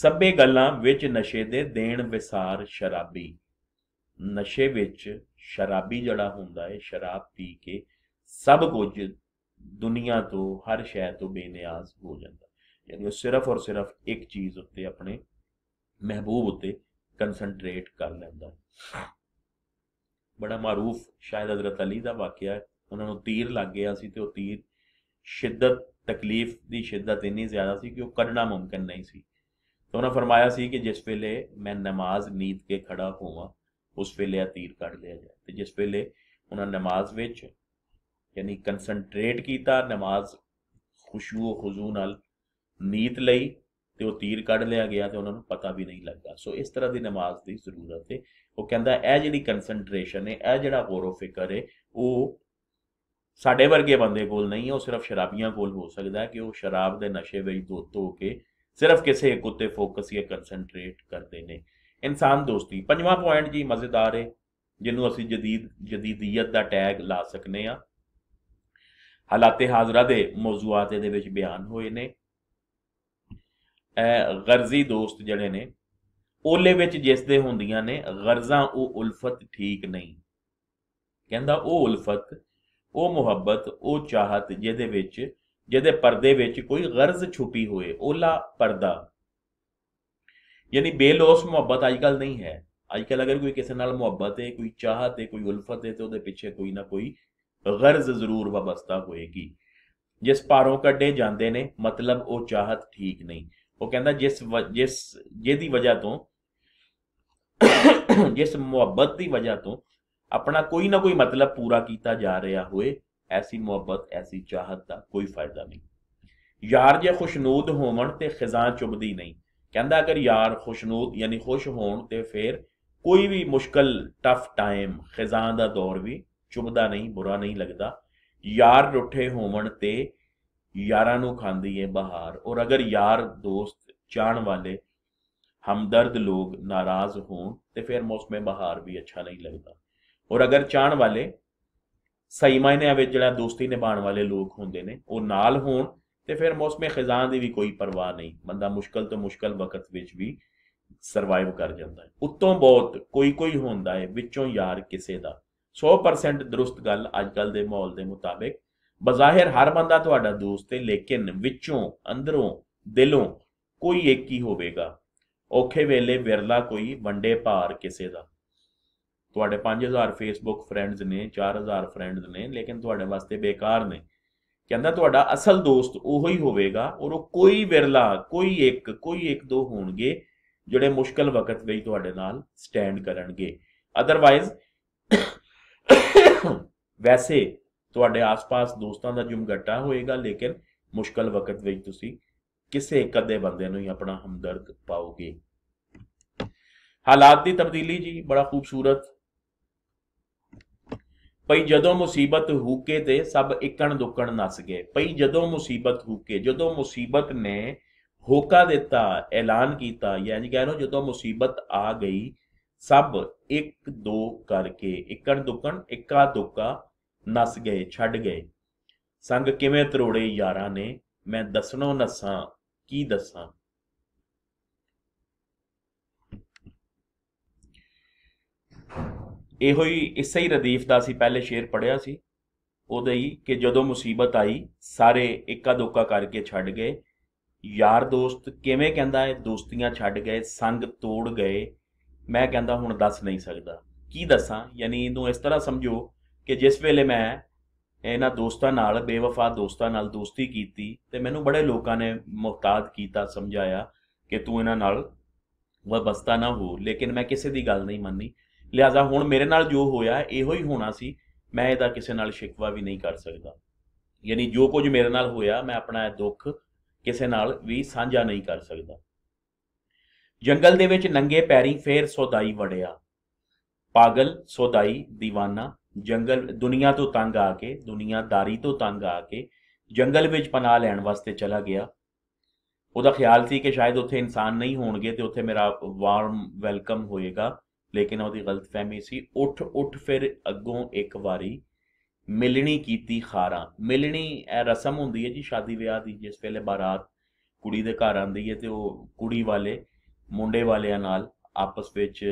ਸਭੇ ਗੱਲਾਂ ਵਿੱਚ ਨਸ਼ੇ ਦੇ ਦੇਣ ਵਿਸਾਰ ਸ਼ਰਾਬੀ ਨਸ਼ੇ ਵਿੱਚ ਸ਼ਰਾਬੀ ਜਿਹੜਾ ਹੁੰਦਾ ਹੈ ਸ਼ਰਾਬ ਪੀ ਕੇ ਸਭ ਕੁਝ ਦੁਨੀਆ ਤੋਂ ਹਰ ਸ਼ੈ ਤੋਂ ਬੇਨਿਆਜ਼ ਹੋ ਜਾਂਦਾ ਯਾਨੀ ਉਹ ਸਿਰਫ ਔਰ ਸਿਰਫ ਇੱਕ ਚੀਜ਼ ਉੱਤੇ ਆਪਣੇ ਮਹਿਬੂਬ ਉੱਤੇ ਕਨਸੈਂਟਰੇਟ ਕਰ ਲੈਂਦਾ ਬੜਾ ਮਾਰੂਫ ਸ਼ਾਇਦ حضرت ਅਲੀ ਦਾ ਵਾਕਿਆ ਹੈ ਉਹਨਾਂ ਨੂੰ ਤੀਰ ਲੱਗ ਗਿਆ ਸੀ ਤੇ ਉਹ ਤੀਰ ਸ਼ਿੱਦਤ ਤਕਲੀਫ ਦੀ ਸ਼ਿੱਦਤ ਇੰਨੀ ਜ਼ਿਆਦਾ ਸੀ ਕਿ ਉਹ ਕੱਢਣਾ ਮੁਮਕਨ ਨਹੀਂ ਸੀ ਤਾਂ ਉਹਨਾਂ ਫਰਮਾਇਆ ਸੀ ਕਿ ਜਿਸ ਵੇਲੇ ਮੈਂ ਨਮਾਜ਼ ਨੀਂਦ ਕੇ ਖੜਾ ਹੋਵਾਂ ਉਸ ਵੇਲੇ ਆ ਤੀਰ ਕੱਢ ਲਿਆ ਜਾਏ ਤੇ ਜਿਸ ਵੇਲੇ ਉਹਨਾਂ ਨਮਾਜ਼ ਵਿੱਚ ਯਾਨੀ ਕਨਸੈਂਟਰੇਟ ਕੀਤਾ ਨਮਾਜ਼ ਖੁਸ਼ੂ ਖੁਜ਼ੂ ਨਾਲ ਨੀਤ ਲਈ ਤੇ ਉਹ ਤੀਰ ਕੱਢ ਲਿਆ ਗਿਆ ਤੇ ਉਹਨਾਂ ਨੂੰ ਪਤਾ ਵੀ ਨਹੀਂ ਲੱਗਾ ਸੋ ਇਸ ਤਰ੍ਹਾਂ ਦੀ ਨਮਾਜ਼ ਦੀ ਜ਼ਰੂਰਤ ਹੈ ਉਹ ਕਹਿੰਦਾ ਇਹ ਜਿਹੜੀ ਕਨਸੈਂਟਰੇਸ਼ਨ ਹੈ ਇਹ ਜਿਹੜਾ ਉਹ ਫਿਕਰ ਹੈ ਉਹ ਸਾਡੇ ਵਰਗੇ ਬੰਦੇ ਕੋਲ ਨਹੀਂ ਹੈ ਉਹ ਸਿਰਫ ਸ਼ਰਾਬੀਆਂ ਕੋਲ ਹੋ ਸਕਦਾ ਹੈ ਕਿ ਉਹ ਸ਼ਰਾਬ ਦੇ ਨਸ਼ੇ ਵਿੱਚ ਦੋਤੋ ਹੋ ਕੇ ਸਿਰਫ ਕਿਸੇ ਇੱਕ ਉੱਤੇ ਫੋਕਸ ਜਾਂ ਕਨਸੈਂਟਰੇਟ ਕਰਦੇ ਨੇ ਇਨਸਾਨ ਦੋਸਤੀ ਪੰਜਵਾਂ ਪੁਆਇੰਟ ਜੀ ਮਜ਼ੇਦਾਰ ਹੈ ਜਿਹਨੂੰ ਅਸੀਂ ਜਦੀਦ ਜਦੀਦੀਅਤ ਦਾ ਟੈਗ ਲਾ ਸਕਨੇ ਆ ਹਾਲਾਤ ਹਾਜ਼ਰਾ ਦੇ ਮੌਜੂਆਤ ਦੇ ਵਿੱਚ ਬਿਆਨ ਹੋਏ ਨੇ ਐ ਗਰਜ਼ੀ ਦੋਸਤ ਜਿਹੜੇ ਨੇ ਓਲੇ ਵਿੱਚ ਜਿਸ ਦੇ ਹੁੰਦੀਆਂ ਨੇ ਗਰਜ਼ਾਂ ਉਹ ਉਲਫਤ ਠੀਕ ਨਹੀਂ ਕਹਿੰਦਾ ਉਹ ਉਲਫਤ ਉਹ ਮੁਹੱਬਤ ਉਹ ਚਾਹਤ ਜਿਹਦੇ ਵਿੱਚ ਜਿਹਦੇ ਪਰਦੇ ਵਿੱਚ ਕੋਈ ਗਰਜ਼ ਛੁਪੀ ਹੋਏ ਓਲਾ ਪਰਦਾ ਯਾਨੀ ਬੇਲੋਸ ਮੁਹੱਬਤ ਅੱਜਕੱਲ ਨਹੀਂ ਹੈ ਅੱਜਕੱਲ ਅਗਰ ਕੋਈ ਕਿਸੇ ਨਾਲ ਮੁਹੱਬਤ ਹੈ ਕੋਈ ਚਾਹਤ ਹੈ ਕੋਈ ਉਲਫਤ ਹੈ ਤੇ ਉਹਦੇ ਪਿੱਛੇ ਕੋਈ ਨਾ ਕੋਈ ਗਰਜ਼ ਜ਼ਰੂਰ ਵਬਸਤਾ ਹੋਏਗੀ ਜਿਸ ਪਾਰੋਂ ਕੱਢੇ ਜਾਂਦੇ ਨੇ ਮਤਲਬ ਉਹ ਚਾਹਤ ਠੀਕ ਨਹੀਂ ਉਹ ਕਹਿੰਦਾ ਜਿਸ ਜਿਸ ਜਿਹਦੀ ਵਜ੍ਹਾ ਤੋਂ ਜਿਸ ਮੁਹੱਬਤ ਦੀ ਵਜ੍ਹਾ ਤੋਂ ਆਪਣਾ ਕੋਈ ਨਾ ਕੋਈ ਮਤਲਬ ਪੂਰਾ ਕੀਤਾ ਜਾ ਰਿਹਾ ਹੋਏ ਐਸੀ ਮੁਹੱਬਤ ਐਸੀ ਚਾਹਤ ਦਾ ਕੋਈ ਫਾਇਦਾ ਨਹੀਂ ਯਾਰ ਜੇ ਖੁਸ਼ਨੂਦ ਹੋਵਣ ਤੇ ਖਜ਼ਾਨ ਚੁਬਦੀ ਨਹੀਂ ਕਹਿੰਦਾ ਅਗਰ ਯਾਰ ਖੁਸ਼ਨੂਦ ਯਾਨੀ ਖੁਸ਼ ਹੋਣ ਤੇ ਫਿਰ ਕੋਈ ਵੀ ਮੁਸ਼ਕਲ ਟਫ ਟਾਈਮ ਖਜ਼ਾਨ ਦਾ ਦੌਰ ਵੀ ਚੁਬਦਾ ਨਹੀਂ ਬੁਰਾ ਨਹੀਂ ਲੱਗਦਾ ਯਾਰ ਰੁੱਠੇ ਹੋਵਣ ਤੇ ਯਾਰਾਂ ਨੂੰ ਖਾਂਦੀ ਏ ਬਹਾਰ ਔਰ ਅਗਰ ਯਾਰ ਦੋਸਤ ਚਾਣ ਵਾਲੇ ਹਮਦਰਦ ਲੋਗ ਨਾਰਾਜ਼ ਹੋਣ ਤੇ ਫਿਰ ਮੌਸਮੇ ਬਹਾਰ ਵੀ ਅੱਛਾ ਨਹੀਂ ਲੱਗਦਾ ਔਰ ਅਗਰ ਚਾਣ ਵਾਲੇ ਸਹੀ ਮਾਇਨੇ ਵਿੱਚ ਜਿਹੜਾ ਦੋਸਤੀ ਨਿਭਾਉਣ ਵਾਲੇ ਲੋਕ ਹੁੰਦੇ ਨੇ ਉਹ ਨਾਲ ਹੋਣ ਤੇ ਫਿਰ ਮੌਸਮੇ ਖਜ਼ਾਨ ਦੀ ਵੀ ਕੋਈ ਪਰਵਾਹ ਨਹੀਂ ਬੰਦਾ ਮੁਸ਼ਕਲ ਤੋਂ ਮੁਸ਼ਕਲ ਵਕਤ ਵਿੱਚ ਵੀ ਸਰਵਾਈਵ ਕਰ ਜਾਂਦਾ ਹੈ ਉੱਤੋਂ ਬਹੁਤ ਕੋਈ ਕੋਈ ਹੁੰਦਾ ਹੈ ਵਿੱਚੋਂ ਯਾਰ ਕਿਸੇ ਦਾ 100% ਦਰੁਸਤ ਗੱਲ ਅੱਜ ਕੱਲ ਦੇ ਮਾਹੌਲ ਦੇ ਮੁਤਾਬਕ ਬਜ਼ਾਹਿਰ ਹਰ ਬੰਦਾ ਤੁਹਾਡਾ ਦੋਸਤ ਹੈ ਲੇਕਿਨ ਵਿੱਚੋਂ ਅੰਦਰੋਂ ਦਿਲੋਂ ਕੋਈ ਇੱਕ ਹੀ ਹੋਵੇਗਾ ਔਖੇ ਵੇਲੇ ਵਿਰਲਾ ਕੋਈ ਵੰਡੇ ਭਾਰ ਕਿਸੇ ਦਾ ਤੁਹਾਡੇ 5000 ਫੇਸਬੁੱਕ ਫਰੈਂਡਸ ਨੇ 4000 ਫਰੈਂਡਸ ਨੇ ਲੇਕਿਨ ਤੁਹਾਡੇ ਵਾਸਤੇ ਬੇਕਾਰ ਨੇ ਕਹਿੰਦਾ ਤੁਹਾਡਾ ਅਸਲ ਦੋਸਤ ਉਹੋ ਹੀ ਹੋਵੇਗਾ ਔਰ ਉਹ ਕੋਈ ਵਿਰਲਾ ਕੋਈ ਇੱਕ ਕੋਈ ਇੱਕ ਦੋ ਹੋਣਗੇ ਜਿਹੜੇ ਮੁਸ਼ਕਲ ਵਕਤ ਵਿੱਚ ਤੁਹਾਡੇ ਨਾਲ ਸਟੈਂਡ ਕਰਨਗੇ ਅਦਰਵਾਇਜ਼ ਵੈਸੇ ਤੁਹਾਡੇ ਆਸ-ਪਾਸ ਦੋਸਤਾਂ ਦਾ ਜੁਮਗਟਾ ਹੋਏਗਾ ਲੇਕਿਨ ਮੁਸ਼ਕਲ ਵਕਤ ਵਿੱਚ ਤੁਸੀਂ ਕਿਸੇ ਇੱਕ ਅੱਧੇ ਬੰਦੇ ਨੂੰ ਹੀ ਆਪਣਾ ਹਮਦਰਦ ਪਾਓਗੇ ਹਾਲਾਤ ਦੀ ਤਬਦੀਲੀ ਜੀ ਬੜਾ ਖੂਬਸੂਰਤ ਪਈ ਜਦੋਂ ਮੁਸੀਬਤ ਹੂਕੇ ਤੇ ਸਭ ਇਕਣ ਦੁੱਕਣ ਨਸ ਗਏ ਪਈ ਜਦੋਂ ਮੁਸੀਬਤ ਹੂਕੇ ਜਦੋਂ ਮੁਸੀਬਤ ਨੇ ਹੋਕਾ ਦਿੱਤਾ ਐਲਾਨ ਕੀਤਾ ਯਾਨੀ ਕਹਿ ਰੋ ਜਦੋਂ ਮੁਸੀਬਤ ਆ ਗਈ ਸਭ ਇੱਕ ਦੋ ਕਰਕੇ ਇਕਣ ਦੁਕਣ ਇੱਕਾ ਦੁਕਾ ਨਸ ਗਏ ਛੱਡ ਗਏ ਸੰਗ ਕਿਵੇਂ ਤਰੋੜੇ ਯਾਰਾਂ ਨੇ ਮੈਂ ਦੱਸਣੋਂ ਨਸਾਂ ਕੀ ਦੱਸਾਂ ਇਹੋ ਹੀ ਇਸੇ ਹੀ ਰਦੀਫ ਦਾ ਸੀ ਪਹਿਲੇ ਸ਼ੇਰ ਪੜਿਆ ਸੀ ਉਹਦੇ ਹੀ ਕਿ ਜਦੋਂ ਮੁਸੀਬਤ ਆਈ ਸਾਰੇ ਇੱਕਾ ਦੋਕਾ ਕਰਕੇ ਛੱਡ ਗਏ ਯਾਰ ਦੋਸਤ ਕਿਵੇਂ ਕਹਿੰਦਾ ਹੈ ਦੋਸਤੀਆਂ ਛੱਡ ਗਏ ਸੰਗ ਤੋੜ ਗਏ ਮੈਂ ਕਹਿੰਦਾ ਹੁਣ ਦੱਸ ਨਹੀਂ ਸਕਦਾ ਕੀ ਦੱਸਾਂ ਯਾਨੀ ਇਹਨੂੰ ਇਸ ਤਰ੍ਹਾਂ ਸਮਝੋ ਕਿ ਜਿਸ ਵੇਲੇ ਮੈਂ ਇਹਨਾਂ ਦੋਸਤਾਂ ਨਾਲ ਬੇਵਫਾ ਦੋਸਤਾਂ ਨਾਲ ਦੋਸਤੀ ਕੀਤੀ ਤੇ ਮੈਨੂੰ ਬੜੇ ਲੋਕਾਂ ਨੇ ਮੁਹਤਾਜ ਕੀਤਾ ਸਮਝਾਇਆ ਕਿ ਤੂੰ ਇਹਨਾਂ ਨਾਲ ਵਬਸਤਾ ਨਾ ਹੋ ਲੇਕਿਨ ਮੈਂ ਕਿਸੇ ਦੀ ਗੱਲ ਨਹੀਂ ਮੰਨੀ ਲਿਆਜ਼ਾ ਹੁਣ ਮੇਰੇ ਨਾਲ ਜੋ ਹੋਇਆ ਇਹੋ ਹੀ ਹੋਣਾ ਸੀ ਮੈਂ ਇਹਦਾ ਕਿਸੇ ਨਾਲ ਸ਼ਿਕਵਾ ਵੀ ਨਹੀਂ ਕਰ ਸਕਦਾ ਯਾਨੀ ਜੋ ਕੁਝ ਮੇਰੇ ਨਾਲ ਹੋਇਆ ਮੈਂ ਆਪਣਾ ਦੁੱਖ ਕਿਸੇ ਨਾਲ ਵੀ ਸਾਂਝਾ ਨਹੀਂ ਕਰ ਸਕਦਾ ਜੰਗਲ ਦੇ ਵਿੱਚ ਨੰਗੇ ਪੈਰੀ ਫੇਰ ਸੋਦਾਈ ਵੜਿਆ ਪਾਗਲ ਸੋਦਾਈ دیਵਾਨਾ ਜੰਗਲ ਦੁਨੀਆ ਤੋਂ ਤੰਗ ਆ ਕੇ ਦੁਨੀਆਦਾਰੀ ਤੋਂ ਤੰਗ ਆ ਕੇ ਜੰਗਲ ਵਿੱਚ ਪਨਾਹ ਲੈਣ ਵਾਸਤੇ ਚਲਾ ਗਿਆ ਉਹਦਾ ਖਿਆਲ ਸੀ ਕਿ ਸ਼ਾਇਦ ਉੱਥੇ ਇਨਸਾਨ ਨਹੀਂ ਹੋਣਗੇ ਤੇ ਉੱਥੇ ਮੇਰਾ ਵਾਰਮ ਵੈਲਕਮ ਹੋਏਗਾ ਲੇਕਿਨ ਉਹਦੀ ਗਲਤਫਹਿਮੀ ਸੀ ਉੱਠ ਉੱਠ ਫਿਰ ਅੱਗੋਂ ਇੱਕ ਵਾਰੀ ਮਿਲਣੀ ਕੀਤੀ ਖਾਰਾ ਮਿਲਣੀ ਇਹ ਰਸਮ ਹੁੰਦੀ ਹੈ ਜੀ ਸ਼ਾਦੀ ਵਿਆਹ ਦੀ ਜਿਸ ਵੇਲੇ ਬਾਰਾਤ ਕੁੜੀ ਦੇ ਘਰ ਆਂਦੀ ਹੈ ਤੇ ਉਹ ਕੁੜੀ ਵਾਲੇ ਮੁੰਡੇ ਵਾਲਿਆਂ ਨਾਲ ਆਪਸ ਵਿੱਚ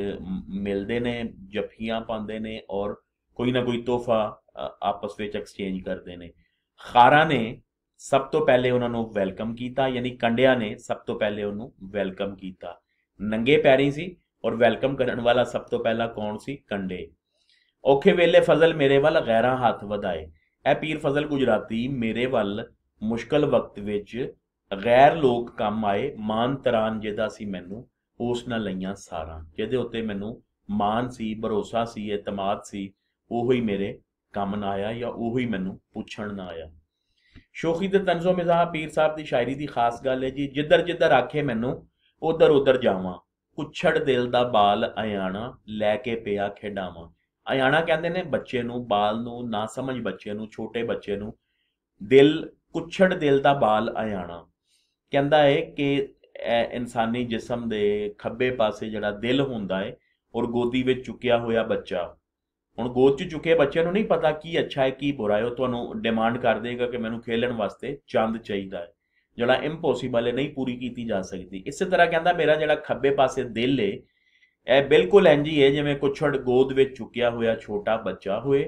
ਮਿਲਦੇ ਨੇ ਜਫੀਆਂ ਪਾਉਂਦੇ ਨੇ ਔਰ ਕੋਈ ਨਾ ਕੋਈ ਤੋਹਫਾ ਆਪਸ ਵਿੱਚ ਐਕਸਚੇਂਜ ਕਰਦੇ ਨੇ ਖਾਰਾ ਨੇ ਸਭ ਤੋਂ ਪਹਿਲੇ ਉਹਨਾਂ ਨੂੰ ਵੈਲਕਮ ਕੀਤਾ ਯਾਨੀ ਕੰਡਿਆ ਨੇ ਸਭ ਤੋਂ ਪਹਿਲੇ ਉਹਨੂੰ ਵੈਲਕਮ ਕੀਤਾ ਨੰਗੇ ਪੈਰੀ ਸੀ ਔਰ ਵੈਲਕਮ ਕਰਨ ਵਾਲਾ ਸਭ ਤੋਂ ਪਹਿਲਾ ਕੌਣ ਸੀ ਕੰਡੇ ਔਖੇ ਵੇਲੇ ਫਜ਼ਲ ਮੇਰੇ ਵੱਲ ਗੈਰਾਂ ਹੱਥ ਵਧਾਏ ਇਹ ਪੀਰ ਫਜ਼ਲ ਗੁਜਰਾਤੀ ਮੇਰੇ ਵੱਲ ਮੁਸ਼ਕਲ ਵਕਤ ਵਿੱਚ ਗੈਰ ਲੋਕ ਕੰਮ ਆਏ ਮਾਨ ਤਰਾਨ ਜਿਹਦਾ ਸੀ ਮੈਨੂੰ ਉਸ ਨਾਲ ਲਈਆਂ ਸਾਰਾ ਜਿਹਦੇ ਉੱਤੇ ਮੈਨੂੰ ਮਾਨ ਸੀ ਭਰੋਸਾ ਸੀ ਇਤਮਾਦ ਸੀ ਉਹੀ ਹੀ ਮੇਰੇ ਕੰਮ ਨਾ ਆਇਆ ਜਾਂ ਉਹੀ ਹੀ ਮੈਨੂੰ ਪੁੱਛਣ ਨਾ ਆਇਆ ਸ਼ੋਖੀ ਦੇ ਤਨਜ਼ੋ ਮਿਜ਼ਾਹ ਪੀਰ ਸਾਹਿਬ ਦੀ ਸ਼ਾਇਰੀ ਦੀ ਖਾਸ ਗੱਲ ਹੈ ਜੀ ਜਿੱਧਰ ਜਿੱਧਰ ਆਖੇ ਮੈਨੂੰ ਉਧਰ ਉਧਰ ਜਾਵਾਂ ਕੁਛੜ ਦਿਲ ਦਾ ਬਾਲ ਆਇਆਣਾ ਲੈ ਕੇ ਪਿਆ ਖੇਡਾਵਾਂ ਆਇਆਣਾ ਕਹਿੰਦੇ ਨੇ ਬੱਚੇ ਨੂੰ ਬਾਲ ਨੂੰ ਨਾ ਸਮਝ ਬੱਚੇ ਨੂੰ ਛੋਟੇ ਬੱਚੇ ਨੂੰ ਦਿਲ ਕੁਛੜ ਦਿਲ ਦਾ ਬਾਲ ਆਇਆਣਾ ਕਹਿੰਦਾ ਹੈ ਕਿ ਇਨਸਾਨੀ ਜਿਸਮ ਦੇ ਖੱਬੇ ਪਾਸੇ ਜਿਹੜਾ ਦਿਲ ਹੁੰਦਾ ਹੈ ਔਰ ਗੋਦੀ ਵਿੱਚ ਚੁੱਕਿਆ ਹੋਇਆ ਬੱਚਾ ਹੁਣ ਗੋਦ 'ਚ ਚੁੱਕੇ ਬੱਚੇ ਨੂੰ ਨਹੀਂ ਪਤਾ ਕੀ ਅੱਛਾ ਹੈ ਕੀ ਬੁਰਾ ਹੈ ਉਹ ਤੁਹਾਨੂੰ ਡਿਮਾਂਡ ਕਰ ਦੇਗਾ ਕਿ ਮੈਨੂੰ ਖੇਲਣ ਵਾਸਤੇ ਚੰਦ ਚਾਹੀਦਾ ਹੈ ਜਿਹੜਾ ਇੰਪੋਸੀਬਲ ਹੈ ਨਹੀਂ ਪੂਰੀ ਕੀਤੀ ਜਾ ਸਕਦੀ ਇਸੇ ਤਰ੍ਹਾਂ ਕਹਿੰਦਾ ਮੇਰਾ ਜਿਹੜਾ ਖੱਬੇ ਪਾਸੇ ਦਿਲ ਹੈ ਇਹ ਬਿਲਕੁਲ ਇੰਜੀ ਹੈ ਜਿਵੇਂ ਕੁਛੜ ਗੋਦ ਵਿੱਚ ਚੁੱਕਿਆ ਹੋਇਆ ਛੋਟਾ ਬੱਚਾ ਹੋਏ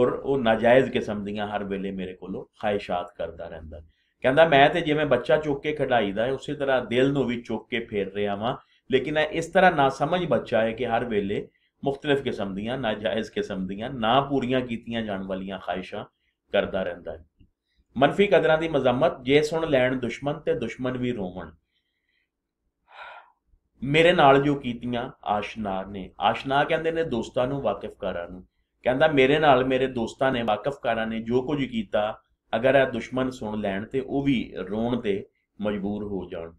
ਔਰ ਉਹ ਨਾਜਾਇਜ਼ ਕਿਸਮ ਦੀਆਂ ਹਰ ਵੇਲੇ ਮੇਰੇ ਕੋਲੋਂ ਖਾਇਸ਼ਾਤ ਕਰਦਾ ਰਹਿੰਦਾ ਹੈ ਕਹਿੰਦਾ ਮੈਂ ਤੇ ਜਿਵੇਂ ਬੱਚਾ ਚੁੱਕ ਕੇ ਖਿਡਾਈਦਾ ਹੈ ਉਸੇ ਤਰ੍ਹਾਂ ਦਿਲ ਨੂੰ ਵੀ ਚੁੱਕ ਕੇ ਫੇਰ ਰਿਹਾ ਵਾਂ ਲੇਕਿਨ ਇਹ ਇਸ ਤਰ੍ਹਾਂ ਨਾ ਸਮਝ ਬੱਚਾ ਹੈ ਕਿ ਹਰ ਵੇਲੇ ਮੁxtਲਫ ਕਿਸਮ ਦੀਆਂ ਨਾਜਾਇਜ਼ ਕਿਸਮ ਦੀਆਂ ਨਾ ਪੂਰੀਆਂ ਕੀਤੀਆਂ ਜਾਣ ਵਾਲੀਆਂ ਖਾਹਿਸ਼ਾਂ ਕਰਦਾ ਰਹਿੰਦਾ ਹੈ ਮਨਫੀ ਕਦਰਾਂ ਦੀ ਮਜ਼ਮਤ ਜੇ ਸੁਣ ਲੈਣ ਦੁਸ਼ਮਣ ਤੇ ਦੁਸ਼ਮਣ ਵੀ ਰੋਵਣ ਮੇਰੇ ਨਾਲ ਜੋ ਕੀਤੀਆਂ ਆਸ਼ਨਾ ਨੇ ਆਸ਼ਨਾ ਕਹਿੰਦੇ ਨੇ ਦੋਸਤਾਂ ਨੂੰ ਵਾਕਿਫ ਕਰਾਂ ਨੂੰ ਕਹਿੰਦਾ ਮੇਰੇ ਨਾਲ ਮੇਰੇ ਦੋਸਤਾਂ ਨੇ ਵਾਕਿਫ ਕਰਾਂ ਨੇ ਜੋ ਕੁਝ ਕੀਤਾ ਅਗਰ ਆ ਦੁਸ਼ਮਣ ਸੁਣ ਲੈਣ ਤੇ ਉਹ ਵੀ ਰੋਣ ਤੇ ਮਜਬੂਰ ਹੋ ਜਾਣ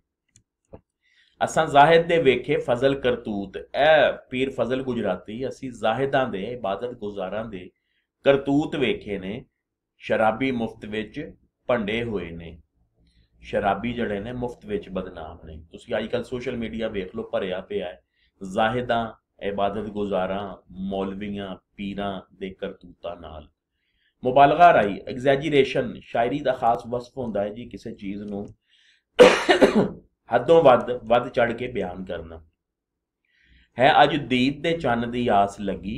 ਅਸਾਂ ਜ਼ਾਹਿਦ ਦੇ ਵੇਖੇ ਫਜ਼ਲ ਕਰਤੂਤ ਇਹ ਪੀਰ ਫਜ਼ਲ ਗੁਜਰਾਤੀ ਅਸੀਂ ਜ਼ਾਹਿਦਾਂ ਦੇ ਇਬਾਦਤ ਗੁਜ਼ਾਰਾਂ ਦੇ ਕਰਤੂਤ ਵੇਖੇ ਨੇ ਸ਼ਰਾਬੀ ਮੁਫਤ ਵਿੱਚ ਭੰਡੇ ਹੋਏ ਨੇ ਸ਼ਰਾਬੀ ਜਿਹੜੇ ਨੇ ਮੁਫਤ ਵਿੱਚ ਬਦਨਾਮ ਨੇ ਤੁਸੀਂ ਅੱਜਕੱਲ ਸੋਸ਼ਲ ਮੀਡੀਆ ਵੇਖ ਲਓ ਭਰਿਆ ਪਿਆ ਹੈ ਜ਼ਾਹਿਦਾਂ ਇਬਾਦਤ ਗੁਜ਼ਾਰਾਂ ਮੌਲਵੀਆਂ ਪੀਰਾਂ ਦੇ ਕਰਤੂਤਾਂ ਨਾਲ ਮੁਬਾਲਗਾ ਰਾਈ ਐਗਜ਼ੈਜੀਰੇਸ਼ਨ ਸ਼ਾਇਰੀ ਦਾ ਖਾਸ ਵਸਫ ਹੁੰਦਾ ਹੈ ਜੀ ਕਿਸੇ ਚੀਜ਼ ਨੂੰ ਹੱਦੋਂ ਵੱਧ ਵੱਧ ਚੜ ਕੇ ਬਿਆਨ ਕਰਨਾ ਹੈ ਅੱਜ ਦੀਦ ਦੇ ਚੰਨ ਦੀ ਆਸ ਲੱਗੀ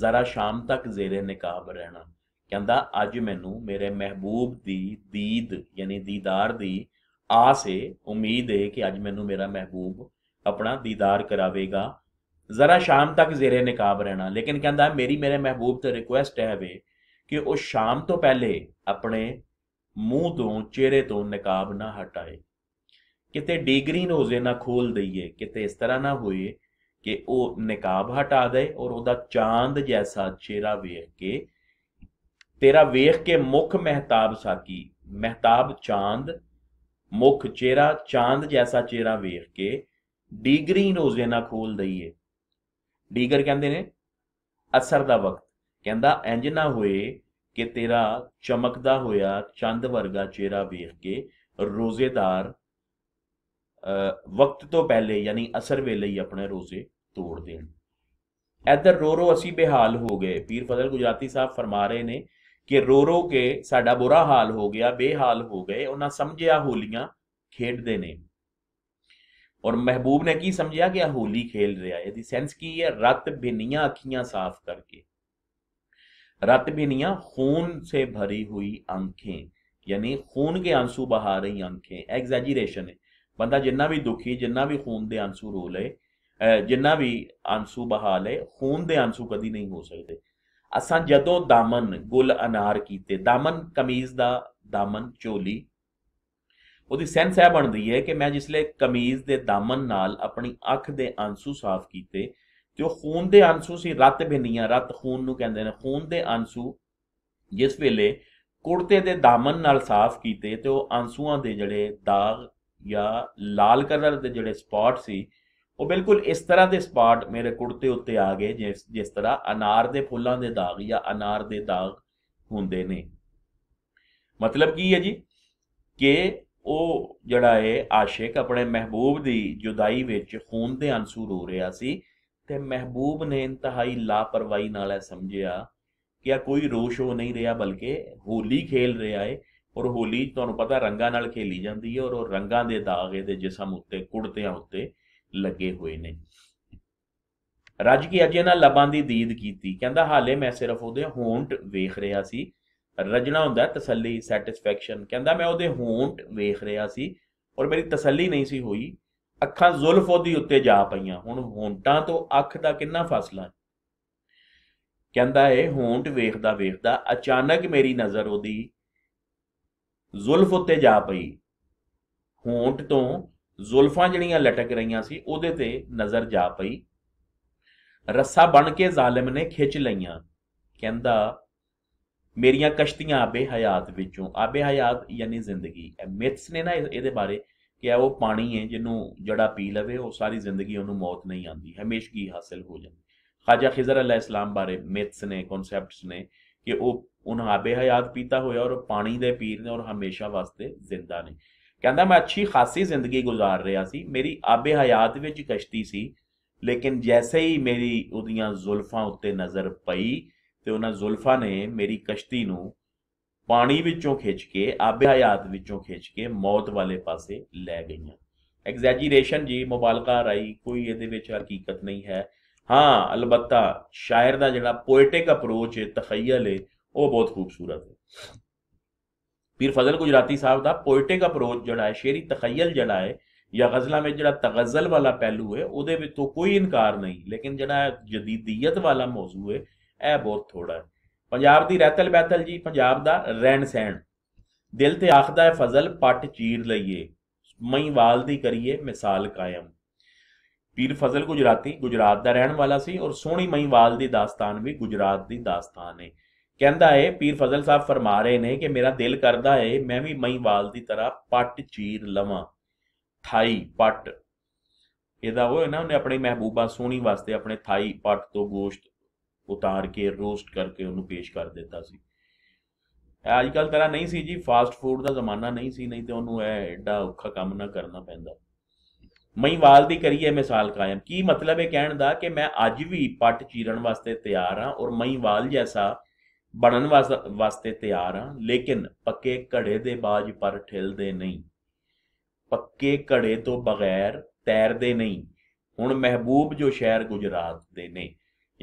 ਜ਼ਰਾ ਸ਼ਾਮ ਤੱਕ ਜ਼ੇਰੇ ਨਿਕਾਬ ਰਹਿਣਾ ਕਹਿੰਦਾ ਅੱਜ ਮੈਨੂੰ ਮੇਰੇ ਮਹਿਬੂਬ ਦੀ ਦੀਦ ਯਾਨੀ ਦੀਦਾਰ ਦੀ ਆਸ ਹੈ ਉਮੀਦ ਹੈ ਕਿ ਅੱਜ ਮੈਨੂੰ ਮੇਰਾ ਮਹਿਬੂਬ ਆਪਣਾ ਦੀਦਾਰ ਕਰਾਵੇਗਾ ਜ਼ਰਾ ਸ਼ਾਮ ਤੱਕ ਜ਼ੇਰੇ ਨਿਕਾਬ ਰਹਿਣਾ ਲੇਕਿਨ ਕਹਿੰਦਾ ਮੇਰੀ ਮੇਰੇ ਮਹਿਬੂਬ ਤੇ ਰਿਕੁਐਸਟ ਹੈ ਵੇ ਕਿ ਉਹ ਸ਼ਾਮ ਤੋਂ ਪਹਿਲੇ ਆਪਣੇ ਮੂੰਹ ਤੋਂ ਚਿਹਰੇ ਤੋਂ ਨਕਾਬ ਨਾ ਹਟਾਏ ਕਿਤੇ ਡੀਗਰੀ ਨੂੰ ਜੇ ਨਾ ਖੋਲ ਦਈਏ ਕਿਤੇ ਇਸ ਤਰ੍ਹਾਂ ਨਾ ਹੋਏ ਕਿ ਉਹ ਨਕਾਬ ਹਟਾ ਦੇ ਔਰ ਉਹਦਾ ਚਾਂਦ ਜੈਸਾ ਚਿਹਰਾ ਵੇਖ ਕੇ ਤੇਰਾ ਵੇਖ ਕੇ ਮੁਖ ਮਹਿਤਾਬ ਸਾਕੀ ਮਹਿਤਾਬ ਚਾਂਦ ਮੁਖ ਚਿਹਰਾ ਚਾਂਦ ਜੈਸਾ ਚਿਹਰਾ ਵੇਖ ਕੇ ਡੀਗਰੀ ਨੋਜ਼ੇ ਨਾ ਖੋਲ ਦਈਏ ਡੀਗਰ ਕਹਿੰਦੇ ਨੇ ਅਸਰ ਦਾ ਵਕਤ ਕਹਿੰਦਾ ਇੰਜ ਨਾ ਹੋਏ ਕਿ ਤੇਰਾ ਚਮਕਦਾ ਹੋਇਆ ਚੰਦ ਵਰਗਾ ਚਿਹਰਾ ਵੇਖ ਕੇ ਰੋਜ਼ੇਦਾਰ ਵਕਤ ਤੋਂ ਪਹਿਲੇ ਯਾਨੀ ਅਸਰ ਵੇਲੇ ਹੀ ਆਪਣੇ ਰੋਜ਼ੇ ਤੋੜ ਦੇਣ ਇਧਰ ਰੋ ਰੋ ਅਸੀਂ ਬੇਹਾਲ ਹੋ ਗਏ ਪੀਰ ਫਜ਼ਲ ਗੁਜਰਾਤੀ ਸਾਹਿਬ ਫਰਮਾ ਰਹੇ ਨੇ ਕਿ ਰੋ ਰੋ ਕੇ ਸਾਡਾ ਬੁਰਾ ਹਾਲ ਹੋ ਗਿਆ ਬੇਹਾਲ ਹੋ ਗਏ ਉਹਨਾਂ ਸਮਝਿਆ ਹੋਲੀਆਂ ਖੇਡਦੇ ਨੇ ਔਰ ਮਹਿਬੂਬ ਨੇ ਕੀ ਸਮਝਿਆ ਕਿ ਹੋਲੀ ਖੇਲ ਰਿਹਾ ਇਹਦੀ ਸੈਂਸ ਕੀ ਹੈ ਰਤ ਬਿਨੀਆਂ ਅੱਖੀਆਂ ਸਾਫ਼ ਕਰਕੇ रत बिनिया खून से भरी हुई आंखें ਯਾਨੀ ਖੂਨ ਦੇ ਅੰਸੂ ਬਹਾ ਰਹੀ ਆਂਖੇ ਐਗਜ਼ੈਜੀਰੇਸ਼ਨ ਹੈ ਬੰਦਾ ਜਿੰਨਾ ਵੀ ਦੁਖੀ ਜਿੰਨਾ ਵੀ ਖੂਨ ਦੇ ਅੰਸੂ ਰੋ ਲਏ ਜਿੰਨਾ ਵੀ ਅੰਸੂ ਬਹਾ ਲੇ ਖੂਨ ਦੇ ਅੰਸੂ ਕਦੀ ਨਹੀਂ ਹੋ ਸਕਦੇ ਅਸਾਂ ਜਦੋਂ ਦਾਮਨ ਗੁਲ ਅਨਾਰ ਕੀਤੇ ਦਾਮਨ ਕਮੀਜ਼ ਦਾ ਦਾਮਨ ਚੋਲੀ ਉਹਦੀ ਸੈਂਸ ਹੈ ਬਣਦੀ ਹੈ ਕਿ ਮੈਂ ਜਿਸਲੇ ਕਮੀਜ਼ ਦੇ ਦਾਮਨ ਨਾਲ ਆਪਣੀ ਅੱਖ ਦੇ ਅੰਸੂ ਸਾਫ਼ ਕੀਤੇ ਤੇ ਉਹ ਖੂਨ ਦੇ ਅੰਸ਼ੂ ਸੀ ਰਤ ਬਿੰਦੀਆਂ ਰਤ ਖੂਨ ਨੂੰ ਕਹਿੰਦੇ ਨੇ ਖੂਨ ਦੇ ਅੰਸ਼ੂ ਜਿਸ ਵੇਲੇ ਕੁੜਤੇ ਦੇ ਦਾਮਨ ਨਾਲ ਸਾਫ਼ ਕੀਤੇ ਤੇ ਉਹ ਅੰਸ਼ੂਆਂ ਦੇ ਜਿਹੜੇ ਦਾਗ ਜਾਂ ਲਾਲ ਕਲਰ ਦੇ ਜਿਹੜੇ ਸਪਾਟ ਸੀ ਉਹ ਬਿਲਕੁਲ ਇਸ ਤਰ੍ਹਾਂ ਦੇ ਸਪਾਟ ਮੇਰੇ ਕੁੜਤੇ ਉੱਤੇ ਆ ਗਏ ਜਿਸ ਜਿਸ ਤਰ੍ਹਾਂ ਅਨਾਰ ਦੇ ਫੁੱਲਾਂ ਦੇ ਦਾਗ ਜਾਂ ਅਨਾਰ ਦੇ ਦਾਗ ਹੁੰਦੇ ਨੇ ਮਤਲਬ ਕੀ ਹੈ ਜੀ ਕਿ ਉਹ ਜਿਹੜਾ ਹੈ ਆਸ਼ਿਕ ਆਪਣੇ ਮਹਿਬੂਬ ਦੀ ਜੁਦਾਈ ਵਿੱਚ ਖੂਨ ਦੇ ਅੰਸੂ ਰੋ ਰਿਹਾ ਸੀ ਤੇ ਮਹਿਬੂਬ ਨੇ ਇੰਤਹਾਈ ਲਾਪਰਵਾਹੀ ਨਾਲ ਇਹ ਸਮਝਿਆ ਕਿ ਆ ਕੋਈ ਰੋਸ਼ੋ ਨਹੀਂ ਰਿਹਾ ਬਲਕਿ ਹੋਲੀ ਖੇਲ ਰਿਹਾ ਏ ਔਰ ਹੋਲੀ ਤੁਹਾਨੂੰ ਪਤਾ ਰੰਗਾਂ ਨਾਲ ਖੇਲੀ ਜਾਂਦੀ ਹੈ ਔਰ ਉਹ ਰੰਗਾਂ ਦੇ ਦਾਗ ਇਹਦੇ ਜਿਸਮ ਉੱਤੇ ਕੁੜਤਿਆਂ ਉੱਤੇ ਲੱਗੇ ਹੋਏ ਨੇ ਰਾਜ ਕੀ ਅਜੇ ਨਾਲ ਲਬਾਂ ਦੀ ਦੀਦ ਕੀਤੀ ਕਹਿੰਦਾ ਹਾਲੇ ਮੈਂ ਸਿਰਫ ਉਹਦੇ ਹੋਂਟ ਵੇਖ ਰਿਹਾ ਸੀ ਰਜਣਾ ਹੁੰਦਾ ਤਸੱਲੀ ਸੈਟੀਸਫੈਕਸ਼ਨ ਕਹਿੰਦਾ ਮੈਂ ਉਹਦੇ ਹੋਂਟ ਵੇਖ ਰਿਹਾ ਸੀ ਔਰ ਮੇਰੀ ਤਸੱਲੀ ਨਹੀਂ ਸੀ ਹੋਈ ਅੱਖਾਂ ਜ਼ੁਲਫ ਉਹਦੀ ਉੱਤੇ ਜਾ ਪਈਆਂ ਹੁਣ ਹੋਂਟਾਂ ਤੋਂ ਅੱਖ ਦਾ ਕਿੰਨਾ ਫਾਸਲਾ ਹੈ ਕਹਿੰਦਾ ਏ ਹੋਂਟ ਵੇਖਦਾ ਵੇਖਦਾ ਅਚਾਨਕ ਮੇਰੀ ਨਜ਼ਰ ਉਹਦੀ ਜ਼ੁਲਫ ਉੱਤੇ ਜਾ ਪਈ ਹੋਂਟ ਤੋਂ ਜ਼ੁਲਫਾਂ ਜਿਹੜੀਆਂ ਲਟਕ ਰਹੀਆਂ ਸੀ ਉਹਦੇ ਤੇ ਨਜ਼ਰ ਜਾ ਪਈ ਰੱਸਾ ਬਣ ਕੇ ਜ਼ਾਲਿਮ ਨੇ ਖਿੱਚ ਲਈਆਂ ਕਹਿੰਦਾ ਮੇਰੀਆਂ ਕਸ਼ਤੀਆਂ ਆਬੇ ਹਯਾਤ ਵਿੱਚੋਂ ਆਬੇ ਹਯਾਤ ਯਾਨੀ ਜ਼ਿੰਦਗੀ ਇਹ ਮਿਥਸ ਨੇ ਨਾ ਇਹਦੇ ਬਾਰੇ ਕਿ ਆ ਉਹ ਪਾਣੀ ਹੈ ਜਿਹਨੂੰ ਜੜਾ ਪੀ ਲਵੇ ਉਹ ਸਾਰੀ ਜ਼ਿੰਦਗੀ ਉਹਨੂੰ ਮੌਤ ਨਹੀਂ ਆਉਂਦੀ ਹਮੇਸ਼ਗੀ ਹਾਸਲ ਹੋ ਜਾਂਦੀ ਖਾਜਾ ਖਿਜ਼ਰ ਅਲੈ ਇਸਲਾਮ ਬਾਰੇ ਮਿਥਸ ਨੇ ਕਨਸੈਪਟਸ ਨੇ ਕਿ ਉਹ ਉਹਨਾਂ ਆਬੇ ਹਯਾਤ ਪੀਤਾ ਹੋਇਆ ਔਰ ਪਾਣੀ ਦੇ ਪੀਰ ਨੇ ਔਰ ਹਮੇਸ਼ਾ ਵਾਸਤੇ ਜ਼ਿੰਦਾ ਨੇ ਕਹਿੰਦਾ ਮੈਂ ਅੱਛੀ ਖਾਸੀ ਜ਼ਿੰਦਗੀ گزار ਰਿਹਾ ਸੀ ਮੇਰੀ ਆਬੇ ਹਯਾਤ ਵਿੱਚ ਕਸ਼ਤੀ ਸੀ ਲੇਕਿਨ ਜੈਸੇ ਹੀ ਮੇਰੀ ਉਹਦੀਆਂ ਜ਼ੁਲਫਾਂ ਉੱਤੇ ਨਜ਼ਰ ਪਈ ਤੇ ਉਹਨਾਂ ਜ਼ੁਲਫਾਂ ਨੇ ਮੇਰੀ ਕਸ਼ਤੀ ਨੂੰ ਪਾਣੀ ਵਿੱਚੋਂ ਖਿੱਚ ਕੇ ਆਬੇ ਹਯਾਤ ਵਿੱਚੋਂ ਖਿੱਚ ਕੇ ਮੌਤ ਵਾਲੇ ਪਾਸੇ ਲੈ ਗਈਆਂ ਐਗਜ਼ੈਜੀਰੇਸ਼ਨ ਜੀ ਮੁਬਾਲਕਾ ਰਾਈ ਕੋਈ ਇਹਦੇ ਵਿੱਚ ਹਕੀਕਤ ਨਹੀਂ ਹੈ ਹਾਂ ਅਲਬੱਤਾ ਸ਼ਾਇਰ ਦਾ ਜਿਹੜਾ ਪੋਇਟਿਕ ਅਪਰੋਚ ਹੈ ਤਖਈਲ ਹੈ ਉਹ ਬਹੁਤ ਖੂਬਸੂਰਤ ਹੈ ਪੀਰ ਫਜ਼ਲ ਗੁਜਰਾਤੀ ਸਾਹਿਬ ਦਾ ਪੋਇਟਿਕ ਅਪਰੋਚ ਜਿਹੜਾ ਹੈ ਸ਼ੇਰੀ ਤਖਈਲ ਜਿਹੜਾ ਹੈ ਜਾਂ ਗਜ਼ਲਾਂ ਵਿੱਚ ਜਿਹੜਾ ਤਗਜ਼ਲ ਵਾਲਾ ਪਹਿਲੂ ਹੈ ਉਹਦੇ ਵਿੱਚ ਤੋਂ ਕੋਈ ਇਨਕਾਰ ਨਹੀਂ ਲੇਕਿਨ ਜਿਹੜਾ ਜਦੀਦੀਅਤ ਵਾਲਾ ਮੌਜੂ ਹੈ ਇਹ ਬਹੁਤ ਥੋੜਾ ਹੈ ਪੰਜਾਬ ਦੀ ਰਹਿਤਲ ਬੈਤਲ ਜੀ ਪੰਜਾਬ ਦਾ ਰਹਿਣ ਸਹਿਣ ਦਿਲ ਤੇ ਆਖਦਾ ਹੈ ਫਜ਼ਲ ਪੱਟ ਚੀਰ ਲਈਏ ਵਾਲ ਦੀ ਕਰੀਏ ਮਿਸਾਲ ਕਾਇਮ ਪੀਰ ਫਜ਼ਲ ਗੁਜਰਾਤੀ ਗੁਜਰਾਤ ਦਾ ਰਹਿਣ ਵਾਲਾ ਸੀ ਔਰ ਸੋਹਣੀ ਵਾਲ ਦੀ ਦਾਸਤਾਨ ਵੀ ਗੁਜਰਾਤ ਦੀ ਦਾਸਤਾਨ ਹੈ ਕਹਿੰਦਾ ਹੈ ਪੀਰ ਫਜ਼ਲ ਸਾਹਿਬ ਫਰਮਾ ਰਹੇ ਨੇ ਕਿ ਮੇਰਾ ਦਿਲ ਕਰਦਾ ਹੈ ਮੈਂ ਵੀ ਵਾਲ ਦੀ ਤਰ੍ਹਾਂ ਪੱਟ ਚੀਰ ਲਵਾਂ ਥਾਈ ਪੱਟ ਇਹਦਾ ਉਹ ਇਹਨਾਂ ਨੇ ਆਪਣੀ ਮਹਿਬੂਬਾ ਸੋਹਣੀ ਵਾਸਤੇ ਆਪਣੇ ਥਾਈ ਪੱਟ ਤੋਂ ਗੋਸ਼ਟ ਉਤਾਰ ਕੇ ਰੋਸਟ ਕਰਕੇ ਉਹਨੂੰ ਪੇਸ਼ ਕਰ ਦਿੱਤਾ ਸੀ ਅੱਜ ਕੱਲ ਤਰ੍ਹਾਂ ਨਹੀਂ ਸੀ ਜੀ ਫਾਸਟ ਫੂਡ ਦਾ ਜ਼ਮਾਨਾ ਨਹੀਂ ਸੀ ਨਹੀਂ ਤੇ ਉਹਨੂੰ ਇਹ ਐਡਾ ਔਖਾ ਕੰਮ ਨਾ ਕਰਨਾ ਪੈਂਦਾ ਮਹੀਵਾਲ ਦੀ ਕਰੀਏ ਮਿਸਾਲ ਕਾਇਮ ਕੀ ਮਤਲਬ ਇਹ ਕਹਿਣ ਦਾ ਕਿ ਮੈਂ ਅੱਜ ਵੀ ਪੱਟ ਚੀਰਨ ਵਾਸਤੇ ਤਿਆਰ ਹਾਂ ਔਰ ਮਹੀਵਾਲ ਜੈਸਾ ਬਣਨ ਵਾਸਤੇ ਤਿਆਰ ਹਾਂ ਲੇਕਿਨ ਪੱਕੇ ਘੜੇ ਦੇ ਬਾਜ ਪਰ ਠਿਲਦੇ ਨਹੀਂ ਪੱਕੇ ਘੜੇ ਤੋਂ ਬਗੈਰ ਤੈਰਦੇ ਨਹੀਂ ਹੁਣ ਮਹਿਬੂਬ ਜੋ ਸ਼ਹਿਰ ਗੁਜਰਾਤ ਦੇ ਨੇ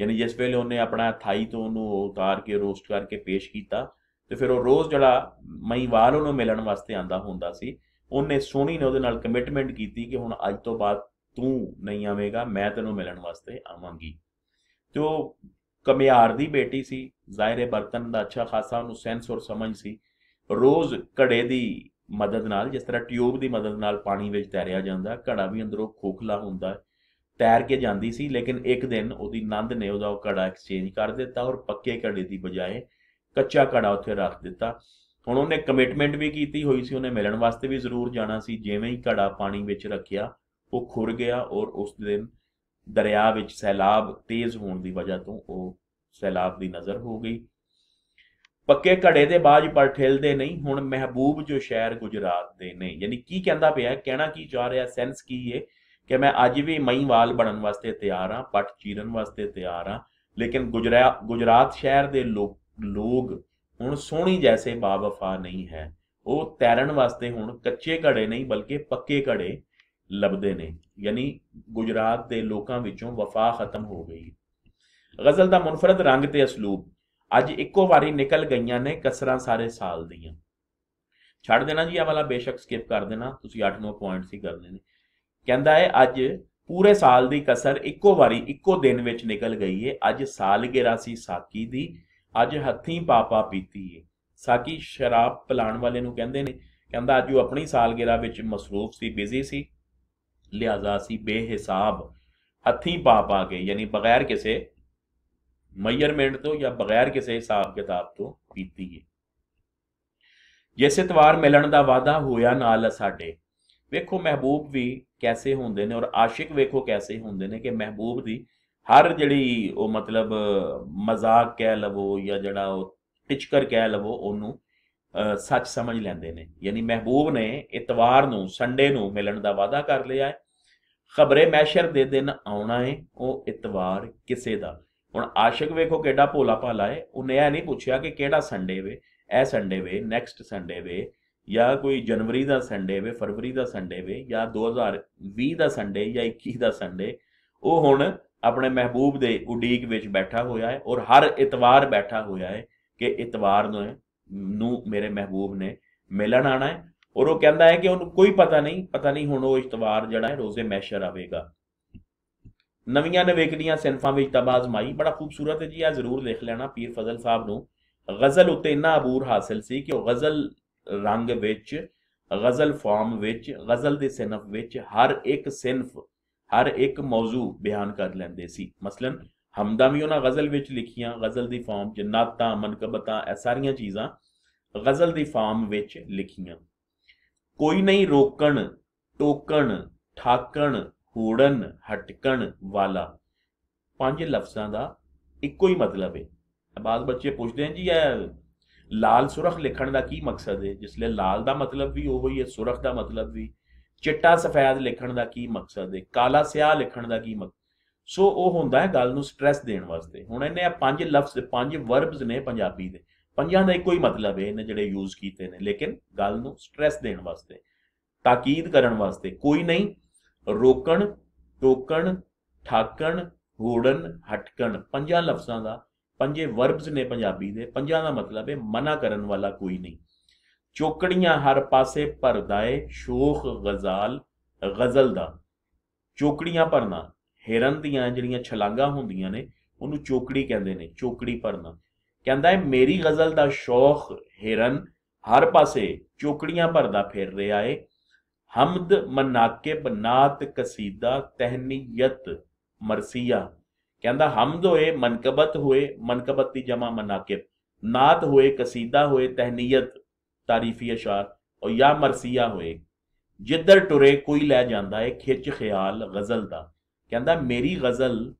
ਯਾਨੀ ਜਿਸ ਵੇਲੇ ਉਹਨੇ ਆਪਣਾ ਥਾਈ ਤੋਂ ਉਹਨੂੰ ਉਤਾਰ ਕੇ ਰੋਸਟ ਕਰਕੇ ਪੇਸ਼ ਕੀਤਾ ਤੇ ਫਿਰ ਉਹ ਰੋਜ਼ ਜਿਹੜਾ ਮਈਵਾਲ ਉਹਨੂੰ ਮਿਲਣ ਵਾਸਤੇ ਆਂਦਾ ਹੁੰਦਾ ਸੀ ਉਹਨੇ ਸੋਹਣੀ ਨੇ ਉਹਦੇ ਨਾਲ ਕਮਿਟਮੈਂਟ ਕੀਤੀ ਕਿ ਹੁਣ ਅੱਜ ਤੋਂ ਬਾਅਦ ਤੂੰ ਨਹੀਂ ਆਵੇਂਗਾ ਮੈਂ ਤੈਨੂੰ ਮਿਲਣ ਵਾਸਤੇ ਆਵਾਂਗੀ ਤੇ ਉਹ ਕਮਿਆਰ ਦੀ ਬੇਟੀ ਸੀ ਜ਼ਾਇਰੇ ਬਰਤਨ ਦਾ ਅੱਛਾ ਖਾਸਾ ਉਹਨੂੰ ਸੈਂਸ ਔਰ ਸਮਝ ਸੀ ਰੋਜ਼ ਘੜੇ ਦੀ ਮਦਦ ਨਾਲ ਜਿਸ ਤਰ੍ਹਾਂ ਟਿਊਬ ਦੀ ਮਦਦ ਨਾਲ ਪਾਣੀ ਵਿੱਚ ਤੈਰਿਆ ਜਾਂਦਾ ਘੜਾ ਵੀ ਅੰਦਰੋਂ ਖੋਖਲਾ ਹੁੰਦਾ ਤੈਰ ਕੇ ਜਾਂਦੀ ਸੀ ਲੇਕਿਨ ਇੱਕ ਦਿਨ ਉਹਦੀ ਨੰਦ ਨੇ ਉਹਦਾ ਉਹ ਘੜਾ ਐਕਸਚੇਂਜ ਕਰ ਦਿੱਤਾ ਔਰ ਪੱਕੇ ਘੜੇ ਦੀ ਬਜਾਏ ਕੱਚਾ ਘੜਾ ਉੱਥੇ ਰੱਖ ਦਿੱਤਾ ਹੁਣ ਉਹਨੇ ਕਮਿਟਮੈਂਟ ਵੀ ਕੀਤੀ ਹੋਈ ਸੀ ਉਹਨੇ ਮਿਲਣ ਵਾਸਤੇ ਵੀ ਜ਼ਰੂਰ ਜਾਣਾ ਸੀ ਜਿਵੇਂ ਹੀ ਘੜਾ ਪਾਣੀ ਵਿੱਚ ਰੱਖਿਆ ਉਹ ਖੁਰ ਗਿਆ ਔਰ ਉਸ ਦਿਨ ਦਰਿਆ ਵਿੱਚ ਸੈਲਾਬ ਤੇਜ਼ ਹੋਣ ਦੀ ਵਜ੍ਹਾ ਤੋਂ ਉਹ ਸੈਲਾਬ ਦੀ ਨਜ਼ਰ ਹੋ ਗਈ ਪੱਕੇ ਘੜੇ ਦੇ ਬਾਜ ਪਰ ਠੇਲਦੇ ਨਹੀਂ ਹੁਣ ਮਹਿਬੂਬ ਜੋ ਸ਼ਹਿਰ ਗੁਜਰਾਤ ਦੇ ਨੇ ਯਾਨੀ ਕੀ ਕਹਿੰਦਾ ਪਿਆ ਕਹਿਣਾ ਕੀ ਚਾਹ ਰਿਹਾ ਸੈਂਸ ਕੀ ਹੈ ਕਿ ਮੈਂ ਅੱਜ ਵੀ ਮਈਵਾਲ ਬਣਨ ਵਾਸਤੇ ਤਿਆਰ ਹਾਂ ਪੱਟ ਚੀਰਨ ਵਾਸਤੇ ਤਿਆਰ ਹਾਂ ਲੇਕਿਨ ਗੁਜਰਾ ਗੁਜਰਾਤ ਸ਼ਹਿਰ ਦੇ ਲੋਕ ਹੁਣ ਸੋਹਣੀ ਜੈਸੇ ਬਾਵਫਾ ਨਹੀਂ ਹੈ ਉਹ ਤੈਰਨ ਵਾਸਤੇ ਹੁਣ ਕੱਚੇ ਘੜੇ ਨਹੀਂ ਬਲਕਿ ਪੱਕੇ ਘੜੇ ਲੱਭਦੇ ਨੇ ਯਾਨੀ ਗੁਜਰਾਤ ਦੇ ਲੋਕਾਂ ਵਿੱਚੋਂ ਵਫਾ ਖਤਮ ਹੋ ਗਈ ਗਜ਼ਲ ਦਾ ਮਨਫਰਦ ਰੰਗ ਤੇ ਅਸਲੂਬ ਅੱਜ ਇੱਕੋ ਵਾਰੀ ਨਿਕਲ ਗਈਆਂ ਨੇ ਕਸਰਾਂ ਸਾਰੇ ਸਾਲ ਦੀਆਂ ਛੱਡ ਦੇਣਾ ਜੀ ਆ ਵਾਲਾ ਬੇਸ਼ੱਕ ਸਕਿਪ ਕਰ ਦੇਣਾ ਤੁਸੀਂ 8-9 ਪੁਆਇੰਟਸ ਹੀ ਕਰਨੇ ਨੇ ਕਹਿੰਦਾ ਹੈ ਅੱਜ ਪੂਰੇ ਸਾਲ ਦੀ ਕਸਰ ਇੱਕੋ ਵਾਰੀ ਇੱਕੋ ਦਿਨ ਵਿੱਚ ਨਿਕਲ ਗਈ ਏ ਅੱਜ ਸਾਲਗਿਰਾ ਸੀ ਸਾਕੀ ਦੀ ਅੱਜ ਹੱਥੀਂ ਪਾਪਾ ਪੀਤੀ ਏ ਸਾਕੀ ਸ਼ਰਾਬ ਪਲਾਣ ਵਾਲੇ ਨੂੰ ਕਹਿੰਦੇ ਨੇ ਕਹਿੰਦਾ ਅੱਜ ਉਹ ਆਪਣੀ ਸਾਲਗਿਰਾ ਵਿੱਚ ਮਸਰੂਫ ਸੀ ਬਿਜ਼ੀ ਸੀ ਲਿਆਜ਼ਾ ਸੀ ਬੇਹਿਸਾਬ ਹੱਥੀਂ ਪਾਪਾ ਕੇ ਯਾਨੀ ਬਗੈਰ ਕਿਸੇ ਮਈਰਮੈਂਟ ਤੋਂ ਜਾਂ ਬਗੈਰ ਕਿਸੇ ਹਿਸਾਬ ਕਿਤਾਬ ਤੋਂ ਪੀਤੀ ਏ ਜਿਸ ਤਵਾਰ ਮਿਲਣ ਦਾ ਵਾਦਾ ਹੋਇਆ ਨਾਲ ਸਾਡੇ ਵੇਖੋ ਮਹਿਬੂਬ ਵੀ ਕੈਸੇ ਹੁੰਦੇ ਨੇ ਔਰ ਆਸ਼ਿਕ ਵੇਖੋ ਕੈਸੇ ਹੁੰਦੇ ਨੇ ਕਿ ਮਹਿਬੂਬ ਦੀ ਹਰ ਜਿਹੜੀ ਉਹ ਮਤਲਬ ਮਜ਼ਾਕ ਕਹਿ ਲਵੋ ਜਾਂ ਜਿਹੜਾ ਉਹ ਟਿਚਕਰ ਕਹਿ ਲਵੋ ਉਹਨੂੰ ਸੱਚ ਸਮਝ ਲੈਂਦੇ ਨੇ ਯਾਨੀ ਮਹਿਬੂਬ ਨੇ ਇਤਵਾਰ ਨੂੰ ਸੰਡੇ ਨੂੰ ਮਿਲਣ ਦਾ ਵਾਅਦਾ ਕਰ ਲਿਆ ਹੈ ਖਬਰੇ ਮੈਸ਼ਰ ਦੇ ਦਿਨ ਆਉਣਾ ਹੈ ਉਹ ਇਤਵਾਰ ਕਿਸੇ ਦਾ ਹੁਣ ਆਸ਼ਿਕ ਵੇਖੋ ਕਿਹੜਾ ਭੋਲਾ ਭਾਲਾ ਹੈ ਉਹਨੇ ਇਹ ਨਹੀਂ ਪੁੱਛਿਆ ਕਿ ਕਿਹੜਾ ਸੰਡੇ ਵੇ ਇਹ ਸੰਡੇ ਵੇ ਨੈਕਸਟ ਸੰਡੇ ਵੇ ਜਾਂ ਕੋਈ ਜਨਵਰੀ ਦਾ ਸੰਡੇ ਵੇ ਫਰਵਰੀ ਦਾ ਸੰਡੇ ਵੇ ਜਾਂ 2020 ਦਾ ਸੰਡੇ ਜਾਂ 21 ਦਾ ਸੰਡੇ ਉਹ ਹੁਣ ਆਪਣੇ ਮਹਿਬੂਬ ਦੇ ਉਡੀਕ ਵਿੱਚ ਬੈਠਾ ਹੋਇਆ ਹੈ ਔਰ ਹਰ ਇਤਵਾਰ ਬੈਠਾ ਹੋਇਆ ਹੈ ਕਿ ਇਤਵਾਰ ਨੂੰ ਨੂੰ ਮੇਰੇ ਮਹਿਬੂਬ ਨੇ ਮਿਲਣ ਆਣਾ ਹੈ ਔਰ ਉਹ ਕਹਿੰਦਾ ਹੈ ਕਿ ਉਹਨੂੰ ਕੋਈ ਪਤਾ ਨਹੀਂ ਪਤਾ ਨਹੀਂ ਹੁਣ ਉਹ ਇਤਵਾਰ ਜਿਹੜਾ ਹੈ ਰੋਜ਼ੇ ਮੈਸ਼ਰ ਆਵੇਗਾ ਨਵੀਆਂ ਨਵੇਕਲੀਆਂ ਸਿਨਫਾਂ ਵਿੱਚ ਤਬਾਜ਼ਮਾਈ ਬੜਾ ਖੂਬਸੂਰਤ ਹੈ ਜੀ ਆ ਜ਼ਰੂਰ ਦੇਖ ਲੈਣਾ ਪੀਰ ਫਜ਼ਲ ਸਾਹਿਬ ਨੂੰ ਗਜ਼ਲ ਉਤੇ ਇੰਨਾ ਅਬੂਰ ਹਾਸਲ ਸੀ ਕਿ ਉਹ ਗਜ਼ਲ ਰੰਗ ਵਿੱਚ ਗ਼ਜ਼ਲ ਫਾਰਮ ਵਿੱਚ ਗ਼ਜ਼ਲ ਦੇ ਸਨਫ ਵਿੱਚ ਹਰ ਇੱਕ ਸਨਫ ਹਰ ਇੱਕ ਮੌਜੂ ਬਿਆਨ ਕਰ ਲੈਂਦੇ ਸੀ ਮਸਲਨ ਹਮਦਾਂ ਵੀ ਉਹਨਾਂ ਗ਼ਜ਼ਲ ਵਿੱਚ ਲਿਖੀਆਂ ਗ਼ਜ਼ਲ ਦੀ ਫਾਰਮ ਜਨਾਤਾਂ ਮਨਕਬਤਾਂ ਐ ਸਾਰੀਆਂ ਚੀਜ਼ਾਂ ਗ਼ਜ਼ਲ ਦੀ ਫਾਰਮ ਵਿੱਚ ਲਿਖੀਆਂ ਕੋਈ ਨਹੀਂ ਰੋਕਣ ਟੋਕਣ ਠਾਕਣ ਹੂੜਨ ਹਟਕਣ ਵਾਲਾ ਪੰਜ ਲਫ਼ਜ਼ਾਂ ਦਾ ਇੱਕੋ ਹੀ ਮਤਲਬ ਹੈ ਬਾਜ਼ ਬੱਚੇ ਪੁੱਛਦੇ ਨੇ ਜੀ ਇਹ ਲਾਲ ਸੁਰਖ ਲਿਖਣ ਦਾ ਕੀ ਮਕਸਦ ਹੈ ਜਿਸ ਲਈ ਲਾਲ ਦਾ ਮਤਲਬ ਵੀ ਉਹ ਹੀ ਹੈ ਸੁਰਖ ਦਾ ਮਤਲਬ ਵੀ ਚਿੱਟਾ ਸਫੈਦ ਲਿਖਣ ਦਾ ਕੀ ਮਕਸਦ ਹੈ ਕਾਲਾ ਸਿਆਹ ਲਿਖਣ ਦਾ ਕੀ ਮਕਸਦ ਸੋ ਉਹ ਹੁੰਦਾ ਹੈ ਗੱਲ ਨੂੰ ਸਟ੍ਰੈਸ ਦੇਣ ਵਾਸਤੇ ਹੁਣ ਇਹਨੇ ਆ ਪੰਜ ਲਫ਼ਜ਼ ਪੰਜ ਵਰਬਸ ਨੇ ਪੰਜਾਬੀ ਦੇ ਪੰਜਾਂ ਦਾ ਇੱਕੋ ਹੀ ਮਤਲਬ ਹੈ ਇਹਨੇ ਜਿਹੜੇ ਯੂਜ਼ ਕੀਤੇ ਨੇ ਲੇਕਿਨ ਗੱਲ ਨੂੰ ਸਟ੍ਰੈਸ ਦੇਣ ਵਾਸਤੇ ਤਾਕੀਦ ਕਰਨ ਵਾਸਤੇ ਕੋਈ ਨਹੀਂ ਰੋਕਣ ਟੋਕਣ ਠਾਕਣ ਹੋੜਨ ਹਟਕਣ ਪੰਜਾਂ ਲਫ਼ਜ਼ਾਂ ਦਾ ਪੰਜੇ ਵਰਬਸ ਨੇ ਪੰਜਾਬੀ ਦੇ ਪੰਜਾਂ ਦਾ ਮਤਲਬ ਹੈ ਮਨਾ ਕਰਨ ਵਾਲਾ ਕੋਈ ਨਹੀਂ ਚੋਕੜੀਆਂ ਹਰ ਪਾਸੇ ਪਰਦਾਏ ਸ਼ੋਖ ਗਜ਼ਾਲ ਗਜ਼ਲ ਦਾ ਚੋਕੜੀਆਂ ਪਰਨਾ ਹਿਰਨ ਦੀਆਂ ਜਿਹੜੀਆਂ ਛਲਾਂਗਾ ਹੁੰਦੀਆਂ ਨੇ ਉਹਨੂੰ ਚੋਕੜੀ ਕਹਿੰਦੇ ਨੇ ਚੋਕੜੀ ਪਰਨਾ ਕਹਿੰਦਾ ਹੈ ਮੇਰੀ ਗਜ਼ਲ ਦਾ ਸ਼ੌਖ ਹਿਰਨ ਹਰ ਪਾਸੇ ਚੋਕੜੀਆਂ ਪਰਦਾ ਫੇਰ ਰਿਹਾ ਏ ਹਮਦ ਮਨਾਕਬ ਨਾਤ ਕਸੀਦਾ ਤਹਿਨੀਅਤ ਮਰਸੀਆ ਕਹਿੰਦਾ ਹਮਦ ਹੋਏ ਮਨਕਬਤ ਹੋਏ ਮਨਕਬਤ ਦੀ ਜਮਾ ਮਨਾਕਿਬ ਨਾਤ ਹੋਏ ਕਸੀਦਾ ਹੋਏ ਤਹਨੀਅਤ ਤਾਰੀਫੀ ਅਸ਼ਾਰ ਔਰ ਯਾ ਮਰਸੀਆ ਹੋਏ ਜਿੱਧਰ ਟੁਰੇ ਕੋਈ ਲੈ ਜਾਂਦਾ ਏ ਖਿੱਚ ਖਿਆਲ ਗਜ਼ਲ ਦਾ ਕਹਿੰਦਾ ਮੇਰੀ ਗਜ਼ਲ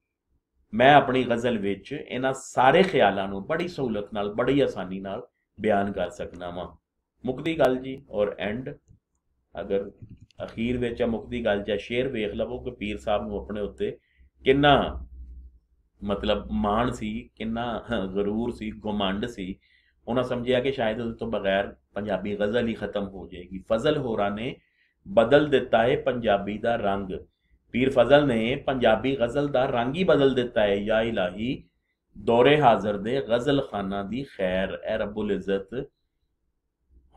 ਮੈਂ ਆਪਣੀ ਗਜ਼ਲ ਵਿੱਚ ਇਹਨਾਂ ਸਾਰੇ ਖਿਆਲਾਂ ਨੂੰ ਬੜੀ ਸਹੂਲਤ ਨਾਲ ਬੜੀ ਆਸਾਨੀ ਨਾਲ ਬਿਆਨ ਕਰ ਸਕਣਾ ਵਾ ਮੁਕਦੀ ਗੱਲ ਜੀ ਔਰ ਐਂਡ ਅਗਰ ਅਖੀਰ ਵਿੱਚ ਆ ਮੁਕਦੀ ਗੱਲ ਜਾਂ ਸ਼ੇਰ ਵੇਖ ਲਵੋ ਕਿ ਪੀਰ ਸਾਹਿਬ ਨੂੰ ਆਪਣੇ ਉੱਤੇ ਕਿੰਨਾ ਮਤਲਬ ਮਾਣ ਸੀ ਕਿੰਨਾ ਗਰੂਰ ਸੀ ਗੁਮੰਡ ਸੀ ਉਹਨਾਂ ਸਮਝਿਆ ਕਿ ਸ਼ਾਇਦ ਉਸ ਤੋਂ ਬਗੈਰ ਪੰਜਾਬੀ ਗਜ਼ਲ ਹੀ ਖਤਮ ਹੋ ਜਾਏਗੀ ਫਜ਼ਲ ਹੋਰਾ ਨੇ ਬਦਲ ਦਿੱਤਾ ਹੈ ਪੰਜਾਬੀ ਦਾ ਰੰਗ ਪੀਰ ਫਜ਼ਲ ਨੇ ਪੰਜਾਬੀ ਗਜ਼ਲ ਦਾ ਰੰਗ ਹੀ ਬਦਲ ਦਿੱਤਾ ਹੈ ਯਾ ਇਲਾਹੀ ਦੌਰੇ ਹਾਜ਼ਰ ਦੇ ਗਜ਼ਲ ਖਾਨਾ ਦੀ ਖੈਰ ਐ ਰੱਬੁਲ ਇੱਜ਼ਤ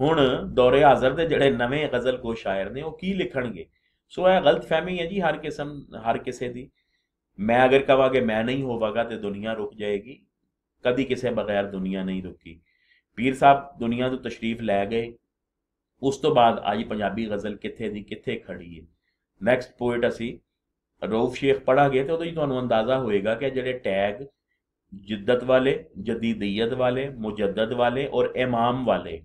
ਹੁਣ ਦੌਰੇ ਹਾਜ਼ਰ ਦੇ ਜਿਹੜੇ ਨਵੇਂ ਗਜ਼ਲ ਕੋ ਸ਼ਾਇਰ ਨੇ ਉਹ ਕੀ ਲਿਖਣਗੇ ਸੋ ਇਹ ਗਲਤ ਫਹਿਮੀ ਹੈ ਜੀ ਹਰ ਕਿਸਮ ਹਰ ਕਿਸੇ ਦੀ ਮੈਂ ਅਗਰ ਕਹਾਂ ਕਿ ਮੈਂ ਨਹੀਂ ਹੋਵਾਂਗਾ ਤੇ ਦੁਨੀਆ ਰੁਕ ਜਾਏਗੀ ਕਦੀ ਕਿਸੇ ਬਗੈਰ ਦੁਨੀਆ ਨਹੀਂ ਰੁਕੀ ਪੀਰ ਸਾਹਿਬ ਦੁਨੀਆ ਤੋਂ ਤਸ਼ਰੀਫ ਲੈ ਗਏ ਉਸ ਤੋਂ ਬਾਅਦ ਅੱਜ ਪੰਜਾਬੀ ਗਜ਼ਲ ਕਿੱਥੇ ਦੀ ਕਿੱਥੇ ਖੜੀ ਹੈ ਨੈਕਸਟ ਪੋਇਟ ਅਸੀਂ ਰੌਫ ਸ਼ੇਖ ਪੜਾਂਗੇ ਤੇ ਉਦੋਂ ਹੀ ਤੁਹਾਨੂੰ ਅੰਦਾਜ਼ਾ ਹੋਏਗਾ ਕਿ ਜਿਹੜੇ ਟੈਗ ਜਿੱਦਤ ਵਾਲੇ ਜਦੀਦੀਅਤ ਵਾਲੇ ਮੁਜੱਦਦ ਵਾਲੇ ਔਰ ਇਮਾਮ ਵਾਲੇ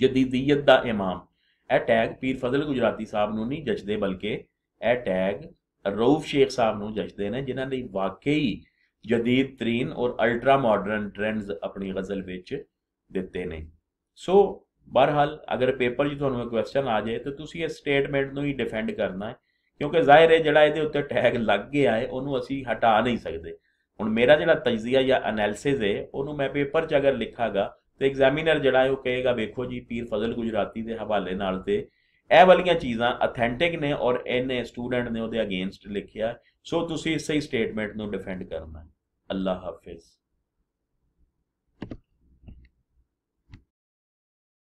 ਜਦੀਦੀਅਤ ਦਾ ਇਮਾਮ ਇਹ ਟੈਗ ਪੀਰ ਫਜ਼ਲ ਗੁਜਰਾਤੀ ਸਾਹਿਬ ਨੂੰ ਨਹੀਂ ਜਚਦੇ ਬਲਕਿ ਇਹ ਟੈਗ ਰੌਫ ਸ਼ੇਖ ਸਾਹਿਬ ਨੂੰ ਜਸਦੇ ਨੇ ਜਿਨ੍ਹਾਂ ਨੇ ਵਾਕਈ ਜਦੀਦ ਤਰੀਨ ਔਰ ਅਲਟਰਾ ਮਾਡਰਨ ਟ੍ਰੈਂਡਸ ਆਪਣੀ ਗਜ਼ਲ ਵਿੱਚ ਦਿੱਤੇ ਨੇ ਸੋ ਬਹਰਹਾਲ ਅਗਰ ਪੇਪਰ 'ਚ ਤੁਹਾਨੂੰ ਇੱਕ ਕੁਐਸਚਨ ਆ ਜਾਏ ਤਾਂ ਤੁਸੀਂ ਇਹ ਸਟੇਟਮੈਂਟ ਨੂੰ ਹੀ ਡਿਫੈਂਡ ਕਰਨਾ ਹੈ ਕਿਉਂਕਿ ਜ਼ਾਹਿਰ ਹੈ ਜਿਹੜਾ ਇਹਦੇ ਉੱਤੇ ਟੈਗ ਲੱਗ ਗਿਆ ਹੈ ਉਹਨੂੰ ਅਸੀਂ ਹਟਾ ਨਹੀਂ ਸਕਦੇ ਹੁਣ ਮੇਰਾ ਜਿਹੜਾ ਤਜਜ਼ੀਆ ਜਾਂ ਐਨਾਲਿਸਿਸ ਹੈ ਉਹਨੂੰ ਮੈਂ ਪੇਪਰ 'ਚ ਅਗਰ ਲਿਖਾਗਾ ਤੇ ਐਗਜ਼ਾਮੀਨਰ ਜਿਹੜਾ ਹੈ ਉਹ ਕਹੇਗਾ ਵੇਖੋ ਜੀ ਪੀਰ ਫਜ਼ਲ ਗੁਜਰਾਤੀ ਦੇ ਹਵਾਲੇ ਨਾਲ ਤੇ ਇਹ ਵਾਲੀਆਂ ਚੀਜ਼ਾਂ ਅਥੈਂਟਿਕ ਨੇ ਔਰ ਇਹਨੇ ਸਟੂਡੈਂਟ ਨੇ ਉਹਦੇ ਅਗੇਂਸਟ ਲਿਖਿਆ ਸੋ ਤੁਸੀਂ ਸਹੀ ਸਟੇਟਮੈਂਟ ਨੂੰ ਡਿਫੈਂਡ ਕਰਨਾ ਹੈ ਅੱਲਾ ਹਾਫਿਜ਼